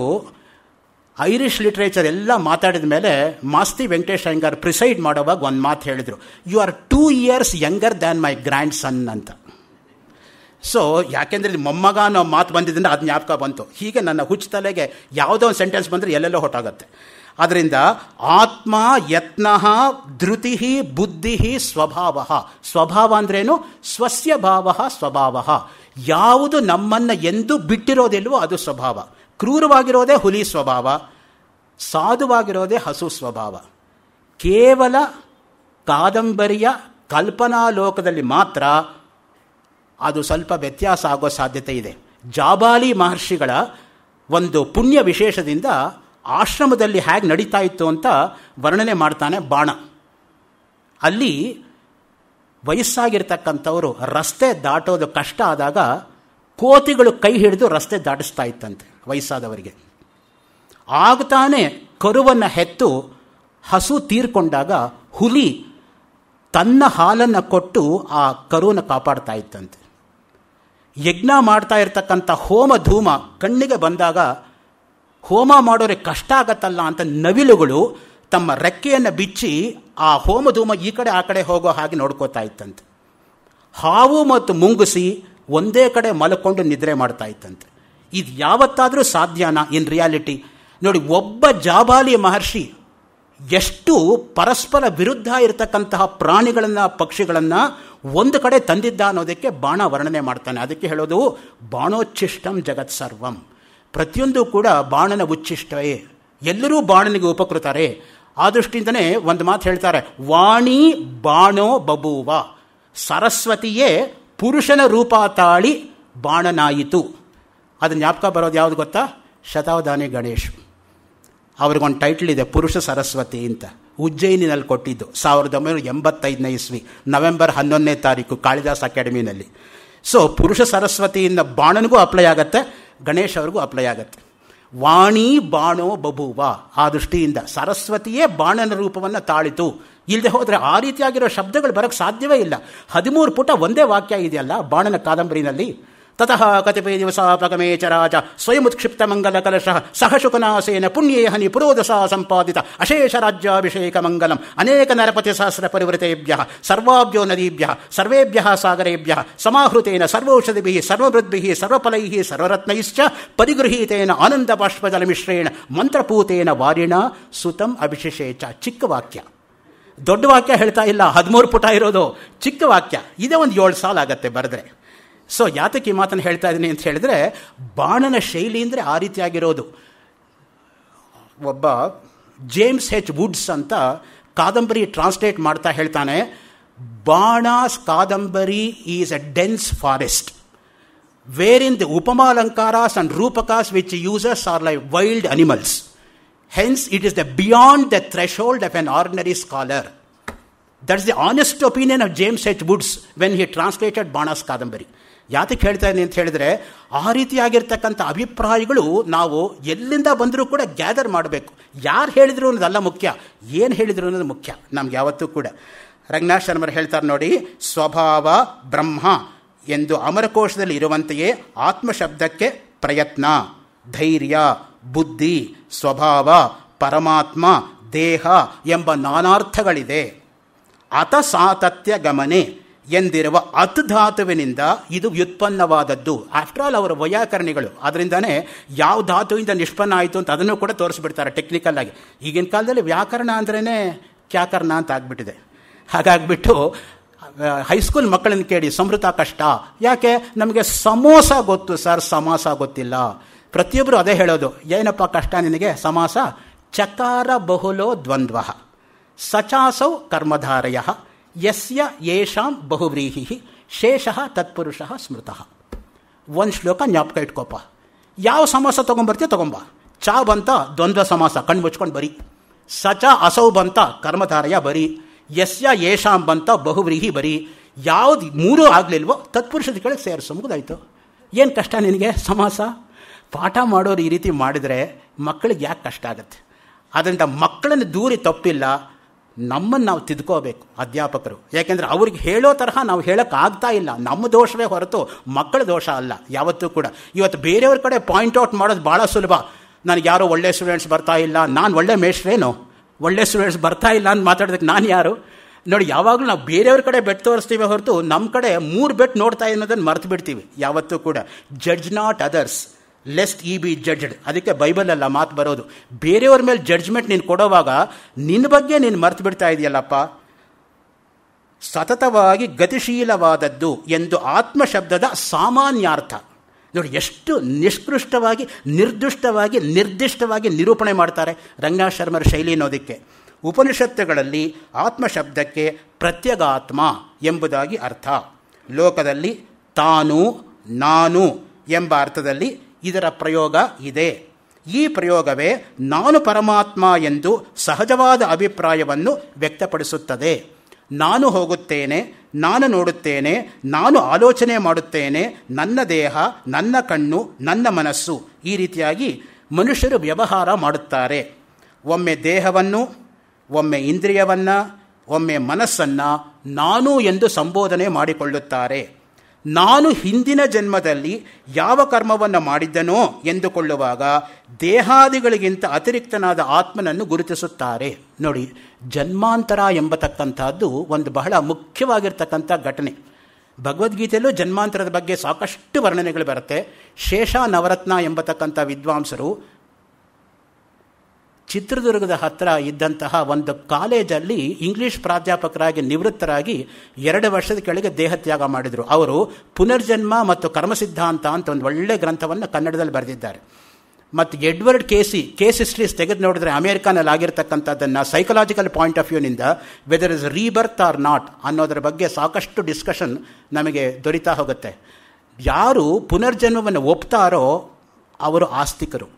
[SPEAKER 1] ಐರಿಷ್ ಲಿಟ್ರೇಚರ್ ಎಲ್ಲ ಮಾತಾಡಿದ ಮೇಲೆ ಮಾಸ್ತಿ ವೆಂಕಟೇಶ್ ಅಯ್ಯಂಗಾರ್ ಪ್ರಿಸೈಡ್ ಮಾಡೋವಾಗ ಒಂದು ಮಾತು ಹೇಳಿದರು you are two years younger than my grandson ಅಂತ ಸೊ ಯಾಕೆಂದರೆ ಇದು ಮೊಮ್ಮಗ ಅನ್ನೋ ಮಾತು ಬಂದಿದ್ದರಿಂದ ಅದು ಜ್ಞಾಪಕ ಬಂತು ಹೀಗೆ ನನ್ನ ಹುಚ್ಚು ತಲೆಗೆ ಯಾವುದೋ ಒಂದು ಸೆಂಟೆನ್ಸ್ ಬಂದರೆ ಎಲ್ಲೆಲ್ಲೋ ಹೊಟ್ಟಾಗತ್ತೆ ಆದ್ದರಿಂದ ಆತ್ಮ ಯತ್ನ ಧೃತಿ ಬುದ್ಧಿ ಸ್ವಭಾವ ಸ್ವಭಾವ ಅಂದ್ರೇನು ಸ್ವಸ್ಯ ಭಾವ ಸ್ವಭಾವ ಯಾವುದು ನಮ್ಮನ್ನು ಎಂದು ಬಿಟ್ಟಿರೋದಿಲ್ವೋ ಅದು ಸ್ವಭಾವ ಕ್ರೂರವಾಗಿರೋದೇ ಹುಲಿ ಸ್ವಭಾವ ಸಾಧುವಾಗಿರೋದೇ ಹಸು ಸ್ವಭಾವ ಕೇವಲ ಕಾದಂಬರಿಯ ಕಲ್ಪನಾ ಲೋಕದಲ್ಲಿ ಮಾತ್ರ ಅದು ಸ್ವಲ್ಪ ವ್ಯತ್ಯಾಸ ಆಗೋ ಸಾಧ್ಯತೆ ಇದೆ ಜಾಬಾಲಿ ಮಹರ್ಷಿಗಳ ಒಂದು ಪುಣ್ಯ ವಿಶೇಷದಿಂದ ಆಶ್ರಮದಲ್ಲಿ ಹೇಗೆ ನಡೀತಾ ಇತ್ತು ಅಂತ ವರ್ಣನೆ ಮಾಡ್ತಾನೆ ಬಾಣ ಅಲ್ಲಿ ವಯಸ್ಸಾಗಿರ್ತಕ್ಕಂಥವರು ರಸ್ತೆ ದಾಟೋದು ಕಷ್ಟ ಆದಾಗ ಕೋತಿಗಳು ಕೈ ಹಿಡಿದು ರಸ್ತೆ ದಾಟಿಸ್ತಾ ಇತ್ತಂತೆ ವಯಸ್ಸಾದವರಿಗೆ ಆಗ್ತಾನೆ ಕರುವನ್ನು ಹೆತ್ತು ಹಸು ತೀರ್ಕೊಂಡಾಗ ಹುಲಿ ತನ್ನ ಹಾಲನ್ನು ಕೊಟ್ಟು ಆ ಕರುವನ್ನ ಕಾಪಾಡ್ತಾ ಇತ್ತಂತೆ ಯಜ್ಞ ಮಾಡ್ತಾ ಇರ್ತಕ್ಕಂಥ ಹೋಮ ಧೂಮ ಕಣ್ಣಿಗೆ ಬಂದಾಗ ಹೋಮ ಮಾಡೋರೆ ಕಷ್ಟ ಆಗತ್ತಲ್ಲ ಅಂತ ನವಿಲುಗಳು ತಮ್ಮ ರೆಕ್ಕೆಯನ್ನು ಬಿಚ್ಚಿ ಆ ಹೋಮ ಧೂಮ ಈ ಕಡೆ ಆ ಕಡೆ ಹೋಗೋ ಹಾಗೆ ನೋಡ್ಕೋತಾ ಇತ್ತಂತೆ ಹಾವು ಮತ್ತು ಮುಂಗುಸಿ ಒಂದೇ ಕಡೆ ಮಲಕೊಂಡು ನಿದ್ರೆ ಮಾಡ್ತಾ ಇತ್ತಂತೆ ಇದು ಯಾವತ್ತಾದರೂ ಸಾಧ್ಯನಾ ಇನ್ ರಿಯಾಲಿಟಿ ನೋಡಿ ಒಬ್ಬ ಜಾಬಾಲಿ ಮಹರ್ಷಿ ಎಷ್ಟು ಪರಸ್ಪರ ವಿರುದ್ಧ ಇರತಕ್ಕಂತಹ ಪ್ರಾಣಿಗಳನ್ನು ಪಕ್ಷಿಗಳನ್ನು ಒಂದು ಕಡೆ ತಂದಿದ್ದ ಅನ್ನೋದಕ್ಕೆ ಬಾಣ ವರ್ಣನೆ ಮಾಡ್ತಾನೆ ಅದಕ್ಕೆ ಹೇಳೋದು ಬಾಣೋಚ್ಛಿಷ್ಟಂ ಜಗತ್ ಸರ್ವಂ ಪ್ರತಿಯೊಂದು ಕೂಡ ಬಾಣನ ಉಚ್ಚಿಷ್ಟವೇ ಎಲ್ಲರೂ ಬಾಣನಿಗೆ ಉಪಕೃತಾರೆ ಆ ದೃಷ್ಟಿಯಿಂದನೇ ಒಂದು ಮಾತು ಹೇಳ್ತಾರೆ ವಾಣಿ ಬಾಣೋ ಬಬೂವ ಸರಸ್ವತಿಯೇ ಪುರುಷನ ರೂಪ ತಾಳಿ ಬಾಣನಾಯಿತು ಅದು ಜ್ಞಾಪಕ ಬರೋದು ಯಾವುದು ಗೊತ್ತಾ ಶತಾವಧಾನಿ ಗಣೇಶ್ ಅವ್ರಿಗೊಂದು ಟೈಟ್ಲ್ ಇದೆ ಪುರುಷ ಸರಸ್ವತಿ ಅಂತ ಉಜ್ಜಯಿನಿನಲ್ಲಿ ಕೊಟ್ಟಿದ್ದು ಸಾವಿರದ ಒಂಬೈನೂರ ಎಂಬತ್ತೈದನೇ ಇಸ್ವಿ ನವೆಂಬರ್ ಹನ್ನೊಂದನೇ ತಾರೀಕು ಕಾಳಿದಾಸ್ ಅಕಾಡೆಮಿನಲ್ಲಿ ಸೊ ಪುರುಷ ಸರಸ್ವತಿಯಿಂದ ಬಾಣನಿಗೂ ಅಪ್ಲೈ ಆಗುತ್ತೆ ಗಣೇಶ ಅವ್ರಿಗೂ ಅಪ್ಲೈ ಆಗುತ್ತೆ ವಾಣಿ ಬಾಣೋ ಬಭುವ ಆ ದೃಷ್ಟಿಯಿಂದ ಸರಸ್ವತಿಯೇ ಬಾಣನ ರೂಪವನ್ನು ತಾಳಿತು ಇಲ್ಲದೆ ಹೋದರೆ ಆ ರೀತಿಯಾಗಿರೋ ಶಬ್ದಗಳು ಬರೋಕ್ಕೆ ಸಾಧ್ಯವೇ ಇಲ್ಲ ಹದಿಮೂರು ಪುಟ ಒಂದೇ ವಾಕ್ಯ ಇದೆಯಲ್ಲ ಬಾಣನ ಕಾದಂಬರಿನಲ್ಲಿ ತತಃ ಕತಿಪೇ ದಿವಸ ಉತ್ಕ್ಷಿಪ್ತ ಮಂಗಲ ಕಲಶ ಸಹ ಶುಕನಾಸೇನ ಪುಣ್ಯೇ ಹನಿ ಪುರೋದಸ ಸಂಪಾದಿತ ಅಶೇಷ ರಾಜ್ಯಾಭಿಷೇಕ ಮಂಗಲಂ ಅನೇಕ ನರಪತಿ ಸಹಸ್ರ ಪರಿವೃತೆಭ್ಯ ಸರ್ವಾಭ್ಯೋ ನದೀಭ್ಯ ಸರ್ವೇಭ್ಯ ಸಾಗರೇಭ್ಯ ಸಮಾಹೃತೇನ ಸರ್ವೌಷಧಿಭಿ ಸರ್ವೃದ್ಭಿ ಸರ್ವಫಲೈ ಸರ್ವರತ್ನೈಶ್ಚ ಪರಿಗೃಹೀತೇನ ಆನಂದ ಮಿಶ್ರೇಣ ಮಂತ್ರಪೂತೇನ ವಾರಿಣ ಸುತಂ ಅಭಿಷೇಚ ಚಿಕ್ಕ ವಾಕ್ಯ ದೊಡ್ಡ ವಾಕ್ಯ ಹೇಳ್ತಾ ಇಲ್ಲ ಹದಿಮೂರು ಪುಟ ಇರೋದು ಚಿಕ್ಕ ವಾಕ್ಯ ಇದೇ ಒಂದು ಏಳು ಸಾಲ ಆಗತ್ತೆ ಬರೆದ್ರೆ ಸೊ ಯಾತಕ್ಕೆ ಈ ಮಾತನ್ನು ಹೇಳ್ತಾ ಇದ್ದೀನಿ ಅಂತ ಹೇಳಿದ್ರೆ ಬಾಣನ ಶೈಲಿ ಅಂದರೆ ಆ ರೀತಿಯಾಗಿರೋದು ಒಬ್ಬ ಜೇಮ್ಸ್ ಹೆಚ್ ವುಡ್ಸ್ ಅಂತ ಕಾದಂಬರಿ ಟ್ರಾನ್ಸ್ಲೇಟ್ ಮಾಡ್ತಾ ಹೇಳ್ತಾನೆ Bana's Kadambari is a dense forest where in the ಉಪಮಾಲಂಕಾರಾಸ್ ಅಂಡ್ ರೂಪಕಾಸ್ which uses are like wild animals hence it is the beyond the threshold of an ordinary scholar that's the honest opinion of James H Woods when he translated Bana's Kadambari ಯಾತಕ್ಕೆ ಇದ್ದೀನಿ ಅಂತ ಹೇಳಿದರೆ ಆ ರೀತಿಯಾಗಿರ್ತಕ್ಕಂಥ ಅಭಿಪ್ರಾಯಗಳು ನಾವು ಎಲ್ಲಿಂದ ಬಂದರೂ ಕೂಡ ಗ್ಯಾದರ್ ಮಾಡಬೇಕು ಯಾರು ಹೇಳಿದ್ರು ಅನ್ನೋದಲ್ಲ ಮುಖ್ಯ ಏನು ಹೇಳಿದ್ರು ಅನ್ನೋದು ಮುಖ್ಯ ನಮ್ಗೆ ಯಾವತ್ತೂ ಕೂಡ ರಂಗನಾಥ ಶರ್ಮರು ಹೇಳ್ತಾರೆ ನೋಡಿ ಸ್ವಭಾವ ಬ್ರಹ್ಮ ಎಂದು ಅಮರಕೋಶದಲ್ಲಿ ಇರುವಂತೆಯೇ ಆತ್ಮಶಬ್ದಕ್ಕೆ ಪ್ರಯತ್ನ ಧೈರ್ಯ ಬುದ್ಧಿ ಸ್ವಭಾವ ಪರಮಾತ್ಮ ದೇಹ ಎಂಬ ನಾನಾರ್ಥಗಳಿದೆ ಅತ ಸಾತತ್ಯ ಗಮನೆ ಎಂದಿರುವ ಧಾತುವಿನಿಂದ ಇದು ವ್ಯುತ್ಪನ್ನವಾದದ್ದು ಆಫ್ಟರ್ ಆಲ್ ಅವರ ವೈಯಾಕರಣಿಗಳು ಅದರಿಂದನೇ ಯಾವ ಧಾತುವಿಂದ ನಿಷ್ಪನ್ನ ಆಯಿತು ಅಂತ ಅದನ್ನು ಕೂಡ ತೋರಿಸ್ಬಿಡ್ತಾರೆ ಟೆಕ್ನಿಕಲ್ ಆಗಿ ಈಗಿನ ಕಾಲದಲ್ಲಿ ವ್ಯಾಕರಣ ಅಂದ್ರೇ ಕ್ಯಾಕರ್ಣ ಅಂತ ಆಗ್ಬಿಟ್ಟಿದೆ ಹಾಗಾಗ್ಬಿಟ್ಟು ಹೈಸ್ಕೂಲ್ ಮಕ್ಕಳನ್ನು ಕೇಳಿ ಸಮೃತ ಕಷ್ಟ ಯಾಕೆ ನಮಗೆ ಸಮೋಸ ಗೊತ್ತು ಸರ್ ಸಮಾಸ ಗೊತ್ತಿಲ್ಲ ಪ್ರತಿಯೊಬ್ಬರು ಅದೇ ಹೇಳೋದು ಏನಪ್ಪ ಕಷ್ಟ ನಿನಗೆ ಸಮಾಸ ಚಕಾರ ಬಹುಲೋ ದ್ವಂದ್ವ ಸಚಾಸೌ ಕರ್ಮಧಾರಯ ಯಸ್ಯ ಯೇಷಾಂ ಬಹುವ್ರೀಹಿ ಶೇಷ ತತ್ಪುರುಷ ಸ್ಮೃತಃ ಒಂದು ಶ್ಲೋಕ ಜ್ಞಾಪಕ ಇಟ್ಕೋಪ ಯಾವ ಸಮಾಸ ತೊಗೊಂಬರ್ತೀಯ ತೊಗೊಂಬ ಚಾ ಬಂತ ದ್ವಂದ್ವ ಸಮಾಸ ಕಣ್ಣು ಮುಚ್ಕೊಂಡು ಬರಿ ಸಚ ಅಸೌ ಬಂತ ಕರ್ಮಧಾರಯ ಬರಿ ಯಸ್ಯ ಯೇಷಾಂ ಬಂತ ಬಹುವ್ರೀಹಿ ಬರಿ ಯಾವುದು ಮೂರೂ ಆಗಲಿಲ್ವೋ ತತ್ಪುರುಷದ ಕೆಳಗೆ ಸೇರಿಸೋ ಏನು ಕಷ್ಟ ನಿನಗೆ ಸಮಾಸ ಪಾಠ ಮಾಡೋರು ಈ ರೀತಿ ಮಾಡಿದರೆ ಮಕ್ಕಳಿಗೆ ಯಾಕೆ ಕಷ್ಟ ಆಗುತ್ತೆ ಅದರಿಂದ ಮಕ್ಕಳನ್ನು ದೂರಿ ತಪ್ಪಿಲ್ಲ ನಮ್ಮನ್ನು ನಾವು ತಿದ್ಕೋಬೇಕು ಅಧ್ಯಾಪಕರು ಯಾಕೆಂದರೆ ಅವ್ರಿಗೆ ಹೇಳೋ ತರಹ ನಾವು ಹೇಳೋಕ್ಕಾಗ್ತಾ ಇಲ್ಲ ನಮ್ಮ ದೋಷವೇ ಹೊರತು ಮಕ್ಕಳ ದೋಷ ಅಲ್ಲ ಯಾವತ್ತೂ ಕೂಡ ಇವತ್ತು ಬೇರೆಯವ್ರ ಕಡೆ ಪಾಯಿಂಟ್ ಔಟ್ ಮಾಡೋದು ಭಾಳ ಸುಲಭ ನನಗೆ ಯಾರೋ ಒಳ್ಳೆ ಸ್ಟೂಡೆಂಟ್ಸ್ ಬರ್ತಾ ಇಲ್ಲ ನಾನು ಒಳ್ಳೆ ಮೇಷ್ರೇನು ಒಳ್ಳೆ ಸ್ಟೂಡೆಂಟ್ಸ್ ಬರ್ತಾ ಇಲ್ಲ ಅಂತ ಮಾತಾಡೋದಕ್ಕೆ ನಾನು ಯಾರು ನೋಡಿ ಯಾವಾಗಲೂ ನಾವು ಬೇರೆಯವ್ರ ಕಡೆ ಬೆಟ್ ತೋರಿಸ್ತೀವಿ ಹೊರತು ನಮ್ಮ ಕಡೆ ಮೂರು ಬೆಟ್ ನೋಡ್ತಾ ಅನ್ನೋದನ್ನು ಮರೆತು ಬಿಡ್ತೀವಿ ಯಾವತ್ತೂ ಕೂಡ judge not others lest ye be judged ಅದಕ್ಕೆ ಬೈಬಲಲ್ಲ ಮಾತು ಬರೋದು ಬೇರೆಯವ್ರ ಮೇಲೆ ಜಡ್ಜ್ಮೆಂಟ್ ನೀನು ಕೊಡೋವಾಗ ನಿನ್ನ ಬಗ್ಗೆ ನೀನು ಮರ್ತು ಬಿಡ್ತಾ ಇದೆಯಲ್ಲಪ್ಪ ಸತತವಾಗಿ ಗತಿಶೀಲವಾದದ್ದು ಎಂದು ಆತ್ಮ ಶಬ್ದದ ಅರ್ಥ ನೋಡಿ ಎಷ್ಟು ನಿಷ್ಕೃಷ್ಟವಾಗಿ ನಿರ್ದುಷ್ಟವಾಗಿ ನಿರ್ದಿಷ್ಟವಾಗಿ ನಿರೂಪಣೆ ಮಾಡ್ತಾರೆ ರಂಗನಾಥ್ ಶೈಲಿ ಅನ್ನೋದಕ್ಕೆ ಉಪನಿಷತ್ತುಗಳಲ್ಲಿ ಆತ್ಮ ಶಬ್ದಕ್ಕೆ ಪ್ರತ್ಯಗಾತ್ಮ ಎಂಬುದಾಗಿ ಅರ್ಥ ಲೋಕದಲ್ಲಿ ತಾನು ನಾನು ಎಂಬ ಅರ್ಥದಲ್ಲಿ ಇದರ ಪ್ರಯೋಗ ಇದೆ ಈ ಪ್ರಯೋಗವೇ ನಾನು ಪರಮಾತ್ಮ ಎಂದು ಸಹಜವಾದ ಅಭಿಪ್ರಾಯವನ್ನು ವ್ಯಕ್ತಪಡಿಸುತ್ತದೆ ನಾನು ಹೋಗುತ್ತೇನೆ ನಾನು ನೋಡುತ್ತೇನೆ ನಾನು ಆಲೋಚನೆ ಮಾಡುತ್ತೇನೆ ನನ್ನ ದೇಹ ನನ್ನ ಕಣ್ಣು ನನ್ನ ಮನಸ್ಸು ಈ ರೀತಿಯಾಗಿ ಮನುಷ್ಯರು ವ್ಯವಹಾರ ಮಾಡುತ್ತಾರೆ ಒಮ್ಮೆ ದೇಹವನ್ನು ಒಮ್ಮೆ ಇಂದ್ರಿಯವನ್ನು ಒಮ್ಮೆ ಮನಸ್ಸನ್ನು ನಾನು ಎಂದು ಸಂಬೋಧನೆ ಮಾಡಿಕೊಳ್ಳುತ್ತಾರೆ ನಾನು ಹಿಂದಿನ ಜನ್ಮದಲ್ಲಿ ಯಾವ ಕರ್ಮವನ್ನು ಮಾಡಿದ್ದನೋ ಎಂದುಕೊಳ್ಳುವಾಗ ದೇಹಾದಿಗಳಿಗಿಂತ ಅತಿರಿಕ್ತನಾದ ಆತ್ಮನನ್ನು ಗುರುತಿಸುತ್ತಾರೆ ನೋಡಿ ಜನ್ಮಾಂತರ ಎಂಬತಕ್ಕಂಥದ್ದು ಒಂದು ಬಹಳ ಮುಖ್ಯವಾಗಿರ್ತಕ್ಕಂಥ ಘಟನೆ ಭಗವದ್ಗೀತೆಯಲ್ಲೂ ಜನ್ಮಾಂತರದ ಬಗ್ಗೆ ಸಾಕಷ್ಟು ವರ್ಣನೆಗಳು ಬರುತ್ತೆ ಶೇಷ ನವರತ್ನ ಎಂಬತಕ್ಕಂಥ ವಿದ್ವಾಂಸರು ಚಿತ್ರದುರ್ಗದ ಹತ್ತಿರ ಇದ್ದಂತಹ ಒಂದು ಕಾಲೇಜಲ್ಲಿ ಇಂಗ್ಲೀಷ್ ಪ್ರಾಧ್ಯಾಪಕರಾಗಿ ನಿವೃತ್ತರಾಗಿ ಎರಡು ವರ್ಷದ ಕೆಳಗೆ ದೇಹತ್ಯಾಗ ಮಾಡಿದರು ಅವರು ಪುನರ್ಜನ್ಮ ಮತ್ತು ಕರ್ಮಸಿದ್ಧಾಂತ ಅಂತ ಒಂದು ಒಳ್ಳೆಯ ಗ್ರಂಥವನ್ನು ಕನ್ನಡದಲ್ಲಿ ಬರೆದಿದ್ದಾರೆ ಮತ್ತು ಎಡ್ವರ್ಡ್ ಕೇಸಿ ಕೇಸ್ ಹಿಸ್ಟ್ರೀಸ್ ತೆಗೆದು ನೋಡಿದ್ರೆ ಅಮೇರಿಕಾನಲ್ಲಿ ಆಗಿರ್ತಕ್ಕಂಥದ್ದನ್ನು ಸೈಕಲಾಜಿಕಲ್ ಪಾಯಿಂಟ್ ಆಫ್ ವ್ಯೂನಿಂದ whether is rebirth or not ಅನ್ನೋದರ ಬಗ್ಗೆ ಸಾಕಷ್ಟು ಡಿಸ್ಕಷನ್ ನಮಗೆ ದೊರೀತಾ ಹೋಗುತ್ತೆ ಯಾರು ಪುನರ್ಜನ್ಮವನ್ನು ಒಪ್ತಾರೋ ಅವರು ಆಸ್ತಿಕರು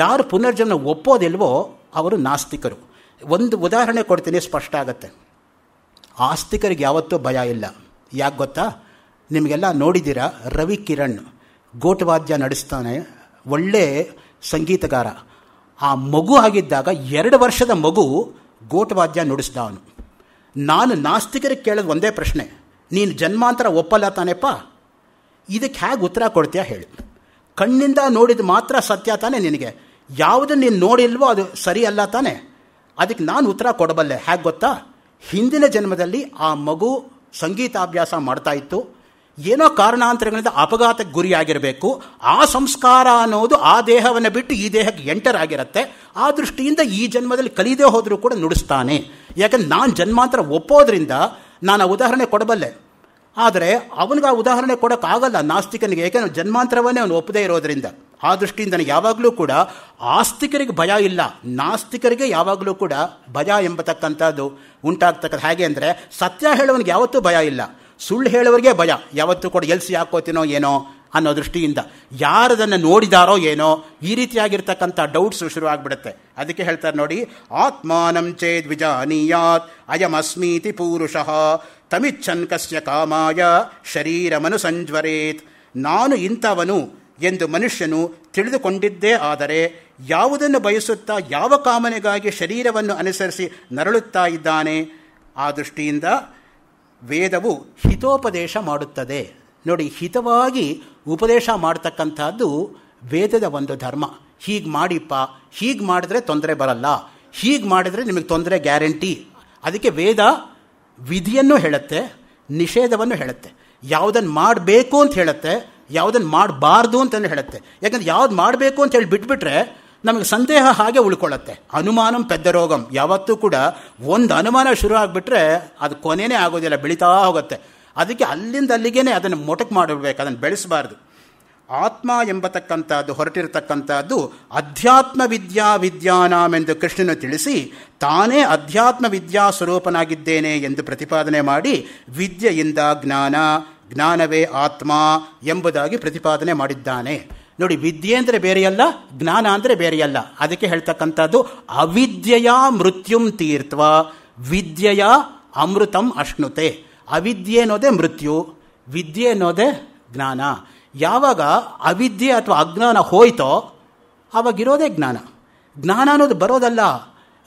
[SPEAKER 1] ಯಾರು ಪುನರ್ಜನ್ಮ ಒಪ್ಪೋದಿಲ್ವೋ ಅವರು ನಾಸ್ತಿಕರು ಒಂದು ಉದಾಹರಣೆ ಕೊಡ್ತೀನಿ ಸ್ಪಷ್ಟ ಆಗತ್ತೆ ಆಸ್ತಿಕರಿಗೆ ಯಾವತ್ತೂ ಭಯ ಇಲ್ಲ ಯಾಕೆ ಗೊತ್ತಾ ನಿಮಗೆಲ್ಲ ನೋಡಿದ್ದೀರಾ ರವಿ ಕಿರಣ್ ಗೋಟವಾದ್ಯ ನಡೆಸ್ತಾನೆ ಒಳ್ಳೆ ಸಂಗೀತಗಾರ ಆ ಮಗು ಆಗಿದ್ದಾಗ ಎರಡು ವರ್ಷದ ಮಗು ಗೋಟವಾದ್ಯ ನುಡಿಸ್ದ ಅವನು ನಾನು ನಾಸ್ತಿಕರಿಗೆ ಕೇಳೋದು ಒಂದೇ ಪ್ರಶ್ನೆ ನೀನು ಜನ್ಮಾಂತರ ಒಪ್ಪಲ್ಲ ತಾನೇಪ್ಪ ಇದಕ್ಕೆ ಹೇಗೆ ಉತ್ತರ ಕೊಡ್ತೀಯಾ ಹೇಳಿ ಕಣ್ಣಿಂದ ನೋಡಿದ ಮಾತ್ರ ಸತ್ಯ ತಾನೇ ನಿನಗೆ ಯಾವುದನ್ನು ನೀನು ನೋಡಿಲ್ವೋ ಅದು ಸರಿ ಅಲ್ಲ ತಾನೆ ಅದಕ್ಕೆ ನಾನು ಉತ್ತರ ಕೊಡಬಲ್ಲೆ ಹೇಗೆ ಗೊತ್ತಾ ಹಿಂದಿನ ಜನ್ಮದಲ್ಲಿ ಆ ಮಗು ಸಂಗೀತಾಭ್ಯಾಸ ಮಾಡ್ತಾ ಇತ್ತು ಏನೋ ಕಾರಣಾಂತರಗಳಿಂದ ಅಪಘಾತಕ್ಕೆ ಗುರಿಯಾಗಿರಬೇಕು ಆ ಸಂಸ್ಕಾರ ಅನ್ನೋದು ಆ ದೇಹವನ್ನು ಬಿಟ್ಟು ಈ ದೇಹಕ್ಕೆ ಎಂಟರ್ ಆಗಿರುತ್ತೆ ಆ ದೃಷ್ಟಿಯಿಂದ ಈ ಜನ್ಮದಲ್ಲಿ ಕಲಿದೇ ಹೋದರೂ ಕೂಡ ನುಡಿಸ್ತಾನೆ ಯಾಕಂದ್ರೆ ನಾನು ಜನ್ಮಾಂತರ ಒಪ್ಪೋದ್ರಿಂದ ನಾನು ಆ ಉದಾಹರಣೆ ಕೊಡಬಲ್ಲೆ ಆದರೆ ಅವನಿಗೆ ಆ ಉದಾಹರಣೆ ಕೊಡೋಕ್ಕಾಗಲ್ಲ ನಾಸ್ತಿಕನಿಗೆ ಏಕೆಂದರೆ ಜನ್ಮಾಂತರವನ್ನೇ ಅವನು ಒಪ್ಪದೇ ಇರೋದ್ರಿಂದ ಆ ದೃಷ್ಟಿಯಿಂದ ಯಾವಾಗಲೂ ಕೂಡ ಆಸ್ತಿಕರಿಗೆ ಭಯ ಇಲ್ಲ ನಾಸ್ತಿಕರಿಗೆ ಯಾವಾಗಲೂ ಕೂಡ ಭಯ ಎಂಬತಕ್ಕಂಥದ್ದು ಉಂಟಾಗ್ತಕ್ಕಂಥ ಹೇಗೆ ಅಂದರೆ ಸತ್ಯ ಹೇಳೋನಿಗೆ ಯಾವತ್ತೂ ಭಯ ಇಲ್ಲ ಸುಳ್ಳು ಹೇಳೋರಿಗೆ ಭಯ ಯಾವತ್ತೂ ಕೂಡ ಎಲ್ಸಿ ಹಾಕೋತೀನೋ ಏನೋ ಅನ್ನೋ ದೃಷ್ಟಿಯಿಂದ ಯಾರದನ್ನು ನೋಡಿದಾರೋ ಏನೋ ಈ ರೀತಿಯಾಗಿರ್ತಕ್ಕಂಥ ಡೌಟ್ಸ್ ಶುರುವಾಗ್ಬಿಡುತ್ತೆ ಅದಕ್ಕೆ ಹೇಳ್ತಾರೆ ನೋಡಿ ಆತ್ಮಾನಂ ಚೇದ್ ವಿಜಾನೀಯಾತ್ ಅಯಮಸ್ಮೀತಿ ಪುರುಷ ತಮಿಚ್ಛನ್ ಕಸ್ಯ ಕಾಮಾಯ ಶರೀರಮನು ಸಂಜ್ವರೇತ್ ನಾನು ಇಂಥವನು ಎಂದು ಮನುಷ್ಯನು ತಿಳಿದುಕೊಂಡಿದ್ದೇ ಆದರೆ ಯಾವುದನ್ನು ಬಯಸುತ್ತಾ ಯಾವ ಕಾಮನೆಗಾಗಿ ಶರೀರವನ್ನು ಅನುಸರಿಸಿ ನರಳುತ್ತಾ ಇದ್ದಾನೆ ಆ ದೃಷ್ಟಿಯಿಂದ ವೇದವು ಹಿತೋಪದೇಶ ಮಾಡುತ್ತದೆ ನೋಡಿ ಹಿತವಾಗಿ ಉಪದೇಶ ಮಾಡತಕ್ಕಂಥದ್ದು ವೇದದ ಒಂದು ಧರ್ಮ ಹೀಗೆ ಮಾಡಿಪ್ಪ ಹೀಗೆ ಮಾಡಿದ್ರೆ ತೊಂದರೆ ಬರಲ್ಲ ಹೀಗೆ ಮಾಡಿದರೆ ನಿಮಗೆ ತೊಂದರೆ ಗ್ಯಾರಂಟಿ ಅದಕ್ಕೆ ವೇದ ವಿಧಿಯನ್ನು ಹೇಳುತ್ತೆ ನಿಷೇಧವನ್ನು ಹೇಳುತ್ತೆ ಯಾವುದನ್ನು ಮಾಡಬೇಕು ಅಂತ ಹೇಳುತ್ತೆ ಯಾವುದನ್ನು ಮಾಡಬಾರ್ದು ಅಂತಂದು ಹೇಳುತ್ತೆ ಯಾಕಂದ್ರೆ ಯಾವ್ದು ಮಾಡಬೇಕು ಅಂತ ಹೇಳಿ ಬಿಟ್ಬಿಟ್ರೆ ನಮಗೆ ಸಂದೇಹ ಹಾಗೆ ಉಳ್ಕೊಳ್ಳುತ್ತೆ ಅನುಮಾನಂ ಪೆದ್ದ ರೋಗಂ ಯಾವತ್ತೂ ಕೂಡ ಒಂದು ಅನುಮಾನ ಶುರು ಆಗಿಬಿಟ್ರೆ ಅದು ಕೊನೆಯೇ ಆಗೋದಿಲ್ಲ ಬೆಳೀತಾ ಹೋಗುತ್ತೆ ಅದಕ್ಕೆ ಅಲ್ಲಿಂದ ಅಲ್ಲಿಗೇ ಅದನ್ನು ಮೊಟಕ್ ಮಾಡಬೇಕು ಅದನ್ನು ಬೆಳೆಸಬಾರ್ದು ಆತ್ಮ ಎಂಬತಕ್ಕಂಥದ್ದು ಹೊರಟಿರತಕ್ಕಂಥದ್ದು ಅಧ್ಯಾತ್ಮ ವಿದ್ಯಾ ವಿದ್ಯಾನಾಮೆಂದು ಕೃಷ್ಣನು ತಿಳಿಸಿ ತಾನೇ ಅಧ್ಯಾತ್ಮ ವಿದ್ಯಾ ಸ್ವರೂಪನಾಗಿದ್ದೇನೆ ಎಂದು ಪ್ರತಿಪಾದನೆ ಮಾಡಿ ವಿದ್ಯೆಯಿಂದ ಜ್ಞಾನ ಜ್ಞಾನವೇ ಆತ್ಮ ಎಂಬುದಾಗಿ ಪ್ರತಿಪಾದನೆ ಮಾಡಿದ್ದಾನೆ ನೋಡಿ ವಿದ್ಯೆ ಅಂದರೆ ಬೇರೆಯಲ್ಲ ಜ್ಞಾನ ಅಂದರೆ ಬೇರೆಯಲ್ಲ ಅದಕ್ಕೆ ಹೇಳ್ತಕ್ಕಂಥದ್ದು ಅವಿದ್ಯೆಯ ಮೃತ್ಯುಂ ತೀರ್ಥ ವಿದ್ಯೆಯ ಅಮೃತಂ ಅಶ್ನುತೆ ಅವಿದ್ಯೆ ಅನ್ನೋದೇ ಮೃತ್ಯು ವಿದ್ಯೆ ಅನ್ನೋದೇ ಜ್ಞಾನ ಯಾವಾಗ ಅವಿದ್ಯೆ ಅಥವಾ ಅಜ್ಞಾನ ಹೋಯ್ತೋ ಆವಾಗಿರೋದೇ ಜ್ಞಾನ ಜ್ಞಾನ ಅನ್ನೋದು ಬರೋದಲ್ಲ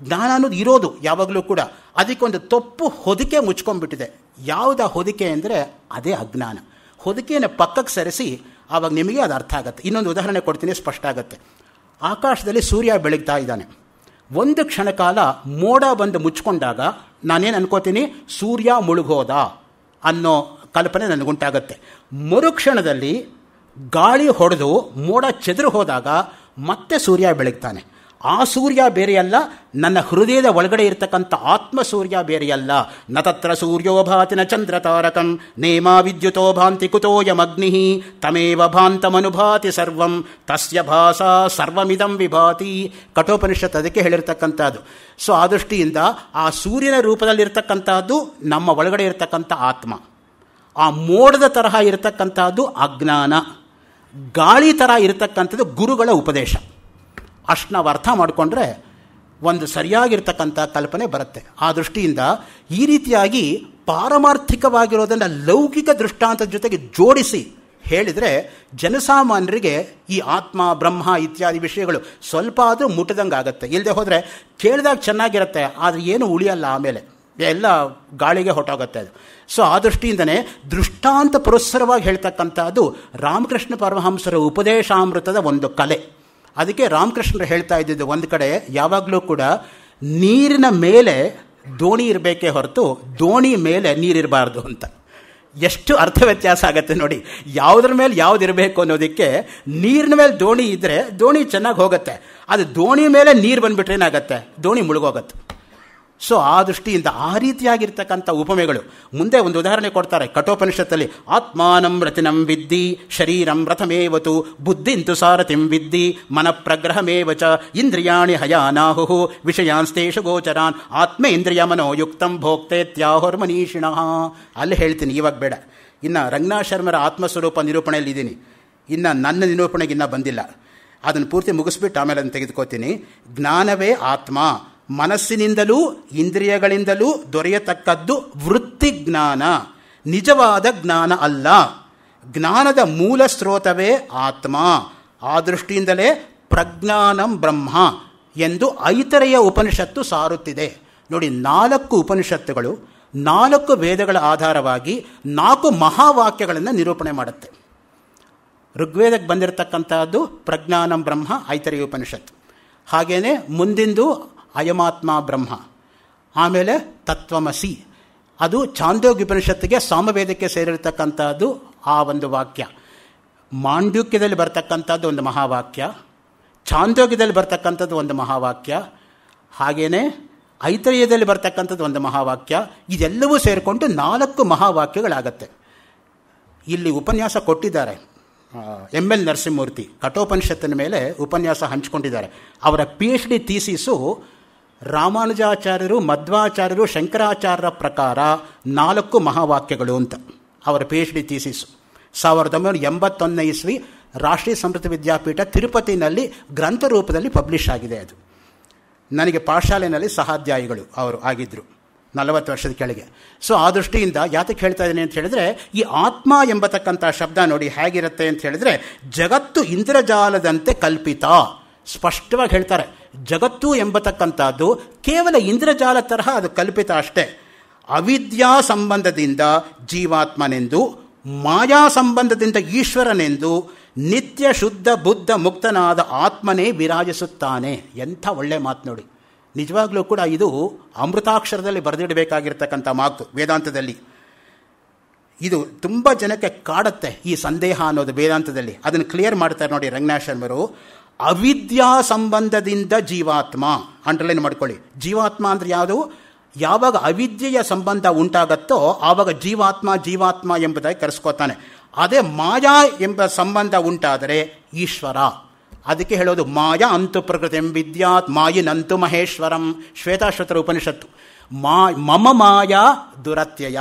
[SPEAKER 1] ಜ್ಞಾನ ಅನ್ನೋದು ಇರೋದು ಯಾವಾಗಲೂ ಕೂಡ ಅದಕ್ಕೊಂದು ತಪ್ಪು ಹೊದಿಕೆ ಮುಚ್ಕೊಂಡ್ಬಿಟ್ಟಿದೆ ಯಾವುದ ಹೊದಿಕೆ ಅಂದರೆ ಅದೇ ಅಜ್ಞಾನ ಹೊದಿಕೆಯನ್ನು ಪಕ್ಕಕ್ಕೆ ಸರಿಸಿ ಆವಾಗ ನಿಮಗೆ ಅದು ಅರ್ಥ ಆಗುತ್ತೆ ಇನ್ನೊಂದು ಉದಾಹರಣೆ ಕೊಡ್ತೀನಿ ಸ್ಪಷ್ಟ ಆಗುತ್ತೆ ಆಕಾಶದಲ್ಲಿ ಸೂರ್ಯ ಬೆಳಗ್ತಾ ಇದ್ದಾನೆ ಒಂದು ಕ್ಷಣ ಕಾಲ ಮೋಡ ಬಂದು ಮುಚ್ಚಿಕೊಂಡಾಗ ನಾನೇನು ಅನ್ಕೋತೀನಿ ಸೂರ್ಯ ಮುಳುಗೋದ ಅನ್ನೋ ಕಲ್ಪನೆ ನನಗುಂಟಾಗತ್ತೆ ಮರುಕ್ಷಣದಲ್ಲಿ ಗಾಳಿ ಹೊಡೆದು ಮೋಡ ಚೆದರು ಹೋದಾಗ ಮತ್ತೆ ಸೂರ್ಯ ಬೆಳಗ್ತಾನೆ ಆ ಸೂರ್ಯ ಬೇರೆಯಲ್ಲ ನನ್ನ ಹೃದಯದ ಒಳಗಡೆ ಇರತಕ್ಕಂಥ ಆತ್ಮ ಸೂರ್ಯ ಬೇರೆಯಲ್ಲ ನ ತತ್ರ ಸೂರ್ಯೋಭಾತಿನ ಚಂದ್ರ ತಾರಕಂ ನೇಮ ವಿದ್ಯುತೋ ಭಾಂತಿ ಕುತೋಯಮಗ್ನಿ ತಮೇವ ಭಾಂತಮನುಭಾತಿ ಸರ್ವಂ ತಸ್ಯ ಭಾಷಾ ಸರ್ವಮಿದಂ ವಿಭಾತಿ ಕಠೋಪನಿಷತ್ ಅದಕ್ಕೆ ಹೇಳಿರ್ತಕ್ಕಂಥದ್ದು ಸೊ ಆ ದೃಷ್ಟಿಯಿಂದ ಆ ಸೂರ್ಯನ ರೂಪದಲ್ಲಿರ್ತಕ್ಕಂಥದ್ದು ನಮ್ಮ ಒಳಗಡೆ ಇರತಕ್ಕಂಥ ಆತ್ಮ ಆ ಮೋಡದ ತರಹ ಇರತಕ್ಕಂಥದ್ದು ಅಜ್ಞಾನ ಗಾಳಿ ಥರ ಇರತಕ್ಕಂಥದ್ದು ಗುರುಗಳ ಉಪದೇಶ ಅಷ್ಟು ನಾವು ಅರ್ಥ ಮಾಡಿಕೊಂಡ್ರೆ ಒಂದು ಸರಿಯಾಗಿರ್ತಕ್ಕಂಥ ಕಲ್ಪನೆ ಬರುತ್ತೆ ಆ ದೃಷ್ಟಿಯಿಂದ ಈ ರೀತಿಯಾಗಿ ಪಾರಮಾರ್ಥಿಕವಾಗಿರೋದನ್ನು ಲೌಕಿಕ ದೃಷ್ಟಾಂತದ ಜೊತೆಗೆ ಜೋಡಿಸಿ ಹೇಳಿದರೆ ಜನಸಾಮಾನ್ಯರಿಗೆ ಈ ಆತ್ಮ ಬ್ರಹ್ಮ ಇತ್ಯಾದಿ ವಿಷಯಗಳು ಸ್ವಲ್ಪ ಆದರೂ ಮುಟ್ಟದಂಗೆ ಆಗುತ್ತೆ ಇಲ್ಲದೆ ಹೋದರೆ ಕೇಳಿದಾಗ ಚೆನ್ನಾಗಿರುತ್ತೆ ಆದರೆ ಏನು ಉಳಿಯಲ್ಲ ಆಮೇಲೆ ಎಲ್ಲ ಗಾಳಿಗೆ ಹೊಟ್ಟೋಗುತ್ತೆ ಅದು ಸೊ ಆ ದೃಷ್ಟಿಯಿಂದನೇ ದೃಷ್ಟಾಂತ ಪುರಸ್ಸರವಾಗಿ ಹೇಳ್ತಕ್ಕಂಥದ್ದು ರಾಮಕೃಷ್ಣ ಪರಮಹಂಸರ ಉಪದೇಶಾಮೃತದ ಒಂದು ಕಲೆ ಅದಕ್ಕೆ ರಾಮಕೃಷ್ಣರು ಹೇಳ್ತಾ ಇದ್ದಿದ್ದು ಒಂದು ಕಡೆ ಯಾವಾಗಲೂ ಕೂಡ ನೀರಿನ ಮೇಲೆ ದೋಣಿ ಇರಬೇಕೇ ಹೊರತು ದೋಣಿ ಮೇಲೆ ನೀರಿರಬಾರ್ದು ಅಂತ ಎಷ್ಟು ಅರ್ಥ ವ್ಯತ್ಯಾಸ ಆಗುತ್ತೆ ನೋಡಿ ಯಾವುದ್ರ ಮೇಲೆ ಯಾವ್ದು ಇರಬೇಕು ಅನ್ನೋದಕ್ಕೆ ನೀರಿನ ಮೇಲೆ ದೋಣಿ ಇದ್ದರೆ ದೋಣಿ ಚೆನ್ನಾಗಿ ಹೋಗುತ್ತೆ ಅದು ದೋಣಿ ಮೇಲೆ ನೀರು ಬಂದುಬಿಟ್ರೆ ಏನಾಗುತ್ತೆ ದೋಣಿ ಮುಳುಗೋಗುತ್ತೆ ಸೊ ಆ ದೃಷ್ಟಿಯಿಂದ ಆ ರೀತಿಯಾಗಿರ್ತಕ್ಕಂಥ ಉಪಮೆಗಳು ಮುಂದೆ ಒಂದು ಉದಾಹರಣೆ ಕೊಡ್ತಾರೆ ಕಠೋಪನಿಷತ್ತಲ್ಲಿ ಆತ್ಮಾನಂ ರತಿನಂ ವಿದ್ದಿ ಶರೀರಂ ರಥಮೇವತು ಬುದ್ಧಿಂತು ಸಾರಥಿಂ ವಿದ್ದಿ ಮನಪ್ರಗ್ರಹಮೇವಚ ಇಂದ್ರಿಯಾಣಿ ಹಯಾನಾಹು ವಿಷಯಾಂಸ್ತೇಷು ಗೋಚರಾನ್ ಆತ್ಮೇಂದ್ರಿಯ ಮನೋಯುಕ್ತಂ ಭೋಕ್ತೇತ್ಯಾಹುರ್ಮನೀಷಿಣ ಅಲ್ಲಿ ಹೇಳ್ತೀನಿ ಇವಾಗ ಬೇಡ ಇನ್ನು ರಂಗನಾ ಶರ್ಮರ ಆತ್ಮಸ್ವರೂಪ ಇದ್ದೀನಿ ಇನ್ನು ನನ್ನ ನಿರೂಪಣೆಗಿನ್ನ ಬಂದಿಲ್ಲ ಅದನ್ನು ಪೂರ್ತಿ ಮುಗಿಸ್ಬಿಟ್ಟು ಆಮೇಲೆ ಅದನ್ನು ತೆಗೆದುಕೋತೀನಿ ಜ್ಞಾನವೇ ಆತ್ಮ ಮನಸ್ಸಿನಿಂದಲೂ ಇಂದ್ರಿಯಗಳಿಂದಲೂ ದೊರೆಯತಕ್ಕದ್ದು ವೃತ್ತಿ ಜ್ಞಾನ ನಿಜವಾದ ಜ್ಞಾನ ಅಲ್ಲ ಜ್ಞಾನದ ಮೂಲ ಸ್ರೋತವೇ ಆತ್ಮ ಆ ದೃಷ್ಟಿಯಿಂದಲೇ ಪ್ರಜ್ಞಾನಂ ಬ್ರಹ್ಮ ಎಂದು ಐತರೆಯ ಉಪನಿಷತ್ತು ಸಾರುತ್ತಿದೆ ನೋಡಿ ನಾಲ್ಕು ಉಪನಿಷತ್ತುಗಳು ನಾಲ್ಕು ವೇದಗಳ ಆಧಾರವಾಗಿ ನಾಲ್ಕು ಮಹಾವಾಕ್ಯಗಳನ್ನು ನಿರೂಪಣೆ ಮಾಡುತ್ತೆ ಋಗ್ವೇದಕ್ಕೆ ಬಂದಿರತಕ್ಕಂಥದ್ದು ಪ್ರಜ್ಞಾನಂ ಬ್ರಹ್ಮ ಐತರೆಯ ಉಪನಿಷತ್ತು ಹಾಗೆಯೇ ಮುಂದಿಂದು ಅಯಮಾತ್ಮ ಬ್ರಹ್ಮ ಆಮೇಲೆ ತತ್ವಮಸಿ ಅದು ಚಾಂದೋಗ್ಯುಪನಿಷತ್ತಿಗೆ ಸಾಮವೇದಕ್ಕೆ ಸೇರಿರತಕ್ಕಂಥದ್ದು ಆ ಒಂದು ವಾಕ್ಯ ಮಾಂಡುಕ್ಯದಲ್ಲಿ ಬರ್ತಕ್ಕಂಥದ್ದು ಒಂದು ಮಹಾವಾಕ್ಯ ಚಾಂದೋಗ್ಯದಲ್ಲಿ ಬರ್ತಕ್ಕಂಥದ್ದು ಒಂದು ಮಹಾವಾಕ್ಯ ಹಾಗೆಯೇ ಐತರೇಯದಲ್ಲಿ ಬರ್ತಕ್ಕಂಥದ್ದು ಒಂದು ಮಹಾವಾಕ್ಯ ಇದೆಲ್ಲವೂ ಸೇರಿಕೊಂಡು ನಾಲ್ಕು ಮಹಾವಾಕ್ಯಗಳಾಗತ್ತೆ ಇಲ್ಲಿ ಉಪನ್ಯಾಸ ಕೊಟ್ಟಿದ್ದಾರೆ ಎಮ್ ಎಲ್ ನರಸಿಂಹಮೂರ್ತಿ ಕಠೋಪನಿಷತ್ತಿನ ಮೇಲೆ ಉಪನ್ಯಾಸ ಹಂಚಿಕೊಂಡಿದ್ದಾರೆ ಅವರ ಪಿ ಎಚ್ ಡಿ ಥೀಸಿಸು ರಾಮಾನುಜಾಚಾರ್ಯರು ಮಧ್ವಾಚಾರ್ಯರು ಶಂಕರಾಚಾರ್ಯರ ಪ್ರಕಾರ ನಾಲ್ಕು ಮಹಾವಾಕ್ಯಗಳು ಅಂತ ಅವರ ಪಿ ಎಚ್ ಡಿ ತೀಸಿಸ್ ಸಾವಿರದ ಒಂಬೈನೂರ ಎಂಬತ್ತೊಂದನೇ ಇಸ್ವಿ ರಾಷ್ಟ್ರೀಯ ಸಂಸ್ಕೃತ ವಿದ್ಯಾಪೀಠ ತಿರುಪತಿನಲ್ಲಿ ಗ್ರಂಥ ರೂಪದಲ್ಲಿ ಪಬ್ಲಿಷ್ ಆಗಿದೆ ಅದು ನನಗೆ ಪಾಠಶಾಲೆಯಲ್ಲಿ ಸಹಾಧ್ಯಾಯಿಗಳು ಅವರು ಆಗಿದ್ದರು ನಲವತ್ತು ವರ್ಷದ ಕೆಳಗೆ ಸೊ ಆ ದೃಷ್ಟಿಯಿಂದ ಯಾತಕ್ಕೆ ಹೇಳ್ತಾ ಇದ್ದೀನಿ ಅಂತ ಹೇಳಿದ್ರೆ ಈ ಆತ್ಮ ಎಂಬತಕ್ಕಂಥ ಶಬ್ದ ನೋಡಿ ಹೇಗಿರುತ್ತೆ ಅಂತ ಹೇಳಿದ್ರೆ ಜಗತ್ತು ಇಂದ್ರಜಾಲದಂತೆ ಕಲ್ಪಿತ ಸ್ಪಷ್ಟವಾಗಿ ಹೇಳ್ತಾರೆ ಜಗತ್ತು ಎಂಬತಕ್ಕಂಥದ್ದು ಕೇವಲ ಇಂದ್ರಜಾಲ ತರಹ ಅದು ಕಲ್ಪಿತ ಅಷ್ಟೇ ಅವಿದ್ಯಾ ಸಂಬಂಧದಿಂದ ಜೀವಾತ್ಮನೆಂದು ಮಾಯಾ ಸಂಬಂಧದಿಂದ ಈಶ್ವರನೆಂದು ನಿತ್ಯ ಶುದ್ಧ ಬುದ್ಧ ಮುಕ್ತನಾದ ಆತ್ಮನೇ ವಿರಾಜಿಸುತ್ತಾನೆ ಎಂಥ ಒಳ್ಳೆ ಮಾತು ನೋಡಿ ನಿಜವಾಗಲೂ ಕೂಡ ಇದು ಅಮೃತಾಕ್ಷರದಲ್ಲಿ ಬರೆದಿಡಬೇಕಾಗಿರ್ತಕ್ಕಂಥ ಮಾತು ವೇದಾಂತದಲ್ಲಿ ಇದು ತುಂಬ ಜನಕ್ಕೆ ಕಾಡುತ್ತೆ ಈ ಸಂದೇಹ ಅನ್ನೋದು ವೇದಾಂತದಲ್ಲಿ ಅದನ್ನು ಕ್ಲಿಯರ್ ಮಾಡ್ತಾರೆ ನೋಡಿ ರಂಗನಾಶರ್ಮರು ಅವಿದ್ಯಾ ಸಂಬಂಧದಿಂದ ಜೀವಾತ್ಮ ಅಂಡರ್ಲೈನ್ ಮಾಡ್ಕೊಳ್ಳಿ ಜೀವಾತ್ಮ ಅಂದರೆ ಯಾವುದು ಯಾವಾಗ ಅವಿದ್ಯೆಯ ಸಂಬಂಧ ಉಂಟಾಗತ್ತೋ ಆವಾಗ ಜೀವಾತ್ಮ ಜೀವಾತ್ಮ ಎಂಬುದಾಗಿ ಕರೆಸ್ಕೋತಾನೆ ಅದೇ ಮಾಯಾ ಎಂಬ ಸಂಬಂಧ ಉಂಟಾದರೆ ಈಶ್ವರ ಅದಕ್ಕೆ ಹೇಳೋದು ಮಾಯಾ ಅಂತು ಪ್ರಕೃತಿ ವಿದ್ಯಾತ್ ಮಾಯಿನಂತು ಮಹೇಶ್ವರಂ ಶ್ವೇತಾಶ್ವತರ ಉಪನಿಷತ್ತು ಮಾ ಮಮ ಮಾಯಾ ದುರತ್ಯಯ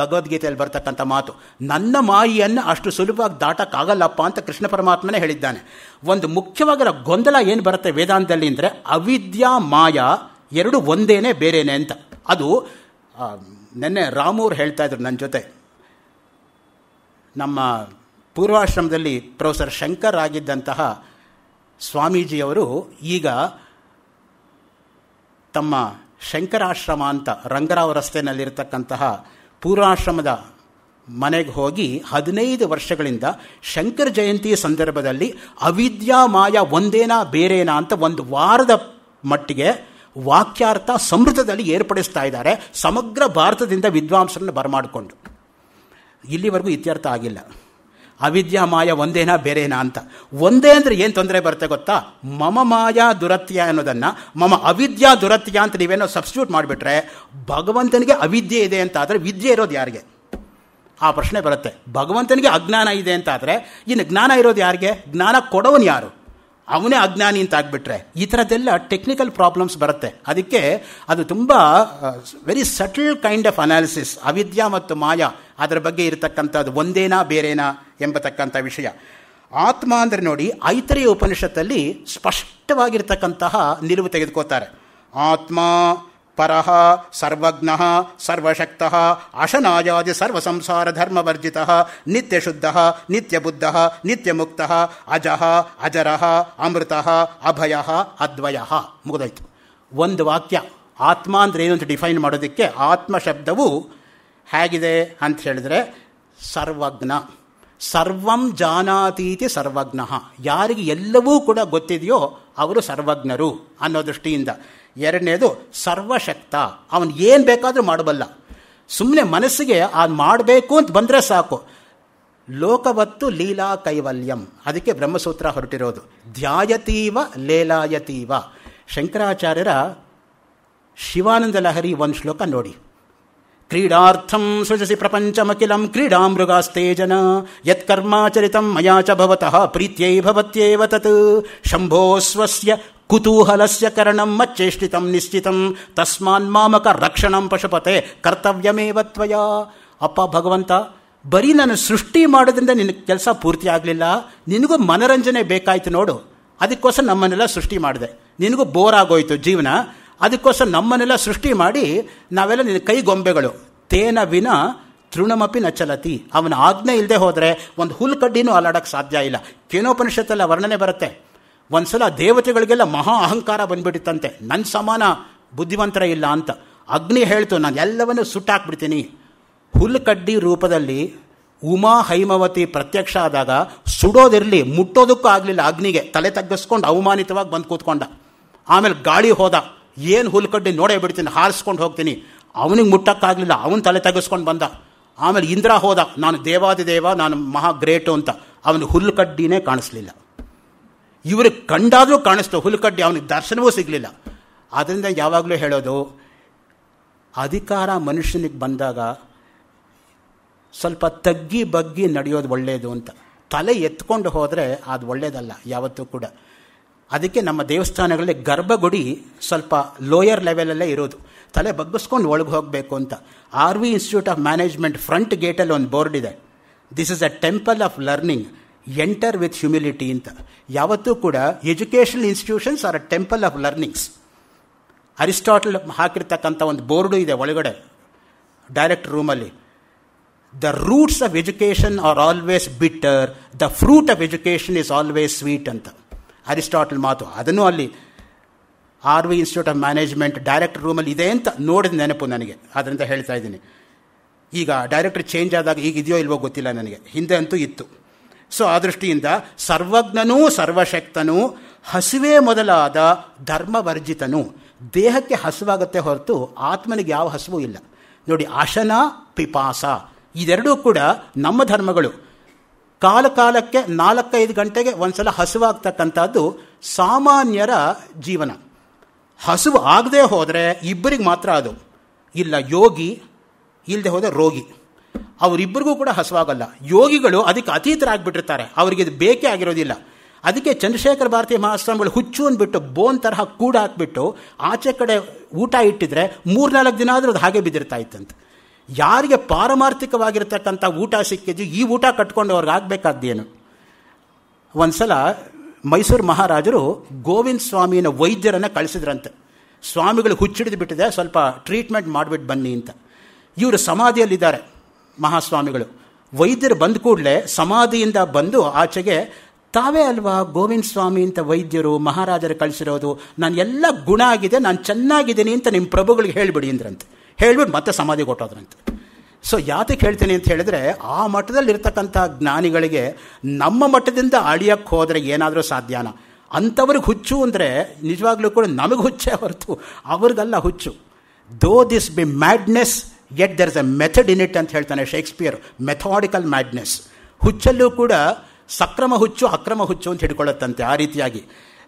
[SPEAKER 1] ಭಗವದ್ಗೀತೆಯಲ್ಲಿ ಬರ್ತಕ್ಕಂಥ ಮಾತು ನನ್ನ ಮಾಯಿಯನ್ನು ಅಷ್ಟು ಸುಲಭವಾಗಿ ದಾಟಕ್ಕಾಗಲ್ಲಪ್ಪ ಅಂತ ಕೃಷ್ಣ ಪರಮಾತ್ಮನೇ ಹೇಳಿದ್ದಾನೆ ಒಂದು ಮುಖ್ಯವಾಗಿರ ಗೊಂದಲ ಏನು ಬರುತ್ತೆ ವೇದಾಂತದಲ್ಲಿ ಅಂದರೆ ಅವಿದ್ಯಾ ಮಾಯಾ ಎರಡು ಒಂದೇನೆ ಬೇರೇನೆ ಅಂತ ಅದು ನಿನ್ನೆ ರಾಮೂರು ಹೇಳ್ತಾ ಇದ್ರು ನನ್ನ ಜೊತೆ ನಮ್ಮ ಪೂರ್ವಾಶ್ರಮದಲ್ಲಿ ಪ್ರೊಫೆಸರ್ ಶಂಕರ್ ಆಗಿದ್ದಂತಹ ಸ್ವಾಮೀಜಿಯವರು ಈಗ ತಮ್ಮ ಶಂಕರಾಶ್ರಮ ಅಂತ ರಂಗರಾವ್ ರಸ್ತೆಯಲ್ಲಿರ್ತಕ್ಕಂತಹ ಪೂರ್ವಾಶ್ರಮದ ಮನೆಗೆ ಹೋಗಿ ಹದಿನೈದು ವರ್ಷಗಳಿಂದ ಶಂಕರ ಜಯಂತಿ ಸಂದರ್ಭದಲ್ಲಿ ಅವಿದ್ಯಾ ಮಾಯ ಒಂದೇನಾ ಬೇರೇನಾ ಅಂತ ಒಂದು ವಾರದ ಮಟ್ಟಿಗೆ ವಾಕ್ಯಾರ್ಥ ಸಮೃದ್ಧದಲ್ಲಿ ಏರ್ಪಡಿಸ್ತಾ ಇದ್ದಾರೆ ಸಮಗ್ರ ಭಾರತದಿಂದ ವಿದ್ವಾಂಸರನ್ನು ಬರಮಾಡಿಕೊಂಡು ಇಲ್ಲಿವರೆಗೂ ಇತ್ಯರ್ಥ ಆಗಿಲ್ಲ ಅವಿದ್ಯಾ ಮಾಯ ಒಂದೇನಾ ಬೇರೆನಾ ಅಂತ ಒಂದೇ ಅಂದರೆ ಏನು ತೊಂದರೆ ಬರುತ್ತೆ ಗೊತ್ತಾ ಮಮ ಮಾಯಾ ದುರತ್ಯ ಅನ್ನೋದನ್ನು ಮಮ ಅವಿದ್ಯಾ ದುರತ್ಯ ಅಂತ ನೀವೇನೋ ಸಬ್ಸ್ಟ್ಯೂಟ್ ಮಾಡಿಬಿಟ್ರೆ ಭಗವಂತನಿಗೆ ಅವಿದ್ಯೆ ಇದೆ ಅಂತ ಆದರೆ ವಿದ್ಯೆ ಇರೋದು ಯಾರಿಗೆ ಆ ಪ್ರಶ್ನೆ ಬರುತ್ತೆ ಭಗವಂತನಿಗೆ ಅಜ್ಞಾನ ಇದೆ ಅಂತಾದರೆ ಇನ್ನು ಜ್ಞಾನ ಇರೋದು ಯಾರಿಗೆ ಜ್ಞಾನ ಕೊಡೋನು ಯಾರು ಅವನೇ ಅಜ್ಞಾನಿ ಅಂತ ಆಗ್ಬಿಟ್ರೆ ಈ ಥರದ್ದೆಲ್ಲ ಟೆಕ್ನಿಕಲ್ ಪ್ರಾಬ್ಲಮ್ಸ್ ಬರುತ್ತೆ ಅದಕ್ಕೆ ಅದು ತುಂಬ very subtle kind of analysis ಅವಿದ್ಯಾ ಮತ್ತು ಮಾಯಾ ಅದರ ಬಗ್ಗೆ ಇರತಕ್ಕಂಥದ್ದು ಒಂದೇನಾ ಬೇರೇನಾ ಎಂಬತಕ್ಕಂಥ ವಿಷಯ ಆತ್ಮ ಅಂದರೆ ನೋಡಿ ಐತರೆಯ ಉಪನಿಷತ್ತಲ್ಲಿ ಸ್ಪಷ್ಟವಾಗಿರ್ತಕ್ಕಂತಹ ನಿಲುವು ತೆಗೆದುಕೋತಾರೆ ಆತ್ಮ ಪರಹ ಸರ್ವಜ್ಞ ಸರ್ವಶಕ್ತ ಅಶನಾಯಾದಿ ಸರ್ವಸಂಸಾರ ಧರ್ಮವರ್ಜಿತ ನಿತ್ಯಶುದ್ಧ ನಿತ್ಯಬುದ್ಧ ನಿತ್ಯಮುಕ್ತ ಅಜಃ ಅಜರ ಅಮೃತ ಅಭಯ ಅದ್ವಯ ಮುಗಿದಾಯಿತು ಒಂದು ವಾಕ್ಯ ಆತ್ಮ ಅಂದರೆ ಏನು ಅಂತ ಡಿಫೈನ್ ಮಾಡೋದಕ್ಕೆ ಆತ್ಮ ಶಬ್ದವು ಹೇಗಿದೆ ಅಂತ ಹೇಳಿದರೆ ಸರ್ವಜ್ಞ ಸರ್ವಂ ಜಾನಾತೀತಿ ಸರ್ವಜ್ಞ ಯಾರಿಗೆ ಎಲ್ಲವೂ ಕೂಡ ಗೊತ್ತಿದೆಯೋ ಅವರು ಸರ್ವಜ್ಞರು ಅನ್ನೋ ದೃಷ್ಟಿಯಿಂದ ಎರಡನೇದು ಸರ್ವಶಕ್ತ ಅವನು ಏನು ಬೇಕಾದರೂ ಮಾಡಬಲ್ಲ ಸುಮ್ಮನೆ ಮನಸ್ಸಿಗೆ ಅದು ಮಾಡಬೇಕು ಅಂತ ಬಂದರೆ ಸಾಕು ಲೋಕವತ್ತು ಲೀಲಾ ಕೈವಲ್ಯಂ ಅದಕ್ಕೆ ಬ್ರಹ್ಮಸೂತ್ರ ಹೊರಟಿರೋದು ಧ್ಯಾಯತೀವ ಲೇಲಾಯತೀವ ಶಂಕರಾಚಾರ್ಯರ ಶಿವಾನಂದ ಲಹರಿ ಒಂದು ಶ್ಲೋಕ ನೋಡಿ ಕ್ರೀಡಾರ್ಥಂ ಸೃಜಸಿ ಪ್ರಪಂಚಮಖಿಲಂ ಕ್ರೀಡಾ ಮೃಗಾಸ್ತೇಜನ ಯತ್ಕರ್ಮಾಚರಿತಂ ಮಯಾ ಚ ಭವತಃ ಪ್ರೀತ್ಯೈ ಭವತ್ಯೇವ ತತ್ ಶಂಭೋ ಸ್ವಸ್ಯ ಕುತೂಹಲಸ್ಯ ಕರಣಂ ಮಚ್ಚೇಷ್ಟಿತಂ ನಿಶ್ಚಿತಂ ತಸ್ಮಾನ್ ಮಾಮಕ ರಕ್ಷಣಂ ಪಶುಪತೆ ಕರ್ತವ್ಯಮೇವ ತ್ವಯ ಅಪ್ಪ ಭಗವಂತ ಬರೀ ನಾನು ಸೃಷ್ಟಿ ಮಾಡೋದ್ರಿಂದ ನಿನ್ನ ಕೆಲಸ ಪೂರ್ತಿ ಆಗಲಿಲ್ಲ ನಿನಗೂ ಮನರಂಜನೆ ಬೇಕಾಯಿತು ನೋಡು ಅದಕ್ಕೋಸ್ಕರ ನಮ್ಮನ್ನೆಲ್ಲ ಸೃಷ್ಟಿ ಮಾಡಿದೆ ನಿನಗೂ ಬೋರ್ ಆಗೋಯ್ತು ಜೀವನ ಅದಕ್ಕೋಸ್ಕರ ನಮ್ಮನ್ನೆಲ್ಲ ಸೃಷ್ಟಿ ಮಾಡಿ ನಾವೆಲ್ಲ ನಿನ್ನ ಕೈಗೊಂಬೆಗಳು ತೇನ ವಿನ ತೃಣಮಪಿ ನಚಲತಿ ಅವನ ಆಜ್ಞೆ ಇಲ್ಲದೆ ಹೋದರೆ ಒಂದು ಹುಲ್ಕಡ್ಡಿನೂ ಅಲ್ಲಾಡೋಕ್ಕೆ ಸಾಧ್ಯ ಇಲ್ಲ ಕೇನೋಪನಿಷತ್ತಲ್ಲ ವರ್ಣನೆ ಬರುತ್ತೆ ಒಂದು ಸಲ ದೇವತೆಗಳಿಗೆಲ್ಲ ಮಹಾ ಅಹಂಕಾರ ಬಂದ್ಬಿಟ್ಟಿತ್ತಂತೆ ನನ್ನ ಸಮಾನ ಬುದ್ಧಿವಂತರ ಇಲ್ಲ ಅಂತ ಅಗ್ನಿ ಹೇಳ್ತು ನಾನು ಎಲ್ಲವನ್ನೂ ಸುಟ್ಟಾಕ್ಬಿಡ್ತೀನಿ ಹುಲ್ಲುಕಡ್ಡಿ ರೂಪದಲ್ಲಿ ಉಮಾ ಹೈಮವತಿ ಪ್ರತ್ಯಕ್ಷ ಆದಾಗ ಸುಡೋದಿರಲಿ ಮುಟ್ಟೋದಕ್ಕೂ ಆಗಲಿಲ್ಲ ಅಗ್ನಿಗೆ ತಲೆ ತಗ್ಗಿಸ್ಕೊಂಡು ಅವಮಾನಿತವಾಗಿ ಬಂದು ಕೂತ್ಕೊಂಡ ಆಮೇಲೆ ಗಾಳಿ ಹೋದ ಏನು ಹುಲ್ಕಡ್ಡಿ ನೋಡೇ ಬಿಡ್ತೀನಿ ಹಾರಿಸ್ಕೊಂಡು ಹೋಗ್ತೀನಿ ಅವನಿಗೆ ಮುಟ್ಟಕ್ಕಾಗಲಿಲ್ಲ ಅವನು ತಲೆ ತಗ್ಗಿಸ್ಕೊಂಡು ಬಂದ ಆಮೇಲೆ ಇಂದ್ರ ಹೋದ ನಾನು ದೇವ ನಾನು ಮಹಾ ಗ್ರೇಟು ಅಂತ ಅವನು ಹುಲ್ಕಡ್ಡಿನೇ ಕಾಣಿಸ್ಲಿಲ್ಲ ಇವ್ರಿಗೆ ಕಂಡಾದರೂ ಕಾಣಿಸ್ತು ಹುಲ್ಕಡ್ಡಿ ಅವನಿಗೆ ದರ್ಶನವೂ ಸಿಗಲಿಲ್ಲ ಆದ್ದರಿಂದ ಯಾವಾಗಲೂ ಹೇಳೋದು ಅಧಿಕಾರ ಮನುಷ್ಯನಿಗೆ ಬಂದಾಗ ಸ್ವಲ್ಪ ತಗ್ಗಿ ಬಗ್ಗಿ ನಡೆಯೋದು ಒಳ್ಳೆಯದು ಅಂತ ತಲೆ ಎತ್ಕೊಂಡು ಹೋದರೆ ಅದು ಒಳ್ಳೆಯದಲ್ಲ ಯಾವತ್ತೂ ಕೂಡ ಅದಕ್ಕೆ ನಮ್ಮ ದೇವಸ್ಥಾನಗಳಲ್ಲಿ ಗರ್ಭಗುಡಿ ಸ್ವಲ್ಪ ಲೋಯರ್ ಲೆವೆಲಲ್ಲೇ ಇರೋದು ತಲೆ ಬಗ್ಗಿಸ್ಕೊಂಡು ಒಳಗೆ ಹೋಗಬೇಕು ಅಂತ R V institute of management front ಗೇಟಲ್ಲಿ ಒಂದು ಬೋರ್ಡ್ ಇದೆ this is a temple of learning enter with humility ಅಂತ ಯಾವತ್ತೂ ಕೂಡ educational institutions are a temple of learnings Aristotle ಹಾಕಿರ್ತಕ್ಕಂಥ ಒಂದು ಬೋರ್ಡು ಇದೆ ಒಳಗಡೆ ಡೈರೆಕ್ಟ್ ರೂಮಲ್ಲಿ the roots of education are always bitter the fruit of education is always sweet ಅಂತ Aristotle ಮಾತು ಅದನ್ನು ಅಲ್ಲಿ R V institute of management direct ರೂಮಲ್ಲಿ ಇದೆ ಅಂತ ನೋಡಿದ ನೆನಪು ನನಗೆ ಅದರಿಂದ ಹೇಳ್ತಾ ಇದ್ದೀನಿ ಈಗ ಡೈರೆಕ್ಟರ್ ಚೇಂಜ್ ಆದಾಗ ಈಗಿದೆಯೋ ಇದೆಯೋ ಇಲ್ವೋ ಗೊತ್ತಿಲ್ಲ ನನಗೆ ಹಿಂದೆ ಅಂತೂ ಇತ್ತು ಸೊ ಆ ದೃಷ್ಟಿಯಿಂದ ಸರ್ವಜ್ಞನೂ ಸರ್ವಶಕ್ತನೂ ಹಸಿವೇ ಮೊದಲಾದ ಧರ್ಮವರ್ಜಿತನು ದೇಹಕ್ಕೆ ಹಸುವಾಗುತ್ತೆ ಹೊರತು ಆತ್ಮನಿಗೆ ಯಾವ ಹಸುವು ಇಲ್ಲ ನೋಡಿ ಅಶನ ಪಿಪಾಸ ಇದೆರಡೂ ಕೂಡ ನಮ್ಮ ಧರ್ಮಗಳು ಕಾಲ ಕಾಲಕ್ಕೆ ನಾಲ್ಕೈದು ಗಂಟೆಗೆ ಒಂದು ಸಲ ಹಸುವಾಗ್ತಕ್ಕಂಥದ್ದು ಸಾಮಾನ್ಯರ ಜೀವನ ಹಸುವು ಆಗದೆ ಹೋದರೆ ಇಬ್ಬರಿಗೆ ಮಾತ್ರ ಅದು ಇಲ್ಲ ಯೋಗಿ ಇಲ್ಲದೆ ಹೋದರೆ ರೋಗಿ ಅವರಿಬ್ಬರಿಗೂ ಕೂಡ ಹಸುವಾಗಲ್ಲ ಯೋಗಿಗಳು ಅದಕ್ಕೆ ಅತೀತರಾಗ್ಬಿಟ್ಟಿರ್ತಾರೆ ಅವರಿಗೆ ಇದು ಬೇಕೇ ಆಗಿರೋದಿಲ್ಲ ಅದಕ್ಕೆ ಚಂದ್ರಶೇಖರ ಭಾರತಿ ಮಹಾಸ್ವಾಮಿಗಳು ಹುಚ್ಚು ಅಂದ್ಬಿಟ್ಟು ಬೋನ್ ತರಹ ಕೂಡ ಹಾಕ್ಬಿಟ್ಟು ಆಚೆ ಕಡೆ ಊಟ ಇಟ್ಟಿದ್ರೆ ಮೂರ್ನಾಲ್ಕು ದಿನ ಆದರೂ ಅದು ಹಾಗೆ ಬಿದ್ದಿರ್ತಾ ಇತ್ತಂತೆ ಯಾರಿಗೆ ಪಾರಮಾರ್ಥಿಕವಾಗಿರ್ತಕ್ಕಂಥ ಊಟ ಸಿಕ್ಕಿದ್ದು ಈ ಊಟ ಕಟ್ಕೊಂಡು ಅವ್ರಿಗೆ ಆಗಬೇಕಾದ್ದೇನು ಒಂದು ಸಲ ಮೈಸೂರು ಮಹಾರಾಜರು ಗೋವಿಂದ ಸ್ವಾಮಿನ ವೈದ್ಯರನ್ನು ಕಳಿಸಿದ್ರಂತೆ ಸ್ವಾಮಿಗಳು ಹುಚ್ಚಿಡಿದು ಬಿಟ್ಟಿದೆ ಸ್ವಲ್ಪ ಟ್ರೀಟ್ಮೆಂಟ್ ಮಾಡಿಬಿಟ್ಟು ಬನ್ನಿ ಅಂತ ಇವರು ಸಮಾಧಿಯಲ್ಲಿದ್ದಾರೆ ಮಹಾಸ್ವಾಮಿಗಳು ವೈದ್ಯರು ಬಂದ ಕೂಡಲೇ ಸಮಾಧಿಯಿಂದ ಬಂದು ಆಚೆಗೆ ತಾವೇ ಅಲ್ವಾ ಗೋವಿಂದ ಸ್ವಾಮಿ ಅಂತ ವೈದ್ಯರು ಮಹಾರಾಜರು ಕಳಿಸಿರೋದು ನಾನು ಎಲ್ಲ ಗುಣ ಆಗಿದೆ ನಾನು ಚೆನ್ನಾಗಿದ್ದೀನಿ ಅಂತ ನಿಮ್ಮ ಪ್ರಭುಗಳಿಗೆ ಹೇಳಿಬಿಡಿ ಅಂದ್ರಂತೆ ಹೇಳ್ಬಿಟ್ಟು ಮತ್ತೆ ಸಮಾಧಿ ಕೊಟ್ಟೋದ್ರಂತೆ ಸೊ ಯಾತಕ್ಕೆ ಹೇಳ್ತೀನಿ ಅಂತ ಹೇಳಿದ್ರೆ ಆ ಮಠದಲ್ಲಿರ್ತಕ್ಕಂಥ ಜ್ಞಾನಿಗಳಿಗೆ ನಮ್ಮ ಮಠದಿಂದ ಅಳಿಯಕ್ಕೆ ಹೋದರೆ ಏನಾದರೂ ಸಾಧ್ಯನ ಅಂಥವ್ರಿಗೆ ಹುಚ್ಚು ಅಂದರೆ ನಿಜವಾಗ್ಲೂ ಕೂಡ ನಮಗೆ ಹುಚ್ಚೇ ಹೊರತು ಅವ್ರಿಗೆಲ್ಲ ಹುಚ್ಚು though this be madness yet there is a method in it ಅಂತ ಹೇಳ್ತಾನೆ ಶೇಕ್ಸ್ಪಿಯರ್ ಮೆಥಾಡಿಕಲ್ ಮ್ಯಾಡ್ನೆಸ್ ಹುಚ್ಚಲ್ಲೂ ಕೂಡ ಸಕ್ರಮ ಹುಚ್ಚು ಅಕ್ರಮ ಹುಚ್ಚು ಅಂತ ಹಿಡ್ಕೊಳ್ಳುತ್ತಂತೆ ಆ ರೀತಿಯಾಗಿ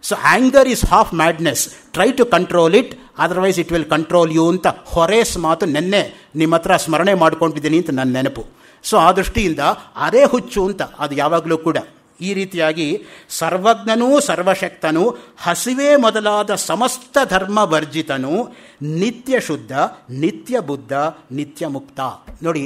[SPEAKER 1] so anger is half madness try to control it otherwise it will control you ಅಂತ ಹೊರೇಸ್ ಮಾತು ನಿನ್ನೆ ನಿಮ್ಮ ಹತ್ರ ಸ್ಮರಣೆ ಮಾಡ್ಕೊಂಡಿದ್ದೀನಿ ಅಂತ ನನ್ನ ನೆನಪು ಸೊ ಆ ದೃಷ್ಟಿಯಿಂದ ಅರೆ ಹುಚ್ಚು ಅಂತ ಅದು ಯಾವಾಗಲೂ ಕೂಡ ಈ ರೀತಿಯಾಗಿ ಸರ್ವಜ್ಞನೂ ಸರ್ವಶಕ್ತನೂ ಹಸಿವೆ ಮೊದಲಾದ ಸಮಸ್ತ ಧರ್ಮ ವರ್ಜಿತನು ನಿತ್ಯ ಶುದ್ಧ ನಿತ್ಯ ಬುದ್ಧ ನಿತ್ಯ ಮುಕ್ತ ನೋಡಿ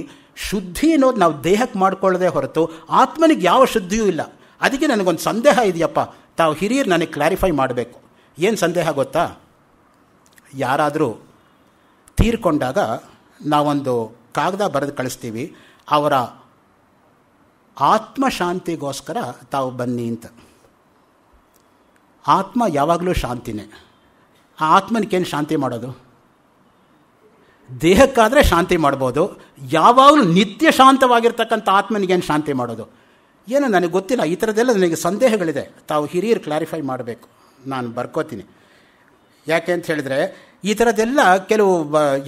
[SPEAKER 1] ಶುದ್ಧಿ ಅನ್ನೋದು ನಾವು ದೇಹಕ್ಕೆ ಮಾಡ್ಕೊಳ್ಳದೆ ಹೊರತು ಆತ್ಮನಿಗೆ ಯಾವ ಶುದ್ಧಿಯೂ ಇಲ್ಲ ಅದಕ್ಕೆ ನನಗೊಂದು ಸಂದೇಹ ಇದೆಯಪ್ಪ ತಾವು ಹಿರಿಯರು ನನಗೆ ಕ್ಲಾರಿಫೈ ಮಾಡಬೇಕು ಏನು ಸಂದೇಹ ಗೊತ್ತಾ ಯಾರಾದರೂ ತೀರ್ಕೊಂಡಾಗ ನಾವೊಂದು ಕಾಗದ ಬರೆದು ಕಳಿಸ್ತೀವಿ ಅವರ ಆತ್ಮಶಾಂತಿಗೋಸ್ಕರ ತಾವು ಬನ್ನಿ ಅಂತ ಆತ್ಮ ಯಾವಾಗಲೂ ಶಾಂತಿನೇ ಆ ಆತ್ಮನಿಗೇನು ಶಾಂತಿ ಮಾಡೋದು ದೇಹಕ್ಕಾದರೆ ಶಾಂತಿ ಮಾಡ್ಬೋದು ಯಾವಾಗಲೂ ನಿತ್ಯ ಶಾಂತವಾಗಿರ್ತಕ್ಕಂಥ ಆತ್ಮನಿಗೇನು ಶಾಂತಿ ಮಾಡೋದು ಏನೋ ನನಗೆ ಗೊತ್ತಿಲ್ಲ ಈ ಥರದ್ದೆಲ್ಲ ನನಗೆ ಸಂದೇಹಗಳಿದೆ ತಾವು ಹಿರಿಯರು ಕ್ಲಾರಿಫೈ ಮಾಡಬೇಕು ನಾನು ಬರ್ಕೋತೀನಿ ಯಾಕೆ ಅಂತ ಹೇಳಿದರೆ ಈ ಥರದ್ದೆಲ್ಲ ಕೆಲವು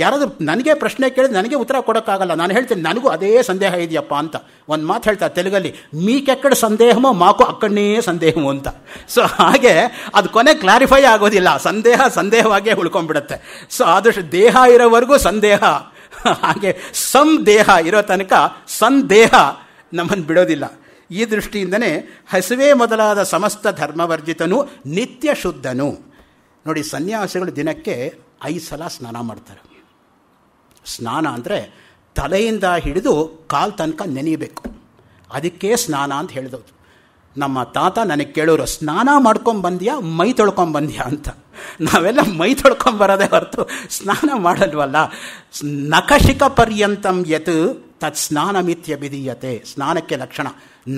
[SPEAKER 1] ಯಾರಾದರೂ ನನಗೆ ಪ್ರಶ್ನೆ ಕೇಳಿದ್ರೆ ನನಗೆ ಉತ್ತರ ಕೊಡೋಕ್ಕಾಗಲ್ಲ ನಾನು ಹೇಳ್ತೀನಿ ನನಗೂ ಅದೇ ಸಂದೇಹ ಇದೆಯಪ್ಪ ಅಂತ ಒಂದು ಮಾತು ಹೇಳ್ತಾ ತೆಲುಗಲ್ಲಿ ಮೀಕೆಕ್ಕಡ ಸಂದೇಹಮೋ ಮಾಕು ಅಕ್ಕಣ್ಣೇ ಸಂದೇಹಮೋ ಅಂತ ಸೊ ಹಾಗೆ ಅದು ಕೊನೆ ಕ್ಲಾರಿಫೈ ಆಗೋದಿಲ್ಲ ಸಂದೇಹ ಸಂದೇಹವಾಗೇ ಉಳ್ಕೊಂಡ್ಬಿಡುತ್ತೆ ಸೊ ಆದಷ್ಟು ದೇಹ ಇರೋವರೆಗೂ ಸಂದೇಹ ಹಾಗೆ ಸಂದೇಹ ಇರೋ ತನಕ ಸಂದೇಹ ನಮ್ಮನ್ನು ಬಿಡೋದಿಲ್ಲ ಈ ದೃಷ್ಟಿಯಿಂದನೇ ಹಸುವೆ ಮೊದಲಾದ ಸಮಸ್ತ ಧರ್ಮವರ್ಜಿತನು ನಿತ್ಯ ಶುದ್ಧನು ನೋಡಿ ಸನ್ಯಾಸಿಗಳು ದಿನಕ್ಕೆ ಐದು ಸಲ ಸ್ನಾನ ಮಾಡ್ತಾರೆ ಸ್ನಾನ ಅಂದರೆ ತಲೆಯಿಂದ ಹಿಡಿದು ಕಾಲು ತನಕ ನೆನೆಯಬೇಕು ಅದಕ್ಕೆ ಸ್ನಾನ ಅಂತ ಹೇಳಿದವ್ರು ನಮ್ಮ ತಾತ ನನಗೆ ಕೇಳೋರು ಸ್ನಾನ ಮಾಡ್ಕೊಂಬಂದ್ಯಾ ಮೈ ತೊಳ್ಕೊಂಬಂದ್ಯಾ ಅಂತ ನಾವೆಲ್ಲ ಮೈ ತೊಳ್ಕೊಂಬರೋದೇ ಹೊರತು ಸ್ನಾನ ಮಾಡಲ್ವಲ್ಲ ನಕಶಿಕ ಪರ್ಯಂತಂ ಯತ್ ತತ್ ಸ್ನಾನ ಮಿಥ್ಯ ಬಿದೀಯತೆ ಸ್ನಾನಕ್ಕೆ ಲಕ್ಷಣ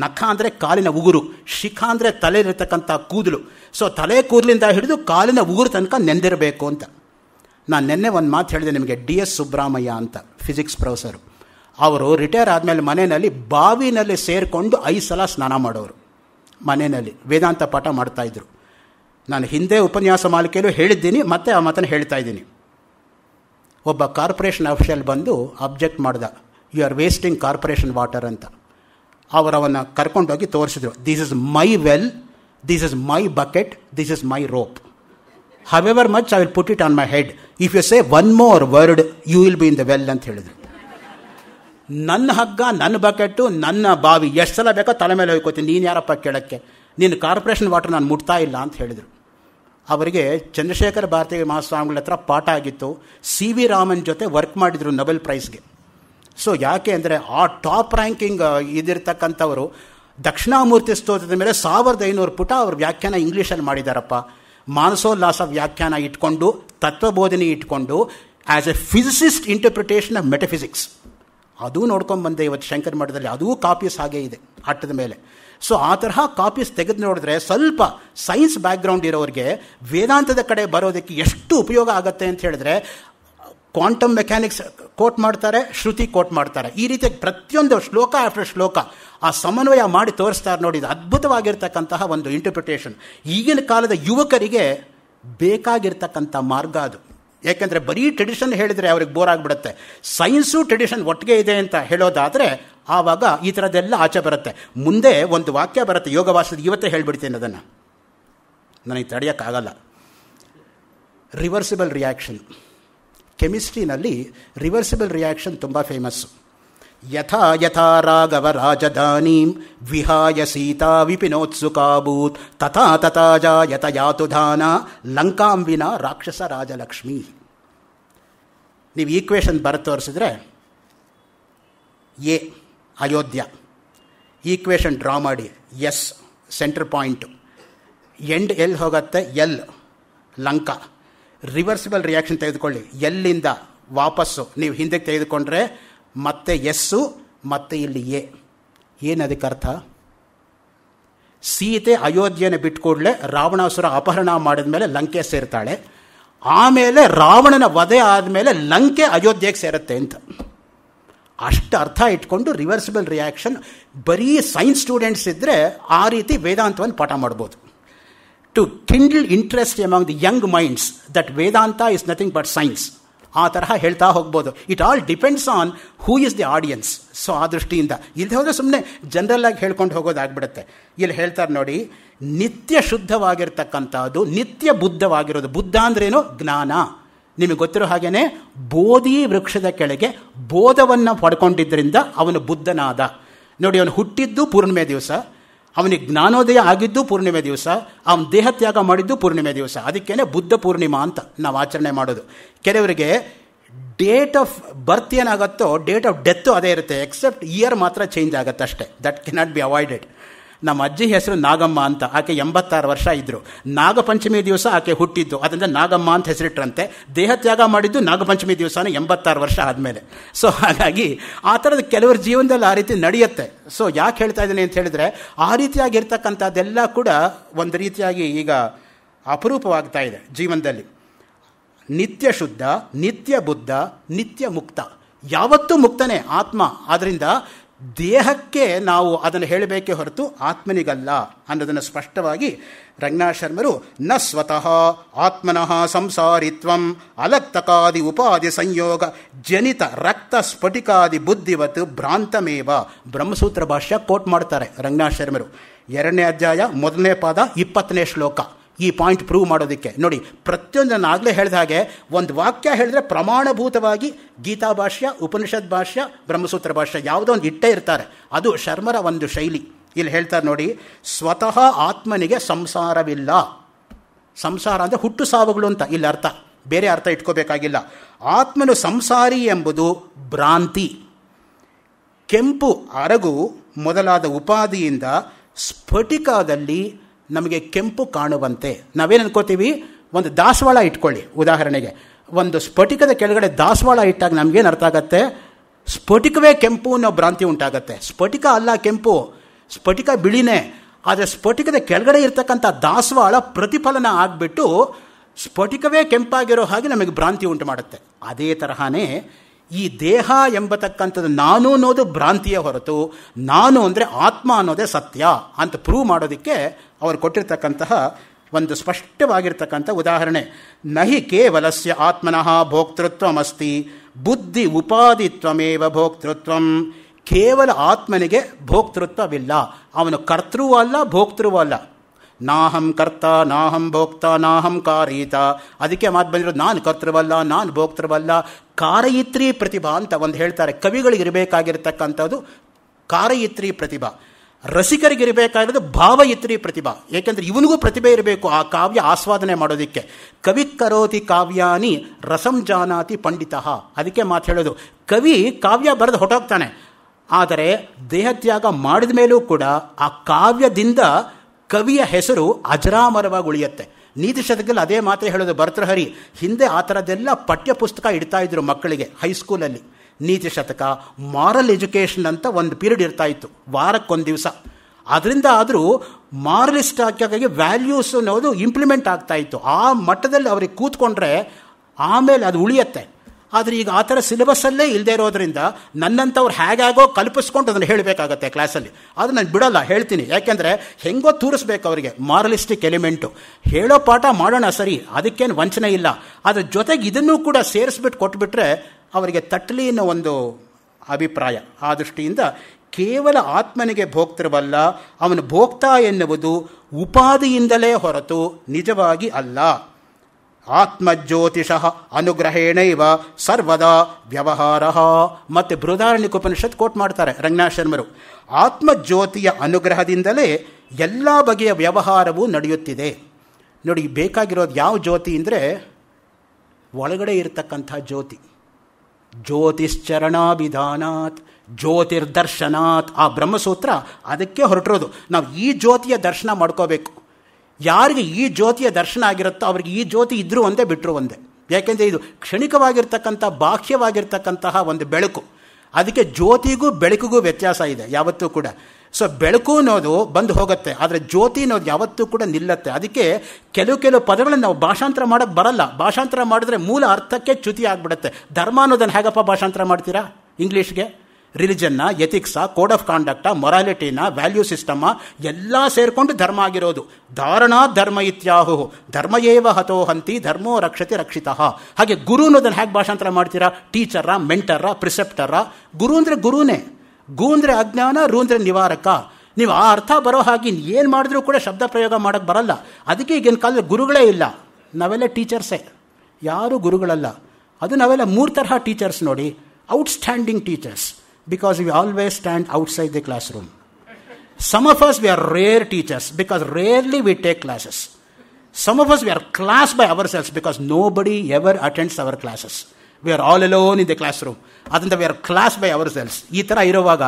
[SPEAKER 1] ನಖ ಅಂದರೆ ಕಾಲಿನ ಉಗುರು ಶಿಖ ಅಂದರೆ ತಲೆಯಲ್ಲಿರ್ತಕ್ಕಂಥ ಕೂದಲು ಸೊ ತಲೆ ಕೂದಲಿಂದ ಹಿಡಿದು ಕಾಲಿನ ಉಗುರು ತನಕ ನೆಂದಿರಬೇಕು ಅಂತ ನಾನು ನಿನ್ನೆ ಒಂದು ಮಾತು ಹೇಳಿದೆ ನಿಮಗೆ ಡಿ ಎಸ್ ಸುಬ್ರಹ್ಮಯ್ಯ ಅಂತ ಫಿಸಿಕ್ಸ್ ಪ್ರೊಫೆಸರು ಅವರು ರಿಟೈರ್ ಆದಮೇಲೆ ಮನೆಯಲ್ಲಿ ಬಾವಿನಲ್ಲಿ ಸೇರಿಕೊಂಡು ಐದು ಸಲ ಸ್ನಾನ ಮಾಡೋರು ಮನೆಯಲ್ಲಿ ವೇದಾಂತ ಪಾಠ ಮಾಡ್ತಾಯಿದ್ರು ನಾನು ಹಿಂದೆ ಉಪನ್ಯಾಸ ಮಾಲಿಕೆಯಲ್ಲೂ ಹೇಳಿದ್ದೀನಿ ಮತ್ತೆ ಆ ಮಾತನ್ನು ಹೇಳ್ತಾ ಇದ್ದೀನಿ ಒಬ್ಬ ಕಾರ್ಪೊರೇಷನ್ ಆಫೀಷಿಯಲ್ ಬಂದು ಅಬ್ಜೆಕ್ಟ್ ಮಾಡ್ದ you are wasting corporation water ಅಂತ ಅವರವನ್ನ ಕರ್ಕೊಂಡೋಗಿ ತೋರಿಸಿದ್ರು this is my well this is my bucket this is my rope however much I will put it on my head if you say one more word you will be in the well ಅಂತ ಹೇಳಿದರು ನನ್ನ ಹಗ್ಗ ನನ್ನ bucket ನನ್ನ ಬಾವಿ ಎಷ್ಟು ಸಲ ಬೇಕೋ ತಲೆ ಮೇಲೆ ಹೋಗ್ಕೋತೀನಿ ನೀನು ಯಾರಪ್ಪ ಕೇಳೋಕ್ಕೆ ನೀನು ಕಾರ್ಪೊರೇಷನ್ ವಾಟರ್ ನಾನು ಮುಟ್ತಾ ಇಲ್ಲ ಅಂತ ಹೇಳಿದರು ಅವರಿಗೆ ಚಂದ್ರಶೇಖರ ಭಾರತೀಯ ಮಹಾಸ್ವಾಮಿಗಳ ಹತ್ರ ಪಾಠ ಆಗಿತ್ತು ಸಿ ವಿ ರಾಮನ್ ಜೊತೆ ವರ್ಕ್ ಮಾಡಿದರು ನೊಬೆಲ್ ಪ್ರೈಸ್ಗೆ ಸೊ ಯಾಕೆ ಅಂದರೆ ಆ ಟಾಪ್ ರ್ಯಾಂಕಿಂಗ್ ಇದಿರ್ತಕ್ಕಂಥವರು ದಕ್ಷಿಣಾಮೂರ್ತಿ ಸ್ತೋತ್ರದ ಮೇಲೆ ಸಾವಿರದ ಐನೂರು ಪುಟ ಅವರು ವ್ಯಾಖ್ಯಾನ ಇಂಗ್ಲೀಷಲ್ಲಿ ಮಾಡಿದಾರಪ್ಪ ಮಾನಸೋಲ್ಲಾಸ ವ್ಯಾಖ್ಯಾನ ಇಟ್ಕೊಂಡು ತತ್ವಬೋಧನೆ ಇಟ್ಕೊಂಡು as a physicist interpretation of metaphysics ಅದೂ ಬಂದೆ ಇವತ್ತು ಶಂಕರ್ ಮಠದಲ್ಲಿ ಅದೂ ಕಾಪೀಸ್ ಹಾಗೇ ಇದೆ ಹಟ್ಟದ ಮೇಲೆ ಸೊ ಆ ತರಹ ಕಾಪೀಸ್ ತೆಗೆದು ನೋಡಿದ್ರೆ ಸ್ವಲ್ಪ ಸೈನ್ಸ್ ಬ್ಯಾಕ್ಗ್ರೌಂಡ್ ಇರೋರಿಗೆ ವೇದಾಂತದ ಕಡೆ ಬರೋದಕ್ಕೆ ಎಷ್ಟು ಉಪಯೋಗ ಆಗುತ್ತೆ ಅಂತ ಹೇಳಿದ್ರೆ ಕ್ವಾಂಟಮ್ ಮೆಕ್ಯಾನಿಕ್ಸ್ ಕೋಟ್ ಮಾಡ್ತಾರೆ ಶ್ರುತಿ ಕೋಟ್ ಮಾಡ್ತಾರೆ ಈ ರೀತಿ ಪ್ರತಿಯೊಂದು ಶ್ಲೋಕ ಆಫ್ಟರ್ ಶ್ಲೋಕ ಆ ಸಮನ್ವಯ ಮಾಡಿ ತೋರಿಸ್ತಾರೆ ಇದು ಅದ್ಭುತವಾಗಿರ್ತಕ್ಕಂತಹ ಒಂದು ಇಂಟರ್ಪ್ರಿಟೇಷನ್ ಈಗಿನ ಕಾಲದ ಯುವಕರಿಗೆ ಬೇಕಾಗಿರ್ತಕ್ಕಂಥ ಮಾರ್ಗ ಅದು ಏಕೆಂದರೆ ಬರೀ ಟ್ರೆಡಿಷನ್ ಹೇಳಿದರೆ ಅವ್ರಿಗೆ ಬೋರ್ ಆಗಿಬಿಡುತ್ತೆ ಸೈನ್ಸು ಟ್ರೆಡಿಷನ್ ಒಟ್ಟಿಗೆ ಇದೆ ಅಂತ ಹೇಳೋದಾದರೆ ಆವಾಗ ಈ ಥರದ್ದೆಲ್ಲ ಆಚೆ ಬರುತ್ತೆ ಮುಂದೆ ಒಂದು ವಾಕ್ಯ ಬರುತ್ತೆ ಯೋಗವಾಸದ ಇವತ್ತೇ ಹೇಳಿಬಿಡ್ತೀನಿ ಅದನ್ನು ನನಗೆ ತಡೆಯೋಕ್ಕಾಗಲ್ಲ ರಿವರ್ಸಿಬಲ್ ರಿಯಾಕ್ಷನ್ ಕೆಮಿಸ್ಟ್ರಿನಲ್ಲಿ ರಿವರ್ಸಿಬಲ್ ರಿಯಾಕ್ಷನ್ ತುಂಬ ಫೇಮಸ್ಸು ಯಥಾ ಯಥಾ ರಾಘವ ರಾಜಧಾನೀಂ ವಿಹಾಯ ಸೀತಾ ವಿಪಿನೋತ್ಸುಕಾಭೂತ್ ತಥಾ ತಥಾ ಜಾಯತ ಯಾತು ರಾಕ್ಷಸ ರಾಜಲಕ್ಷ್ಮಿ ನೀವು ಈಕ್ವೇಷನ್ ಬರ ತೋರಿಸಿದ್ರೆ ಎ ಅಯೋಧ್ಯ ಈಕ್ವೇಷನ್ ಡ್ರಾ ಮಾಡಿ S center point end L ಹೋಗತ್ತೆ ಎಲ್ ಲಂಕಾ ರಿವರ್ಸಿಬಲ್ ರಿಯಾಕ್ಷನ್ ತೆಗೆದುಕೊಳ್ಳಿ ಎಲ್ಲಿಂದ ವಾಪಸ್ಸು ನೀವು ಹಿಂದಕ್ಕೆ ತೆಗೆದುಕೊಂಡ್ರೆ ಮತ್ತೆ ಎಸ್ಸು ಮತ್ತೆ ಇಲ್ಲಿ ಎ ಏನು ಅದಕ್ಕೆ ಅರ್ಥ ಸೀತೆ ಅಯೋಧ್ಯೆಯನ್ನು ಬಿಟ್ಟುಕೊಡ್ಲೆ ರಾವಣಾಸುರ ಅಪಹರಣ ಮಾಡಿದ ಮೇಲೆ ಲಂಕೆ ಸೇರ್ತಾಳೆ ಆಮೇಲೆ ರಾವಣನ ವಧೆ ಆದಮೇಲೆ ಲಂಕೆ ಅಯೋಧ್ಯೆಗೆ ಸೇರುತ್ತೆ ಅಂತ ಅಷ್ಟು ಅರ್ಥ ಇಟ್ಕೊಂಡು ರಿವರ್ಸಿಬಲ್ ರಿಯಾಕ್ಷನ್ ಬರೀ ಸೈನ್ಸ್ ಸ್ಟೂಡೆಂಟ್ಸ್ ಇದ್ದರೆ ಆ ರೀತಿ ವೇದಾಂತವನ್ನು ಪಾಠ ಮಾಡ್ಬೋದು to kindle interest among the young minds that Vedanta is nothing but science ಆ ತರಹ ಹೇಳ್ತಾ ಹೋಗ್ಬೋದು it all depends on who is the audience so ಆ ದೃಷ್ಟಿಯಿಂದ ಇಲ್ಲದೆ ಹೋದರೆ ಸುಮ್ಮನೆ ಜನರಲ್ ಆಗಿ ಹೇಳ್ಕೊಂಡು ಹೋಗೋದಾಗ್ಬಿಡುತ್ತೆ ಇಲ್ಲಿ ಹೇಳ್ತಾರೆ ನೋಡಿ ನಿತ್ಯ ಶುದ್ಧವಾಗಿರ್ತಕ್ಕಂಥದ್ದು ನಿತ್ಯ ಬುದ್ಧವಾಗಿರೋದು ಬುದ್ಧ ಅಂದ್ರೇನು ಜ್ಞಾನ ನಿಮಗೆ ಗೊತ್ತಿರೋ ಹಾಗೇನೆ ಬೋಧಿ ವೃಕ್ಷದ ಕೆಳಗೆ ಬೋಧವನ್ನು ಪಡ್ಕೊಂಡಿದ್ದರಿಂದ ಅವನು ಬುದ್ಧನಾದ ನೋಡಿ ಅವನು ಹುಟ್ಟಿದ್ದು ಪೂರ್ಣಿಮೆ ದಿವಸ ಅವನಿಗೆ ಜ್ಞಾನೋದಯ ಆಗಿದ್ದು ಪೂರ್ಣಿಮೆ ದಿವಸ ಅವನ ದೇಹತ್ಯಾಗ ಮಾಡಿದ್ದು ಪೂರ್ಣಿಮೆ ದಿವಸ ಅದಕ್ಕೇನೆ ಬುದ್ಧ ಪೂರ್ಣಿಮಾ ಅಂತ ನಾವು ಆಚರಣೆ ಮಾಡೋದು ಕೆಲವರಿಗೆ ಡೇಟ್ ಆಫ್ ಬರ್ತ್ ಏನಾಗುತ್ತೋ ಡೇಟ್ ಆಫ್ ಡೆತ್ತು ಅದೇ ಇರುತ್ತೆ ಎಕ್ಸೆಪ್ಟ್ ಇಯರ್ ಮಾತ್ರ ಚೇಂಜ್ ಆಗುತ್ತೆ ಅಷ್ಟೇ ದಟ್ ಕೆನಾಟ್ ಬಿ ಅವಾಯ್ಡೆಡ್ ನಮ್ಮ ಅಜ್ಜಿ ಹೆಸರು ನಾಗಮ್ಮ ಅಂತ ಆಕೆ ಎಂಬತ್ತಾರು ವರ್ಷ ಇದ್ದರು ನಾಗಪಂಚಮಿ ದಿವಸ ಆಕೆ ಹುಟ್ಟಿದ್ದು ಅದರಿಂದ ನಾಗಮ್ಮ ಅಂತ ಹೆಸರಿಟ್ರಂತೆ ತ್ಯಾಗ ಮಾಡಿದ್ದು ನಾಗಪಂಚಮಿ ದಿವಸನೇ ಎಂಬತ್ತಾರು ವರ್ಷ ಆದಮೇಲೆ ಸೊ ಹಾಗಾಗಿ ಆ ಥರದ ಕೆಲವರ ಜೀವನದಲ್ಲಿ ಆ ರೀತಿ ನಡೆಯುತ್ತೆ ಸೊ ಯಾಕೆ ಹೇಳ್ತಾ ಇದ್ದೀನಿ ಅಂತ ಹೇಳಿದ್ರೆ ಆ ರೀತಿಯಾಗಿರ್ತಕ್ಕಂಥದ್ದೆಲ್ಲ ಕೂಡ ಒಂದು ರೀತಿಯಾಗಿ ಈಗ ಅಪರೂಪವಾಗ್ತಾ ಇದೆ ಜೀವನದಲ್ಲಿ ನಿತ್ಯ ಶುದ್ಧ ನಿತ್ಯ ಬುದ್ಧ ನಿತ್ಯ ಮುಕ್ತ ಯಾವತ್ತೂ ಮುಕ್ತನೇ ಆತ್ಮ ಆದ್ದರಿಂದ ದೇಹಕ್ಕೆ ನಾವು ಅದನ್ನು ಹೇಳಬೇಕೇ ಹೊರತು ಆತ್ಮನಿಗಲ್ಲ ಅನ್ನೋದನ್ನು ಸ್ಪಷ್ಟವಾಗಿ ರಂಗನಾ ಶರ್ಮರು ನ ಸ್ವತಃ ಆತ್ಮನಃ ಸಂಸಾರಿತ್ವಂ ಅಲಕ್ತಕಾದಿ ಉಪಾದಿ ಸಂಯೋಗ ಜನಿತ ರಕ್ತ ಸ್ಫಟಿಕಾದಿ ಬುದ್ಧಿವತ್ ಭ್ರಾಂತಮೇವ ಬ್ರಹ್ಮಸೂತ್ರ ಭಾಷ್ಯ ಕೋಟ್ ಮಾಡ್ತಾರೆ ರಂಗನಾಶರ್ಮರು ಎರಡನೇ ಅಧ್ಯಾಯ ಮೊದಲನೇ ಪಾದ ಇಪ್ಪತ್ತನೇ ಶ್ಲೋಕ ಈ ಪಾಯಿಂಟ್ ಪ್ರೂವ್ ಮಾಡೋದಕ್ಕೆ ನೋಡಿ ಪ್ರತಿಯೊಂದು ನಾನು ಆಗಲೇ ಹೇಳಿದ ಹಾಗೆ ಒಂದು ವಾಕ್ಯ ಹೇಳಿದ್ರೆ ಪ್ರಮಾಣಭೂತವಾಗಿ ಗೀತಾ ಭಾಷ್ಯ ಉಪನಿಷತ್ ಭಾಷ್ಯ ಬ್ರಹ್ಮಸೂತ್ರ ಭಾಷ್ಯ ಯಾವುದೋ ಒಂದು ಇಟ್ಟೇ ಇರ್ತಾರೆ ಅದು ಶರ್ಮರ ಒಂದು ಶೈಲಿ ಇಲ್ಲಿ ಹೇಳ್ತಾರೆ ನೋಡಿ ಸ್ವತಃ ಆತ್ಮನಿಗೆ ಸಂಸಾರವಿಲ್ಲ ಸಂಸಾರ ಅಂದರೆ ಹುಟ್ಟು ಸಾವುಗಳು ಅಂತ ಇಲ್ಲಿ ಅರ್ಥ ಬೇರೆ ಅರ್ಥ ಇಟ್ಕೋಬೇಕಾಗಿಲ್ಲ ಆತ್ಮನು ಸಂಸಾರಿ ಎಂಬುದು ಭ್ರಾಂತಿ ಕೆಂಪು ಅರಗು ಮೊದಲಾದ ಉಪಾದಿಯಿಂದ ಸ್ಫಟಿಕದಲ್ಲಿ ನಮಗೆ ಕೆಂಪು ಕಾಣುವಂತೆ ನಾವೇನು ಅನ್ಕೋತೀವಿ ಒಂದು ದಾಸವಾಳ ಇಟ್ಕೊಳ್ಳಿ ಉದಾಹರಣೆಗೆ ಒಂದು ಸ್ಫಟಿಕದ ಕೆಳಗಡೆ ದಾಸವಾಳ ಇಟ್ಟಾಗ ನಮಗೇನು ಅರ್ಥ ಆಗತ್ತೆ ಸ್ಫಟಿಕವೇ ಕೆಂಪು ಅನ್ನೋ ಭ್ರಾಂತಿ ಉಂಟಾಗತ್ತೆ ಸ್ಫಟಿಕ ಅಲ್ಲ ಕೆಂಪು ಸ್ಫಟಿಕ ಬಿಳಿನೇ ಆದರೆ ಸ್ಫಟಿಕದ ಕೆಳಗಡೆ ಇರತಕ್ಕಂಥ ದಾಸವಾಳ ಪ್ರತಿಫಲನ ಆಗಿಬಿಟ್ಟು ಸ್ಫಟಿಕವೇ ಕೆಂಪಾಗಿರೋ ಹಾಗೆ ನಮಗೆ ಭ್ರಾಂತಿ ಉಂಟು ಮಾಡುತ್ತೆ ಅದೇ ತರಹನೇ ಈ ದೇಹ ಎಂಬತಕ್ಕಂಥದ್ದು ನಾನು ಅನ್ನೋದು ಭ್ರಾಂತಿಯ ಹೊರತು ನಾನು ಅಂದರೆ ಆತ್ಮ ಅನ್ನೋದೇ ಸತ್ಯ ಅಂತ ಪ್ರೂವ್ ಮಾಡೋದಕ್ಕೆ ಅವರು ಕೊಟ್ಟಿರ್ತಕ್ಕಂತಹ ಒಂದು ಸ್ಪಷ್ಟವಾಗಿರ್ತಕ್ಕಂಥ ಉದಾಹರಣೆ ನಹಿ ಕೇವಲಸ್ಯ ಆತ್ಮನಃ ಭೋಕ್ತೃತ್ವಮಸ್ತಿ ಬುದ್ಧಿ ಉಪಾದಿತ್ವಮೇವ ಭೋಕ್ತೃತ್ವ ಕೇವಲ ಆತ್ಮನಿಗೆ ಭೋಕ್ತೃತ್ವವಿಲ್ಲ ಅವನು ಕರ್ತೃವಲ್ಲ ಅಲ್ಲ ಅಲ್ಲ ನಾಹಂ ಕರ್ತ ನಾಹಂ ಭೋಕ್ತ ನಾಹಂ ಕಾರಯಿತ ಅದಕ್ಕೆ ಮಾತು ಬಂದಿರೋದು ನಾನು ಕರ್ತೃವಲ್ಲ ನಾನು ಭೋಕ್ತೃವಲ್ಲ ಕಾರಯಿತ್ರಿ ಪ್ರತಿಭಾ ಅಂತ ಒಂದು ಹೇಳ್ತಾರೆ ಕವಿಗಳಿಗಿರಬೇಕಾಗಿರ್ತಕ್ಕಂಥದ್ದು ಕಾರಯಿತ್ರಿ ಪ್ರತಿಭಾ ರಸಿಕರಿಗಿರಬೇಕಾಗಿರೋದು ಭಾವಯಿತ್ರಿ ಪ್ರತಿಭಾ ಏಕೆಂದರೆ ಇವನಿಗೂ ಪ್ರತಿಭೆ ಇರಬೇಕು ಆ ಕಾವ್ಯ ಆಸ್ವಾದನೆ ಮಾಡೋದಕ್ಕೆ ಕವಿ ಕರೋತಿ ಕಾವ್ಯಾನಿ ರಸಂ ಜಾನಾತಿ ಪಂಡಿತ ಅದಕ್ಕೆ ಮಾತು ಹೇಳೋದು ಕವಿ ಕಾವ್ಯ ಬರೆದು ಹೊಟ್ಟೋಗ್ತಾನೆ ಆದರೆ ದೇಹತ್ಯಾಗ ಮಾಡಿದ ಮೇಲೂ ಕೂಡ ಆ ಕಾವ್ಯದಿಂದ ಕವಿಯ ಹೆಸರು ಅಜರಾಮರವಾಗಿ ಉಳಿಯುತ್ತೆ ನೀತಿ ಶತಕದಲ್ಲಿ ಅದೇ ಮಾತ್ರ ಹೇಳೋದು ಭರ್ತೃಹರಿ ಹಿಂದೆ ಆ ಥರದ್ದೆಲ್ಲ ಪಠ್ಯಪುಸ್ತಕ ಇಡ್ತಾ ಇದ್ರು ಮಕ್ಕಳಿಗೆ ಹೈಸ್ಕೂಲಲ್ಲಿ ನೀತಿ ಶತಕ ಮಾರಲ್ ಎಜುಕೇಷನ್ ಅಂತ ಒಂದು ಪೀರಿಯಡ್ ಇರ್ತಾ ಇತ್ತು ವಾರಕ್ಕೊಂದು ದಿವಸ ಅದರಿಂದ ಆದರೂ ಮಾರಲಿಸ್ಟ್ ಹಾಕಿ ವ್ಯಾಲ್ಯೂಸ್ ಅನ್ನೋದು ಇಂಪ್ಲಿಮೆಂಟ್ ಆಗ್ತಾ ಇತ್ತು ಆ ಮಟ್ಟದಲ್ಲಿ ಅವ್ರಿಗೆ ಕೂತ್ಕೊಂಡ್ರೆ ಆಮೇಲೆ ಅದು ಉಳಿಯತ್ತೆ ಆದರೆ ಈಗ ಆ ಥರ ಸಿಲೆಬಸ್ಸಲ್ಲೇ ಇಲ್ಲದೆ ಇರೋದ್ರಿಂದ ನನ್ನಂಥವ್ರು ಹೇಗಾಗೋ ಕಲ್ಪಿಸ್ಕೊಂಡು ಅದನ್ನು ಹೇಳಬೇಕಾಗತ್ತೆ ಕ್ಲಾಸಲ್ಲಿ ಅದು ನಾನು ಬಿಡೋಲ್ಲ ಹೇಳ್ತೀನಿ ಯಾಕೆಂದರೆ ಹೆಂಗೋ ತೋರಿಸ್ಬೇಕು ಅವರಿಗೆ ಮಾರಲಿಸ್ಟಿಕ್ ಎಲಿಮೆಂಟು ಹೇಳೋ ಪಾಠ ಮಾಡೋಣ ಸರಿ ಅದಕ್ಕೇನು ವಂಚನೆ ಇಲ್ಲ ಅದ್ರ ಜೊತೆಗೆ ಇದನ್ನು ಕೂಡ ಸೇರಿಸ್ಬಿಟ್ಟು ಕೊಟ್ಬಿಟ್ರೆ ಅವರಿಗೆ ತಟ್ಟಲಿ ಅನ್ನೋ ಒಂದು ಅಭಿಪ್ರಾಯ ಆ ದೃಷ್ಟಿಯಿಂದ ಕೇವಲ ಆತ್ಮನಿಗೆ ಭೋಗ್ತಿರಬಲ್ಲ ಅವನು ಭೋಗ್ತಾ ಎನ್ನುವುದು ಉಪಾದಿಯಿಂದಲೇ ಹೊರತು ನಿಜವಾಗಿ ಅಲ್ಲ ಆತ್ಮಜ್ಯೋತಿಷಃ ಅನುಗ್ರಹೇಣೈವ ಸರ್ವದಾ ವ್ಯವಹಾರ ಮತ್ತು ಬೃಹದಾರಣ್ಯಕ ಉಪನಿಷತ್ ಕೋಟ್ ಮಾಡ್ತಾರೆ ರಂಗನಾಶರ್ಮರು ಆತ್ಮಜ್ಯೋತಿಯ ಅನುಗ್ರಹದಿಂದಲೇ ಎಲ್ಲ ಬಗೆಯ ವ್ಯವಹಾರವೂ ನಡೆಯುತ್ತಿದೆ ನೋಡಿ ಬೇಕಾಗಿರೋದು ಯಾವ ಜ್ಯೋತಿ ಅಂದರೆ ಒಳಗಡೆ ಇರತಕ್ಕಂಥ ಜ್ಯೋತಿ ಜ್ಯೋತಿಶ್ಚರಣಾಭಿಧಾನಾತ್ ಜ್ಯೋತಿರ್ದರ್ಶನಾತ್ ಆ ಬ್ರಹ್ಮಸೂತ್ರ ಅದಕ್ಕೆ ಹೊರಟಿರೋದು ನಾವು ಈ ಜ್ಯೋತಿಯ ದರ್ಶನ ಮಾಡ್ಕೋಬೇಕು ಯಾರಿಗೆ ಈ ಜ್ಯೋತಿಯ ದರ್ಶನ ಆಗಿರುತ್ತೋ ಅವ್ರಿಗೆ ಈ ಜ್ಯೋತಿ ಇದ್ದರೂ ಒಂದೇ ಬಿಟ್ಟರು ಒಂದೇ ಯಾಕೆಂದರೆ ಇದು ಕ್ಷಣಿಕವಾಗಿರ್ತಕ್ಕಂಥ ಬಾಹ್ಯವಾಗಿರ್ತಕ್ಕಂತಹ ಒಂದು ಬೆಳಕು ಅದಕ್ಕೆ ಜ್ಯೋತಿಗೂ ಬೆಳಕಿಗೂ ವ್ಯತ್ಯಾಸ ಇದೆ ಯಾವತ್ತೂ ಕೂಡ ಸೊ ಬೆಳಕು ಅನ್ನೋದು ಬಂದು ಹೋಗುತ್ತೆ ಆದರೆ ಜ್ಯೋತಿ ಅನ್ನೋದು ಯಾವತ್ತೂ ಕೂಡ ನಿಲ್ಲತ್ತೆ ಅದಕ್ಕೆ ಕೆಲವು ಕೆಲವು ಪದಗಳನ್ನು ನಾವು ಭಾಷಾಂತರ ಮಾಡೋಕ್ಕೆ ಬರಲ್ಲ ಭಾಷಾಂತರ ಮಾಡಿದ್ರೆ ಮೂಲ ಅರ್ಥಕ್ಕೆ ಚ್ಯುತಿ ಆಗಿಬಿಡುತ್ತೆ ಧರ್ಮ ಅನ್ನೋದನ್ನು ಹೇಗಪ್ಪ ಭಾಷಾಂತರ ಮಾಡ್ತೀರಾ ಇಂಗ್ಲೀಷ್ಗೆ ರಿಲಿಜನ್ನ ಎಥಿಕ್ಸ ಕೋಡ್ ಆಫ್ ಕಾಂಡಕ್ಟ ಮೊರಾಲಿಟಿನ ವ್ಯಾಲ್ಯೂ ಸಿಸ್ಟಮ ಎಲ್ಲ ಸೇರಿಕೊಂಡು ಧರ್ಮ ಆಗಿರೋದು ಧಾರಣಾ ಧರ್ಮ ಇತ್ಯಾಹು ಧರ್ಮಯೇವ ಏವ ಹತೋ ಹಂತಿ ಧರ್ಮೋ ರಕ್ಷತೆ ರಕ್ಷಿತ ಹಾಗೆ ಗುರು ಅನ್ನೋದನ್ನು ಹೇಗೆ ಭಾಷಾಂತರ ಮಾಡ್ತೀರಾ ಟೀಚರ ಮೆಂಟರ ಪ್ರಿಸೆಪ್ಟರ ಗುರು ಅಂದರೆ ಗುರುನೇ ಗು ಅಂದರೆ ಅಜ್ಞಾನ ರು ಅಂದರೆ ನಿವಾರಕ ನೀವು ಆ ಅರ್ಥ ಬರೋ ಹಾಗೆ ಏನು ಮಾಡಿದ್ರೂ ಕೂಡ ಶಬ್ದ ಪ್ರಯೋಗ ಮಾಡೋಕ್ಕೆ ಬರಲ್ಲ ಅದಕ್ಕೆ ಈಗಿನ ಕಾಲದಲ್ಲಿ ಗುರುಗಳೇ ಇಲ್ಲ ನಾವೆಲ್ಲ ಟೀಚರ್ಸೇ ಯಾರೂ ಗುರುಗಳಲ್ಲ ಅದು ನಾವೆಲ್ಲ ಮೂರು ತರಹ ಟೀಚರ್ಸ್ ನೋಡಿ outstanding teachers because we always stand outside the classroom. Some of us, we are rare teachers because rarely we take classes. Some of us, we are class by ourselves because nobody ever attends our classes. We are all alone in the classroom. Room ಅದರಿಂದ we are class by ourselves ಈ ಥರ ಇರುವಾಗ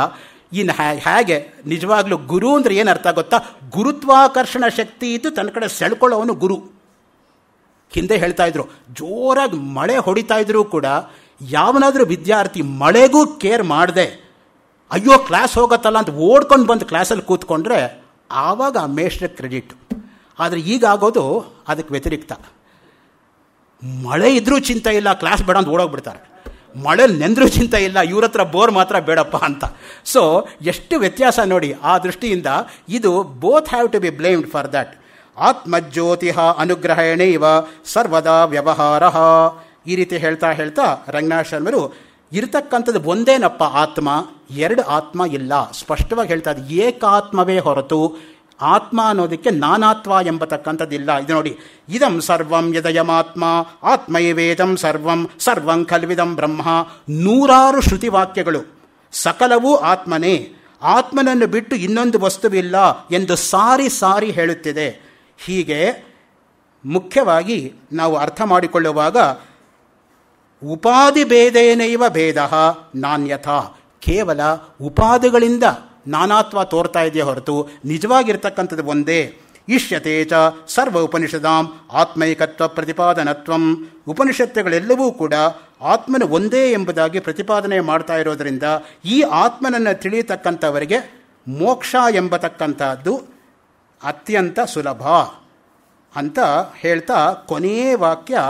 [SPEAKER 1] ಇನ್ನು ಹೇಗೆ ನಿಜವಾಗ್ಲೂ ಗುರು ಅಂದರೆ ಏನು ಅರ್ಥ ಗೊತ್ತಾ ಗುರುತ್ವಾಕರ್ಷಣ ಶಕ್ತಿ ಇದ್ದು ತನ್ನ ಕಡೆ ಸೆಳ್ಕೊಳ್ಳೋವನು ಗುರು ಹಿಂದೆ ಹೇಳ್ತಾ ಇದ್ರು ಜೋರಾಗಿ ಮಳೆ ಹೊಡಿತಾ ಇದ್ರೂ ಕೂಡ ಯಾವನಾದರೂ ವಿದ್ಯಾರ್ಥಿ ಮಳೆಗೂ ಕೇರ್ ಮಾಡದೆ ಅಯ್ಯೋ ಕ್ಲಾಸ್ ಹೋಗತ್ತಲ್ಲ ಅಂತ ಓಡ್ಕೊಂಡು ಬಂದು ಕ್ಲಾಸಲ್ಲಿ ಕೂತ್ಕೊಂಡ್ರೆ ಆವಾಗ ಆ ಕ್ರೆಡಿಟ್ ಆದರೆ ಈಗಾಗೋದು ಅದಕ್ಕೆ ವ್ಯತಿರಿಕ್ತ ಮಳೆ ಇದ್ರೂ ಚಿಂತೆ ಇಲ್ಲ ಕ್ಲಾಸ್ ಬೇಡ ಅಂತ ಓಡೋಗ್ಬಿಡ್ತಾರೆ ಮಳೆ ನೆಂದರೂ ಚಿಂತೆ ಇಲ್ಲ ಇವ್ರ ಹತ್ರ ಬೋರ್ ಮಾತ್ರ ಬೇಡಪ್ಪ ಅಂತ ಸೊ ಎಷ್ಟು ವ್ಯತ್ಯಾಸ ನೋಡಿ ಆ ದೃಷ್ಟಿಯಿಂದ ಇದು both have to be blamed for that ಆತ್ಮಜ್ಯೋತಿಹ ಅನುಗ್ರಹಣೆ ಸರ್ವದಾ ವ್ಯವಹಾರ ಈ ರೀತಿ ಹೇಳ್ತಾ ಹೇಳ್ತಾ ರಂಗನಾಥ ಶರ್ಮರು ಇರತಕ್ಕಂಥದ್ದು ಒಂದೇನಪ್ಪ ಆತ್ಮ ಎರಡು ಆತ್ಮ ಇಲ್ಲ ಸ್ಪಷ್ಟವಾಗಿ ಹೇಳ್ತಾ ಅದು ಏಕಾತ್ಮವೇ ಹೊರತು ಆತ್ಮ ಅನ್ನೋದಕ್ಕೆ ನಾನಾತ್ವ ಎಂಬತಕ್ಕಂಥದ್ದಿಲ್ಲ ಇದು ನೋಡಿ ಇದಂ ಸರ್ವಂ ಯದಯಮಾತ್ಮ ವೇದಂ ಸರ್ವಂ ಸರ್ವಂ ಕಲ್ವಿದಂ ಬ್ರಹ್ಮ ನೂರಾರು ವಾಕ್ಯಗಳು ಸಕಲವೂ ಆತ್ಮನೇ ಆತ್ಮನನ್ನು ಬಿಟ್ಟು ಇನ್ನೊಂದು ವಸ್ತುವಿಲ್ಲ ಎಂದು ಸಾರಿ ಸಾರಿ ಹೇಳುತ್ತಿದೆ ಹೀಗೆ ಮುಖ್ಯವಾಗಿ ನಾವು ಅರ್ಥ ಮಾಡಿಕೊಳ್ಳುವಾಗ ಉಪಾಧಿ ಭೇದೇನೈವ ಭೇದ ನಾಣ್ಯಥಾ ಕೇವಲ ಉಪಾಧಿಗಳಿಂದ ನಾನಾತ್ವ ತೋರ್ತಾ ಇದೆಯೇ ಹೊರತು ನಿಜವಾಗಿರ್ತಕ್ಕಂಥದ್ದು ಒಂದೇ ಇಷ್ಯತೆ ಚ ಸರ್ವ ಉಪನಿಷದಾಂ ಆತ್ಮೈಕತ್ವ ಪ್ರತಿಪಾದನತ್ವಂ ಉಪನಿಷತ್ತುಗಳೆಲ್ಲವೂ ಕೂಡ ಆತ್ಮನ ಒಂದೇ ಎಂಬುದಾಗಿ ಪ್ರತಿಪಾದನೆ ಮಾಡ್ತಾ ಇರೋದರಿಂದ ಈ ಆತ್ಮನನ್ನು ತಿಳಿಯತಕ್ಕಂಥವರಿಗೆ ಮೋಕ್ಷ ಎಂಬತಕ್ಕಂಥದ್ದು ಅತ್ಯಂತ ಸುಲಭ ಅಂತ ಹೇಳ್ತಾ ಕೊನೆಯ ವಾಕ್ಯ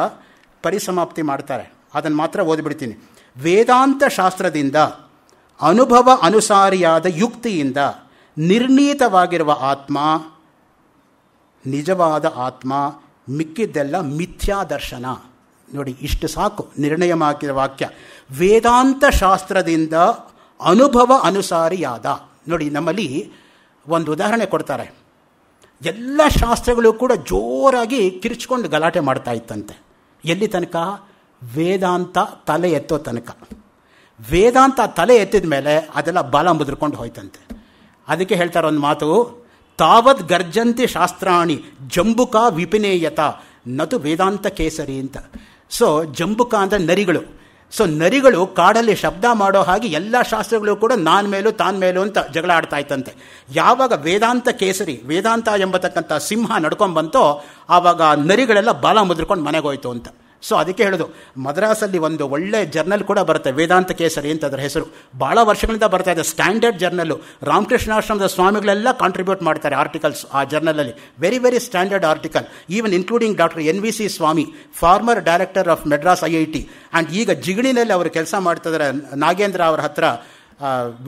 [SPEAKER 1] ಪರಿಸಮಾಪ್ತಿ ಮಾಡ್ತಾರೆ ಅದನ್ನು ಮಾತ್ರ ಓದಿಬಿಡ್ತೀನಿ ವೇದಾಂತ ಶಾಸ್ತ್ರದಿಂದ ಅನುಭವ ಅನುಸಾರಿಯಾದ ಯುಕ್ತಿಯಿಂದ ನಿರ್ಣೀತವಾಗಿರುವ ಆತ್ಮ ನಿಜವಾದ ಆತ್ಮ ಮಿಕ್ಕಿದ್ದೆಲ್ಲ ಮಿಥ್ಯಾ ದರ್ಶನ ನೋಡಿ ಇಷ್ಟು ಸಾಕು ನಿರ್ಣಯ ಮಾಡಿದ ವಾಕ್ಯ ವೇದಾಂತ ಶಾಸ್ತ್ರದಿಂದ ಅನುಭವ ಅನುಸಾರಿಯಾದ ನೋಡಿ ನಮ್ಮಲ್ಲಿ ಒಂದು ಉದಾಹರಣೆ ಕೊಡ್ತಾರೆ ಎಲ್ಲ ಶಾಸ್ತ್ರಗಳು ಕೂಡ ಜೋರಾಗಿ ಕಿರಿಚಿಕೊಂಡು ಗಲಾಟೆ ಮಾಡ್ತಾ ಇತ್ತಂತೆ ಎಲ್ಲಿ ತನಕ ವೇದಾಂತ ತಲೆ ಎತ್ತೋ ತನಕ ವೇದಾಂತ ತಲೆ ಎತ್ತಿದ ಮೇಲೆ ಅದೆಲ್ಲ ಬಾಲ ಮುದ್ರಕೊಂಡು ಹೋಯ್ತಂತೆ ಅದಕ್ಕೆ ಹೇಳ್ತಾರೆ ಒಂದು ಮಾತು ತಾವದ್ ಗರ್ಜಂತಿ ಶಾಸ್ತ್ರಾಣಿ ಜಂಬುಕ ವಿಪಿನೇಯತ ನತು ವೇದಾಂತ ಕೇಸರಿ ಅಂತ ಸೊ ಜಂಬುಕ ಅಂದರೆ ನರಿಗಳು ಸೊ ನರಿಗಳು ಕಾಡಲ್ಲಿ ಶಬ್ದ ಮಾಡೋ ಹಾಗೆ ಎಲ್ಲ ಶಾಸ್ತ್ರಗಳು ಕೂಡ ನಾನು ಮೇಲೂ ತಾನ್ ಮೇಲೂ ಅಂತ ಜಗಳ ಆಡ್ತಾ ಇತ್ತಂತೆ ಯಾವಾಗ ವೇದಾಂತ ಕೇಸರಿ ವೇದಾಂತ ಎಂಬತಕ್ಕಂಥ ಸಿಂಹ ನಡ್ಕೊಂಡು ಬಂತೋ ಆವಾಗ ನರಿಗಳೆಲ್ಲ ಬಾಲ ಮುದ್ರಕೊಂಡು ಮನೆಗೆ ಹೋಯ್ತು ಅಂತ ಸೊ ಅದಕ್ಕೆ ಹೇಳೋದು ಮದ್ರಾಸಲ್ಲಿ ಒಂದು ಒಳ್ಳೆ ಜರ್ನಲ್ ಕೂಡ ಬರುತ್ತೆ ವೇದಾಂತ ಕೇಸರಿ ಅಂತ ಅದರ ಹೆಸರು ಭಾಳ ವರ್ಷಗಳಿಂದ ಬರ್ತಾ ಇದೆ ಸ್ಟ್ಯಾಂಡರ್ಡ್ ಜರ್ನಲ್ಲು ರಾಮಕೃಷ್ಣಾಶ್ರಮದ ಸ್ವಾಮಿಗಳೆಲ್ಲ ಕಾಂಟ್ರಿಬ್ಯೂಟ್ ಮಾಡ್ತಾರೆ ಆರ್ಟಿಕಲ್ಸ್ ಆ ಜರ್ನಲಲ್ಲಿ very very standard article even including doctor N V C Swamy former director of Madras I I T and ಈಗ ಜಿಗಣಿನಲ್ಲಿ ಅವರು ಕೆಲಸ ಇದ್ದಾರೆ ನಾಗೇಂದ್ರ ಅವರ ಹತ್ರ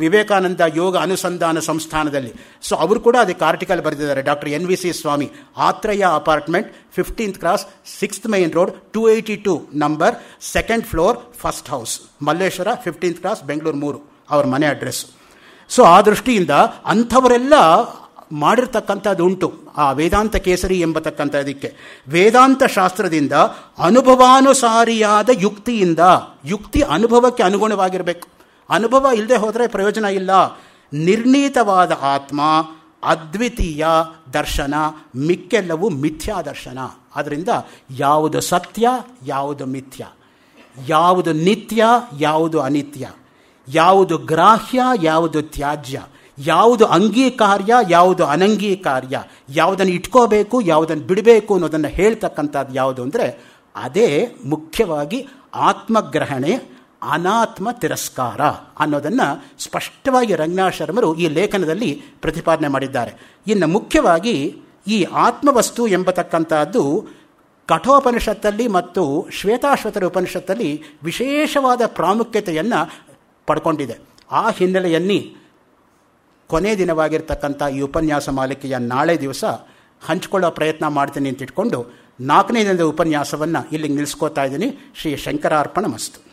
[SPEAKER 1] ವಿವೇಕಾನಂದ ಯೋಗ ಅನುಸಂಧಾನ ಸಂಸ್ಥಾನದಲ್ಲಿ ಸೊ ಅವರು ಕೂಡ ಅದಕ್ಕೆ ಆರ್ಟಿಕಲ್ ಬರೆದಿದ್ದಾರೆ doctor N V C Swamy Atreya apartment fifteenth cross sixth main road two eighty two number second floor first house Malleshwara fifteenth cross Bengaluru ಮೂರು ಅವ್ರ ಮನೆ ಅಡ್ರೆಸ್ ಸೊ ಆ ದೃಷ್ಟಿಯಿಂದ ಅಂಥವರೆಲ್ಲ ಮಾಡಿರ್ತಕ್ಕಂಥದ್ದು ಉಂಟು ಆ ವೇದಾಂತ ಕೇಸರಿ ಎಂಬತಕ್ಕಂಥ ಇದಕ್ಕೆ ವೇದಾಂತ ಶಾಸ್ತ್ರದಿಂದ ಅನುಭವಾನುಸಾರಿಯಾದ ಯುಕ್ತಿಯಿಂದ ಯುಕ್ತಿ ಅನುಭವಕ್ಕೆ ಅನುಗುಣವಾಗಿರಬೇಕು ಅನುಭವ ಇಲ್ಲದೆ ಹೋದರೆ ಪ್ರಯೋಜನ ಇಲ್ಲ ನಿರ್ಣೀತವಾದ ಆತ್ಮ ಅದ್ವಿತೀಯ ದರ್ಶನ ಮಿಕ್ಕೆಲ್ಲವೂ ಮಿಥ್ಯಾ ದರ್ಶನ ಆದ್ದರಿಂದ ಯಾವುದು ಸತ್ಯ ಯಾವುದು ಮಿಥ್ಯ ಯಾವುದು ನಿತ್ಯ ಯಾವುದು ಅನಿತ್ಯ ಯಾವುದು ಗ್ರಾಹ್ಯ ಯಾವುದು ತ್ಯಾಜ್ಯ ಯಾವುದು ಅಂಗೀಕಾರ್ಯ ಯಾವುದು ಅನಂಗೀಕಾರ್ಯ ಯಾವುದನ್ನು ಇಟ್ಕೋಬೇಕು ಯಾವುದನ್ನು ಬಿಡಬೇಕು ಅನ್ನೋದನ್ನು ಹೇಳ್ತಕ್ಕಂಥದ್ದು ಯಾವುದು ಅಂದರೆ ಅದೇ ಮುಖ್ಯವಾಗಿ ಆತ್ಮಗ್ರಹಣೆ ಅನಾತ್ಮ ತಿರಸ್ಕಾರ ಅನ್ನೋದನ್ನು ಸ್ಪಷ್ಟವಾಗಿ ರಂಗನಾಶರ್ಮರು ಈ ಲೇಖನದಲ್ಲಿ ಪ್ರತಿಪಾದನೆ ಮಾಡಿದ್ದಾರೆ ಇನ್ನು ಮುಖ್ಯವಾಗಿ ಈ ಆತ್ಮವಸ್ತು ಎಂಬತಕ್ಕಂಥದ್ದು ಕಠೋಪನಿಷತ್ತಲ್ಲಿ ಮತ್ತು ಶ್ವೇತಾಶ್ವತರ ಉಪನಿಷತ್ತಲ್ಲಿ ವಿಶೇಷವಾದ ಪ್ರಾಮುಖ್ಯತೆಯನ್ನು ಪಡ್ಕೊಂಡಿದೆ ಆ ಹಿನ್ನೆಲೆಯಲ್ಲಿ ಕೊನೆ ದಿನವಾಗಿರ್ತಕ್ಕಂಥ ಈ ಉಪನ್ಯಾಸ ಮಾಲಿಕೆಯ ನಾಳೆ ದಿವಸ ಹಂಚಿಕೊಳ್ಳೋ ಪ್ರಯತ್ನ ಮಾಡ್ತೀನಿ ಅಂತ ಇಟ್ಕೊಂಡು ನಾಲ್ಕನೇ ದಿನದ ಉಪನ್ಯಾಸವನ್ನು ಇಲ್ಲಿಗೆ ನಿಲ್ಲಿಸ್ಕೋತಾ ಇದ್ದೀನಿ ಶ್ರೀ ಶಂಕರಾರ್ಪಣ ಮಸ್ತು